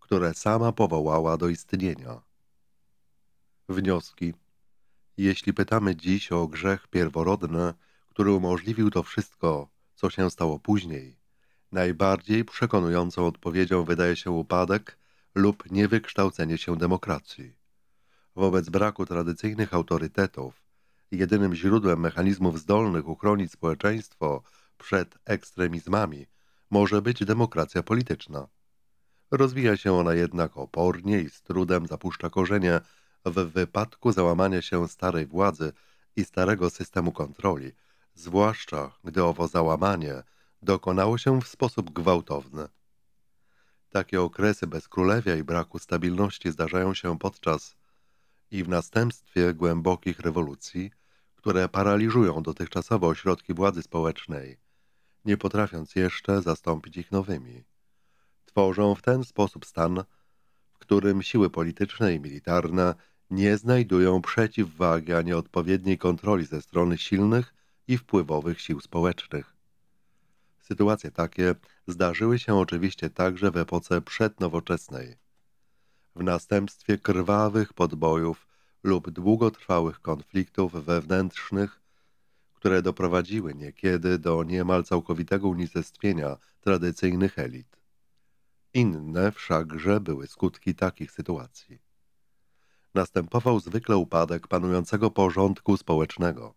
które sama powołała do istnienia. Wnioski. Jeśli pytamy dziś o grzech pierworodny, który umożliwił to wszystko, co się stało później, najbardziej przekonującą odpowiedzią wydaje się upadek lub niewykształcenie się demokracji. Wobec braku tradycyjnych autorytetów, jedynym źródłem mechanizmów zdolnych uchronić społeczeństwo przed ekstremizmami może być demokracja polityczna. Rozwija się ona jednak opornie i z trudem zapuszcza korzenie w wypadku załamania się starej władzy i starego systemu kontroli, zwłaszcza gdy owo załamanie dokonało się w sposób gwałtowny. Takie okresy bezkrólewia i braku stabilności zdarzają się podczas i w następstwie głębokich rewolucji, które paraliżują dotychczasowe ośrodki władzy społecznej, nie potrafiąc jeszcze zastąpić ich nowymi. Tworzą w ten sposób stan, w którym siły polityczne i militarne nie znajdują przeciwwagi ani odpowiedniej kontroli ze strony silnych i wpływowych sił społecznych. Sytuacje takie zdarzyły się oczywiście także w epoce przednowoczesnej. W następstwie krwawych podbojów lub długotrwałych konfliktów wewnętrznych, które doprowadziły niekiedy do niemal całkowitego unicestwienia tradycyjnych elit. Inne wszakże były skutki takich sytuacji następował zwykle upadek panującego porządku społecznego.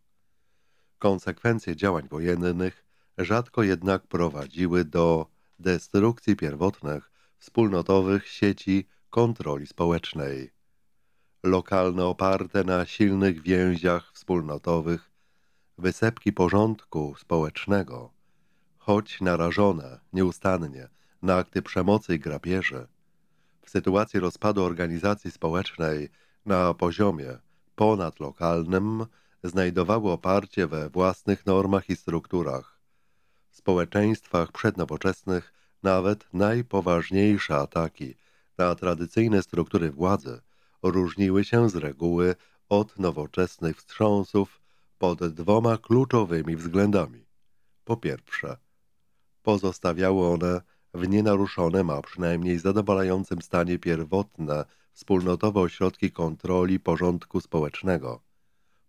Konsekwencje działań wojennych rzadko jednak prowadziły do destrukcji pierwotnych wspólnotowych sieci kontroli społecznej. Lokalne oparte na silnych więziach wspólnotowych wysepki porządku społecznego, choć narażone nieustannie na akty przemocy i grabieży, w sytuacji rozpadu organizacji społecznej na poziomie ponadlokalnym znajdowały oparcie we własnych normach i strukturach. W społeczeństwach przednowoczesnych nawet najpoważniejsze ataki na tradycyjne struktury władzy różniły się z reguły od nowoczesnych wstrząsów pod dwoma kluczowymi względami. Po pierwsze, pozostawiały one w nienaruszonym, a przynajmniej zadowalającym stanie pierwotne wspólnotowe ośrodki kontroli porządku społecznego.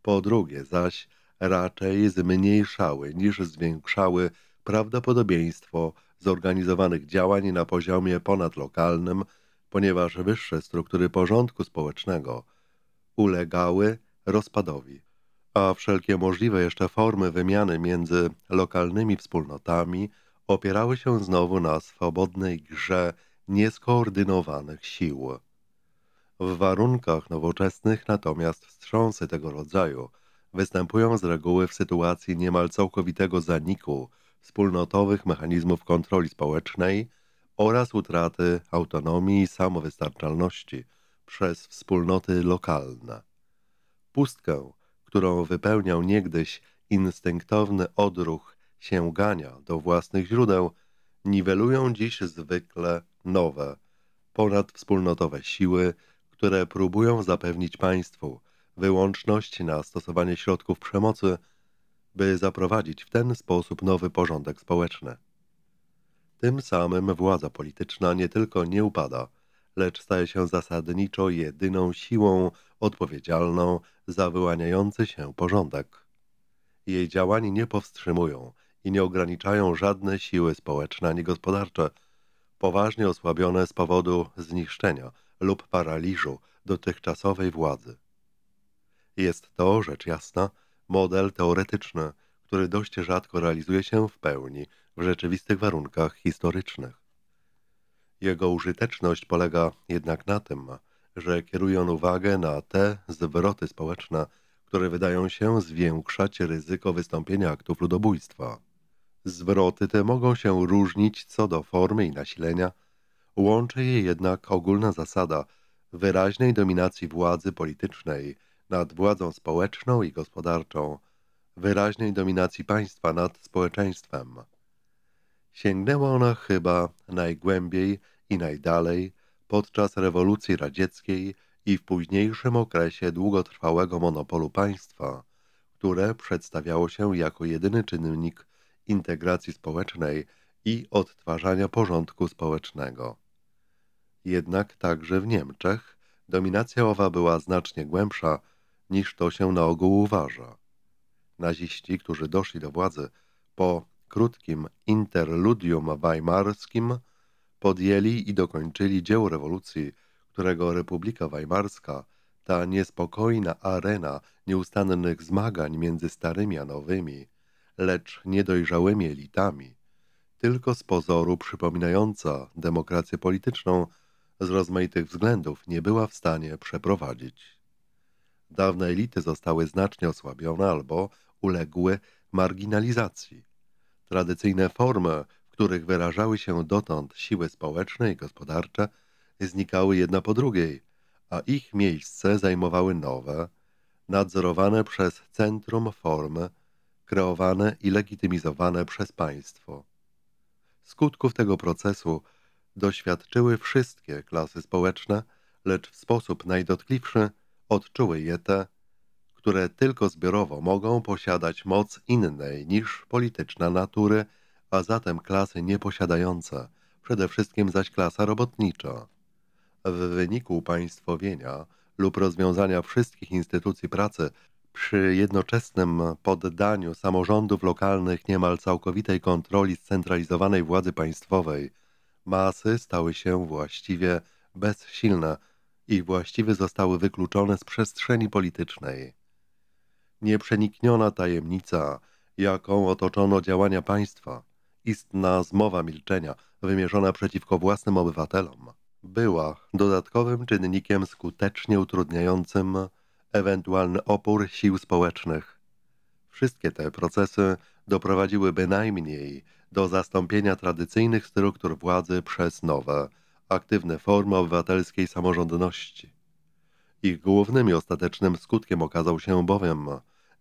Po drugie zaś raczej zmniejszały niż zwiększały prawdopodobieństwo zorganizowanych działań na poziomie ponadlokalnym, ponieważ wyższe struktury porządku społecznego ulegały rozpadowi, a wszelkie możliwe jeszcze formy wymiany między lokalnymi wspólnotami opierały się znowu na swobodnej grze nieskoordynowanych sił. W warunkach nowoczesnych natomiast wstrząsy tego rodzaju występują z reguły w sytuacji niemal całkowitego zaniku wspólnotowych mechanizmów kontroli społecznej oraz utraty autonomii i samowystarczalności przez wspólnoty lokalne. Pustkę, którą wypełniał niegdyś instynktowny odruch sięgania do własnych źródeł, niwelują dziś zwykle nowe, ponadwspólnotowe siły, które próbują zapewnić państwu wyłączność na stosowanie środków przemocy, by zaprowadzić w ten sposób nowy porządek społeczny. Tym samym władza polityczna nie tylko nie upada, lecz staje się zasadniczo jedyną siłą odpowiedzialną za wyłaniający się porządek. Jej działań nie powstrzymują i nie ograniczają żadne siły społeczne ani gospodarcze, poważnie osłabione z powodu zniszczenia – lub paraliżu dotychczasowej władzy. Jest to, rzecz jasna, model teoretyczny, który dość rzadko realizuje się w pełni w rzeczywistych warunkach historycznych. Jego użyteczność polega jednak na tym, że kieruje on uwagę na te zwroty społeczne, które wydają się zwiększać ryzyko wystąpienia aktów ludobójstwa. Zwroty te mogą się różnić co do formy i nasilenia – Łączy je jednak ogólna zasada wyraźnej dominacji władzy politycznej nad władzą społeczną i gospodarczą, wyraźnej dominacji państwa nad społeczeństwem. Sięgnęła ona chyba najgłębiej i najdalej podczas rewolucji radzieckiej i w późniejszym okresie długotrwałego monopolu państwa, które przedstawiało się jako jedyny czynnik integracji społecznej i odtwarzania porządku społecznego. Jednak także w Niemczech dominacja owa była znacznie głębsza niż to się na ogół uważa. Naziści, którzy doszli do władzy po krótkim interludium weimarskim, podjęli i dokończyli dzieło rewolucji, którego Republika Weimarska, ta niespokojna arena nieustannych zmagań między starymi a nowymi, lecz niedojrzałymi elitami, tylko z pozoru przypominająca demokrację polityczną, z rozmaitych względów nie była w stanie przeprowadzić. Dawne elity zostały znacznie osłabione albo uległy marginalizacji. Tradycyjne formy, w których wyrażały się dotąd siły społeczne i gospodarcze, znikały jedna po drugiej, a ich miejsce zajmowały nowe, nadzorowane przez centrum formy, kreowane i legitymizowane przez państwo. Skutków tego procesu doświadczyły wszystkie klasy społeczne, lecz w sposób najdotkliwszy odczuły je te, które tylko zbiorowo mogą posiadać moc innej niż polityczna natury, a zatem klasy nieposiadające, przede wszystkim zaś klasa robotnicza. W wyniku państwowienia lub rozwiązania wszystkich instytucji pracy przy jednoczesnym poddaniu samorządów lokalnych niemal całkowitej kontroli scentralizowanej władzy państwowej – masy stały się właściwie bezsilne i właściwie zostały wykluczone z przestrzeni politycznej. Nieprzenikniona tajemnica, jaką otoczono działania państwa, istna zmowa milczenia wymierzona przeciwko własnym obywatelom, była dodatkowym czynnikiem skutecznie utrudniającym ewentualny opór sił społecznych. Wszystkie te procesy doprowadziły bynajmniej do zastąpienia tradycyjnych struktur władzy przez nowe, aktywne formy obywatelskiej samorządności. Ich głównym i ostatecznym skutkiem okazał się bowiem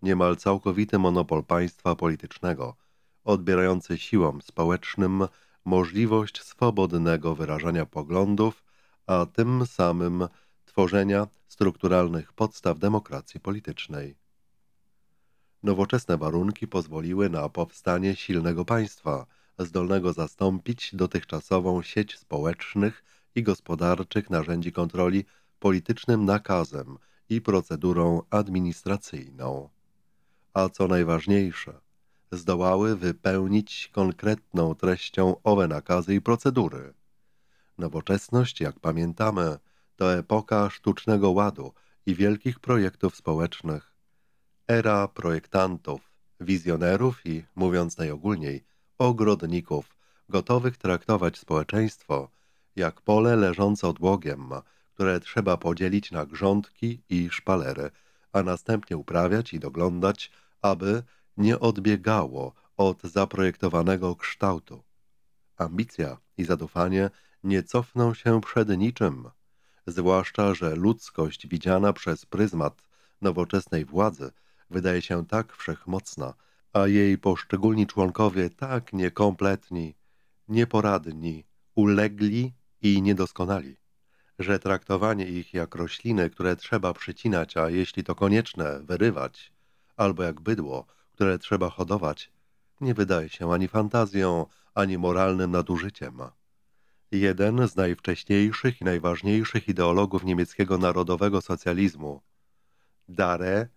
niemal całkowity monopol państwa politycznego, odbierający siłom społecznym możliwość swobodnego wyrażania poglądów, a tym samym tworzenia strukturalnych podstaw demokracji politycznej. Nowoczesne warunki pozwoliły na powstanie silnego państwa, zdolnego zastąpić dotychczasową sieć społecznych i gospodarczych narzędzi kontroli politycznym nakazem i procedurą administracyjną. A co najważniejsze, zdołały wypełnić konkretną treścią owe nakazy i procedury. Nowoczesność, jak pamiętamy, to epoka sztucznego ładu i wielkich projektów społecznych era projektantów, wizjonerów i, mówiąc najogólniej, ogrodników, gotowych traktować społeczeństwo jak pole leżące odłogiem, które trzeba podzielić na grządki i szpalery, a następnie uprawiać i doglądać, aby nie odbiegało od zaprojektowanego kształtu. Ambicja i zadufanie nie cofną się przed niczym, zwłaszcza, że ludzkość widziana przez pryzmat nowoczesnej władzy – wydaje się tak wszechmocna, a jej poszczególni członkowie tak niekompletni, nieporadni, ulegli i niedoskonali, że traktowanie ich jak rośliny, które trzeba przycinać, a jeśli to konieczne, wyrywać, albo jak bydło, które trzeba hodować, nie wydaje się ani fantazją, ani moralnym nadużyciem. Jeden z najwcześniejszych i najważniejszych ideologów niemieckiego narodowego socjalizmu, Dare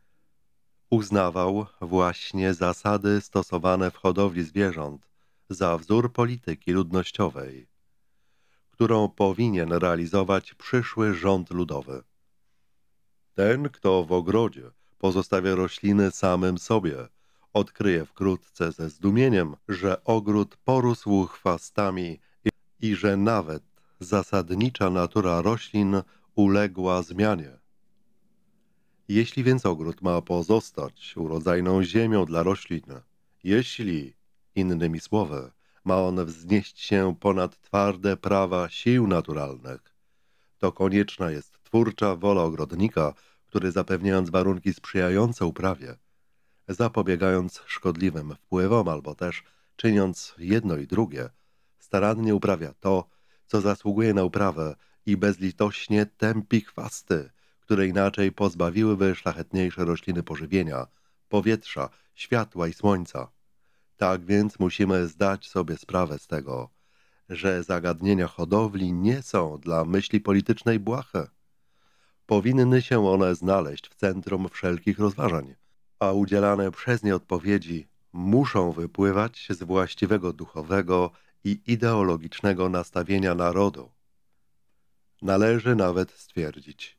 Uznawał właśnie zasady stosowane w hodowli zwierząt za wzór polityki ludnościowej, którą powinien realizować przyszły rząd ludowy. Ten, kto w ogrodzie pozostawia rośliny samym sobie, odkryje wkrótce ze zdumieniem, że ogród porósł chwastami i, i że nawet zasadnicza natura roślin uległa zmianie. Jeśli więc ogród ma pozostać urodzajną ziemią dla roślin, jeśli, innymi słowy, ma on wznieść się ponad twarde prawa sił naturalnych, to konieczna jest twórcza wola ogrodnika, który zapewniając warunki sprzyjające uprawie, zapobiegając szkodliwym wpływom albo też czyniąc jedno i drugie, starannie uprawia to, co zasługuje na uprawę i bezlitośnie tępi chwasty, które inaczej pozbawiłyby szlachetniejsze rośliny pożywienia, powietrza, światła i słońca. Tak więc musimy zdać sobie sprawę z tego, że zagadnienia hodowli nie są dla myśli politycznej błahe. Powinny się one znaleźć w centrum wszelkich rozważań, a udzielane przez nie odpowiedzi muszą wypływać z właściwego duchowego i ideologicznego nastawienia narodu. Należy nawet stwierdzić,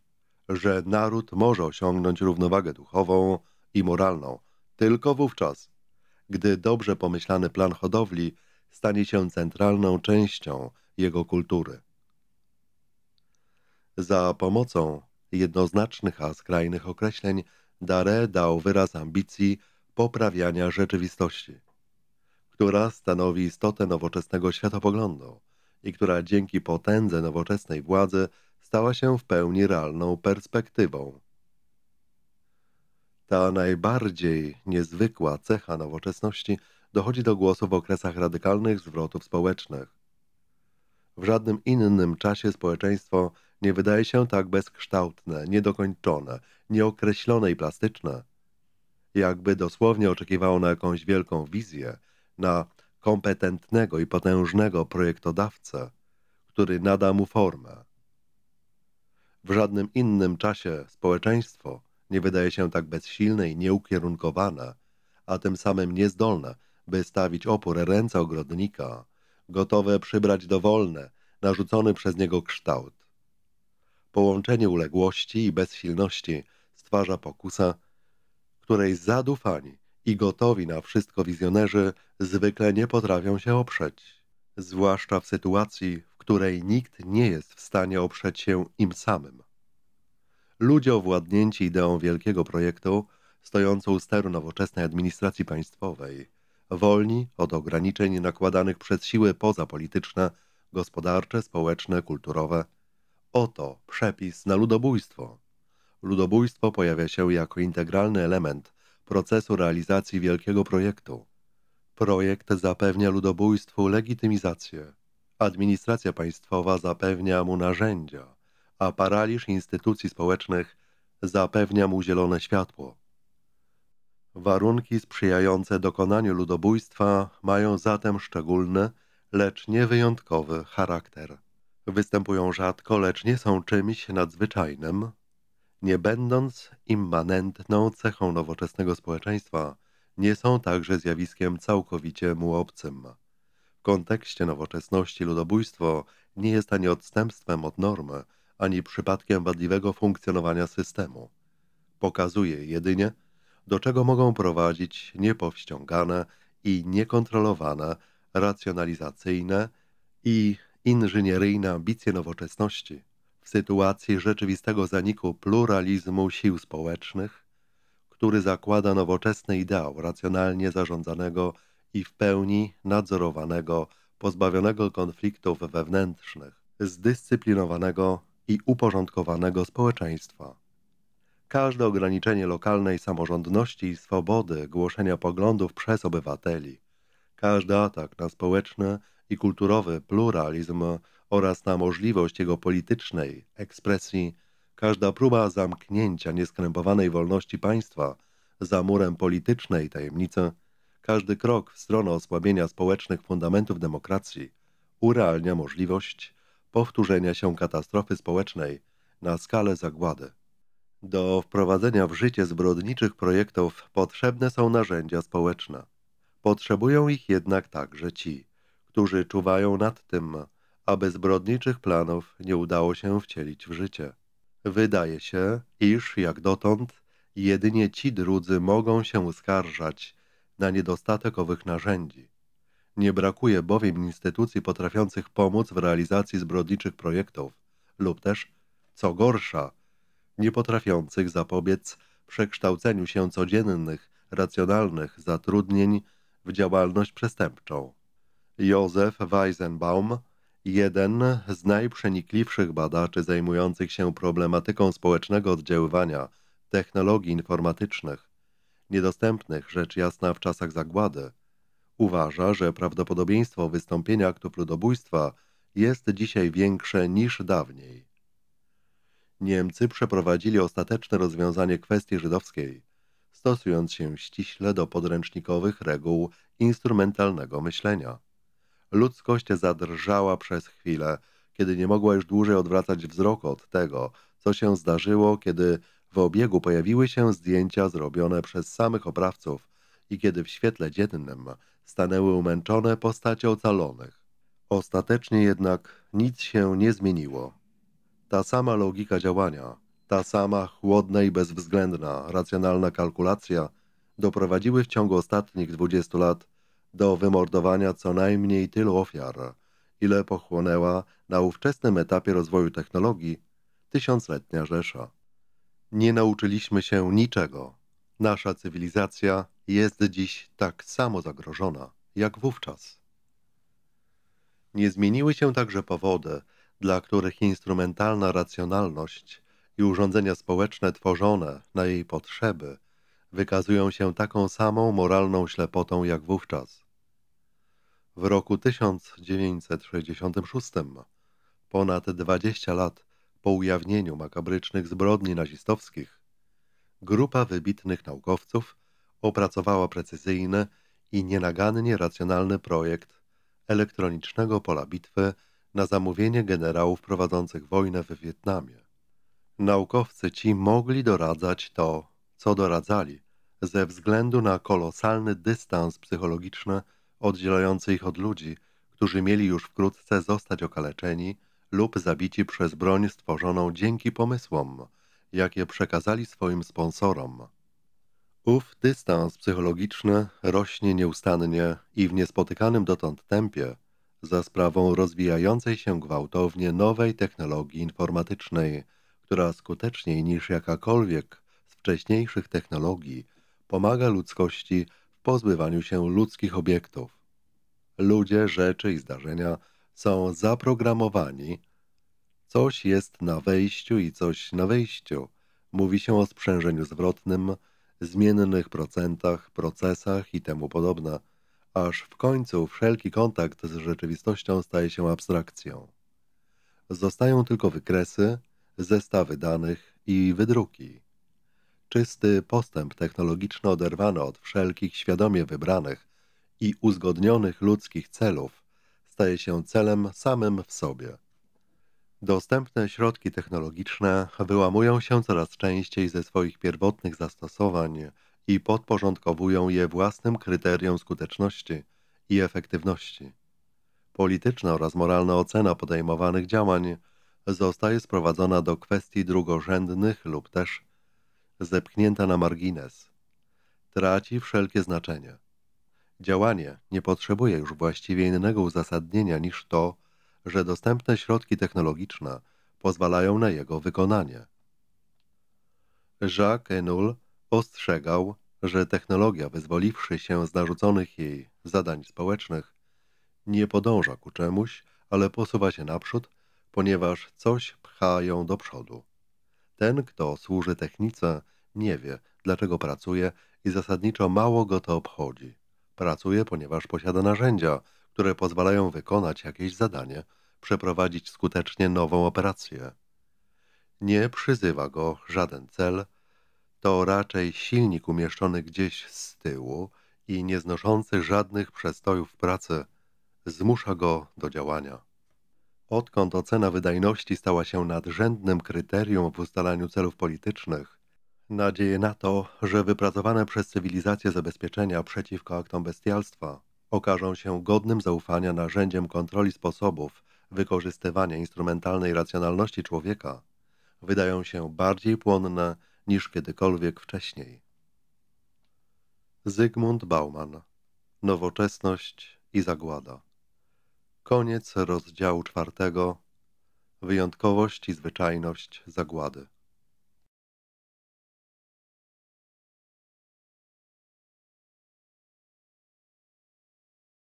że naród może osiągnąć równowagę duchową i moralną tylko wówczas, gdy dobrze pomyślany plan hodowli stanie się centralną częścią jego kultury. Za pomocą jednoznacznych a skrajnych określeń Dare dał wyraz ambicji poprawiania rzeczywistości, która stanowi istotę nowoczesnego światopoglądu i która dzięki potędze nowoczesnej władzy stała się w pełni realną perspektywą. Ta najbardziej niezwykła cecha nowoczesności dochodzi do głosu w okresach radykalnych zwrotów społecznych. W żadnym innym czasie społeczeństwo nie wydaje się tak bezkształtne, niedokończone, nieokreślone i plastyczne, jakby dosłownie oczekiwało na jakąś wielką wizję, na kompetentnego i potężnego projektodawcę, który nada mu formę. W żadnym innym czasie społeczeństwo nie wydaje się tak bezsilne i nieukierunkowane, a tym samym niezdolne, by stawić opór ręce ogrodnika, gotowe przybrać dowolne, narzucony przez niego kształt. Połączenie uległości i bezsilności stwarza pokusę, której zadufani i gotowi na wszystko wizjonerzy zwykle nie potrafią się oprzeć, zwłaszcza w sytuacji, której nikt nie jest w stanie oprzeć się im samym. Ludzie owładnięci ideą wielkiego projektu, stojącą u steru nowoczesnej administracji państwowej, wolni od ograniczeń nakładanych przez siły pozapolityczne, gospodarcze, społeczne, kulturowe. Oto przepis na ludobójstwo. Ludobójstwo pojawia się jako integralny element procesu realizacji wielkiego projektu. Projekt zapewnia ludobójstwu legitymizację, Administracja państwowa zapewnia mu narzędzia, a paraliż instytucji społecznych zapewnia mu zielone światło. Warunki sprzyjające dokonaniu ludobójstwa mają zatem szczególny, lecz niewyjątkowy charakter. Występują rzadko, lecz nie są czymś nadzwyczajnym, nie będąc immanentną cechą nowoczesnego społeczeństwa, nie są także zjawiskiem całkowicie mu obcym. W kontekście nowoczesności ludobójstwo nie jest ani odstępstwem od normy, ani przypadkiem wadliwego funkcjonowania systemu. Pokazuje jedynie, do czego mogą prowadzić niepowściągane i niekontrolowane, racjonalizacyjne i inżynieryjne ambicje nowoczesności w sytuacji rzeczywistego zaniku pluralizmu sił społecznych, który zakłada nowoczesny ideał racjonalnie zarządzanego i w pełni nadzorowanego, pozbawionego konfliktów wewnętrznych, zdyscyplinowanego i uporządkowanego społeczeństwa. Każde ograniczenie lokalnej samorządności i swobody głoszenia poglądów przez obywateli, każdy atak na społeczny i kulturowy pluralizm oraz na możliwość jego politycznej ekspresji, każda próba zamknięcia nieskrępowanej wolności państwa za murem politycznej tajemnicy każdy krok w stronę osłabienia społecznych fundamentów demokracji urealnia możliwość powtórzenia się katastrofy społecznej na skalę zagłady. Do wprowadzenia w życie zbrodniczych projektów potrzebne są narzędzia społeczne. Potrzebują ich jednak także ci, którzy czuwają nad tym, aby zbrodniczych planów nie udało się wcielić w życie. Wydaje się, iż jak dotąd jedynie ci drudzy mogą się skarżać na niedostatek owych narzędzi. Nie brakuje bowiem instytucji potrafiących pomóc w realizacji zbrodniczych projektów lub też, co gorsza, nie potrafiących zapobiec przekształceniu się codziennych, racjonalnych zatrudnień w działalność przestępczą. Józef Weizenbaum, jeden z najprzenikliwszych badaczy zajmujących się problematyką społecznego oddziaływania technologii informatycznych, niedostępnych rzecz jasna w czasach zagłady. Uważa, że prawdopodobieństwo wystąpienia aktów ludobójstwa jest dzisiaj większe niż dawniej. Niemcy przeprowadzili ostateczne rozwiązanie kwestii żydowskiej, stosując się ściśle do podręcznikowych reguł instrumentalnego myślenia. Ludzkość zadrżała przez chwilę, kiedy nie mogła już dłużej odwracać wzroku od tego, co się zdarzyło, kiedy w obiegu pojawiły się zdjęcia zrobione przez samych oprawców i kiedy w świetle dziennym stanęły umęczone postacie ocalonych. Ostatecznie jednak nic się nie zmieniło. Ta sama logika działania, ta sama chłodna i bezwzględna, racjonalna kalkulacja doprowadziły w ciągu ostatnich 20 lat do wymordowania co najmniej tylu ofiar, ile pochłonęła na ówczesnym etapie rozwoju technologii tysiącletnia Rzesza nie nauczyliśmy się niczego. Nasza cywilizacja jest dziś tak samo zagrożona jak wówczas. Nie zmieniły się także powody, dla których instrumentalna racjonalność i urządzenia społeczne tworzone na jej potrzeby wykazują się taką samą moralną ślepotą jak wówczas. W roku 1966, ponad 20 lat po ujawnieniu makabrycznych zbrodni nazistowskich, grupa wybitnych naukowców opracowała precyzyjny i nienagannie racjonalny projekt elektronicznego pola bitwy na zamówienie generałów prowadzących wojnę w Wietnamie. Naukowcy ci mogli doradzać to, co doradzali, ze względu na kolosalny dystans psychologiczny oddzielający ich od ludzi, którzy mieli już wkrótce zostać okaleczeni lub zabici przez broń stworzoną dzięki pomysłom, jakie przekazali swoim sponsorom. Ów dystans psychologiczny rośnie nieustannie i w niespotykanym dotąd tempie za sprawą rozwijającej się gwałtownie nowej technologii informatycznej, która skuteczniej niż jakakolwiek z wcześniejszych technologii pomaga ludzkości w pozbywaniu się ludzkich obiektów. Ludzie, rzeczy i zdarzenia są zaprogramowani. Coś jest na wejściu i coś na wyjściu. Mówi się o sprzężeniu zwrotnym, zmiennych procentach, procesach i temu podobne, aż w końcu wszelki kontakt z rzeczywistością staje się abstrakcją. Zostają tylko wykresy, zestawy danych i wydruki. Czysty postęp technologiczny oderwany od wszelkich świadomie wybranych i uzgodnionych ludzkich celów, staje się celem samym w sobie. Dostępne środki technologiczne wyłamują się coraz częściej ze swoich pierwotnych zastosowań i podporządkowują je własnym kryteriom skuteczności i efektywności. Polityczna oraz moralna ocena podejmowanych działań zostaje sprowadzona do kwestii drugorzędnych lub też zepchnięta na margines. Traci wszelkie znaczenie. Działanie nie potrzebuje już właściwie innego uzasadnienia niż to, że dostępne środki technologiczne pozwalają na jego wykonanie. Jacques Enul ostrzegał, że technologia, wyzwoliwszy się z narzuconych jej zadań społecznych, nie podąża ku czemuś, ale posuwa się naprzód, ponieważ coś pcha ją do przodu. Ten, kto służy technice, nie wie, dlaczego pracuje i zasadniczo mało go to obchodzi. Pracuje, ponieważ posiada narzędzia, które pozwalają wykonać jakieś zadanie, przeprowadzić skutecznie nową operację. Nie przyzywa go żaden cel, to raczej silnik umieszczony gdzieś z tyłu i znoszący żadnych przestojów pracy, zmusza go do działania. Odkąd ocena wydajności stała się nadrzędnym kryterium w ustalaniu celów politycznych, Nadzieje na to, że wypracowane przez cywilizację zabezpieczenia przeciwko aktom bestialstwa okażą się godnym zaufania narzędziem kontroli sposobów wykorzystywania instrumentalnej racjonalności człowieka, wydają się bardziej płonne niż kiedykolwiek wcześniej. Zygmunt Bauman Nowoczesność i zagłada Koniec rozdziału czwartego Wyjątkowość i zwyczajność zagłady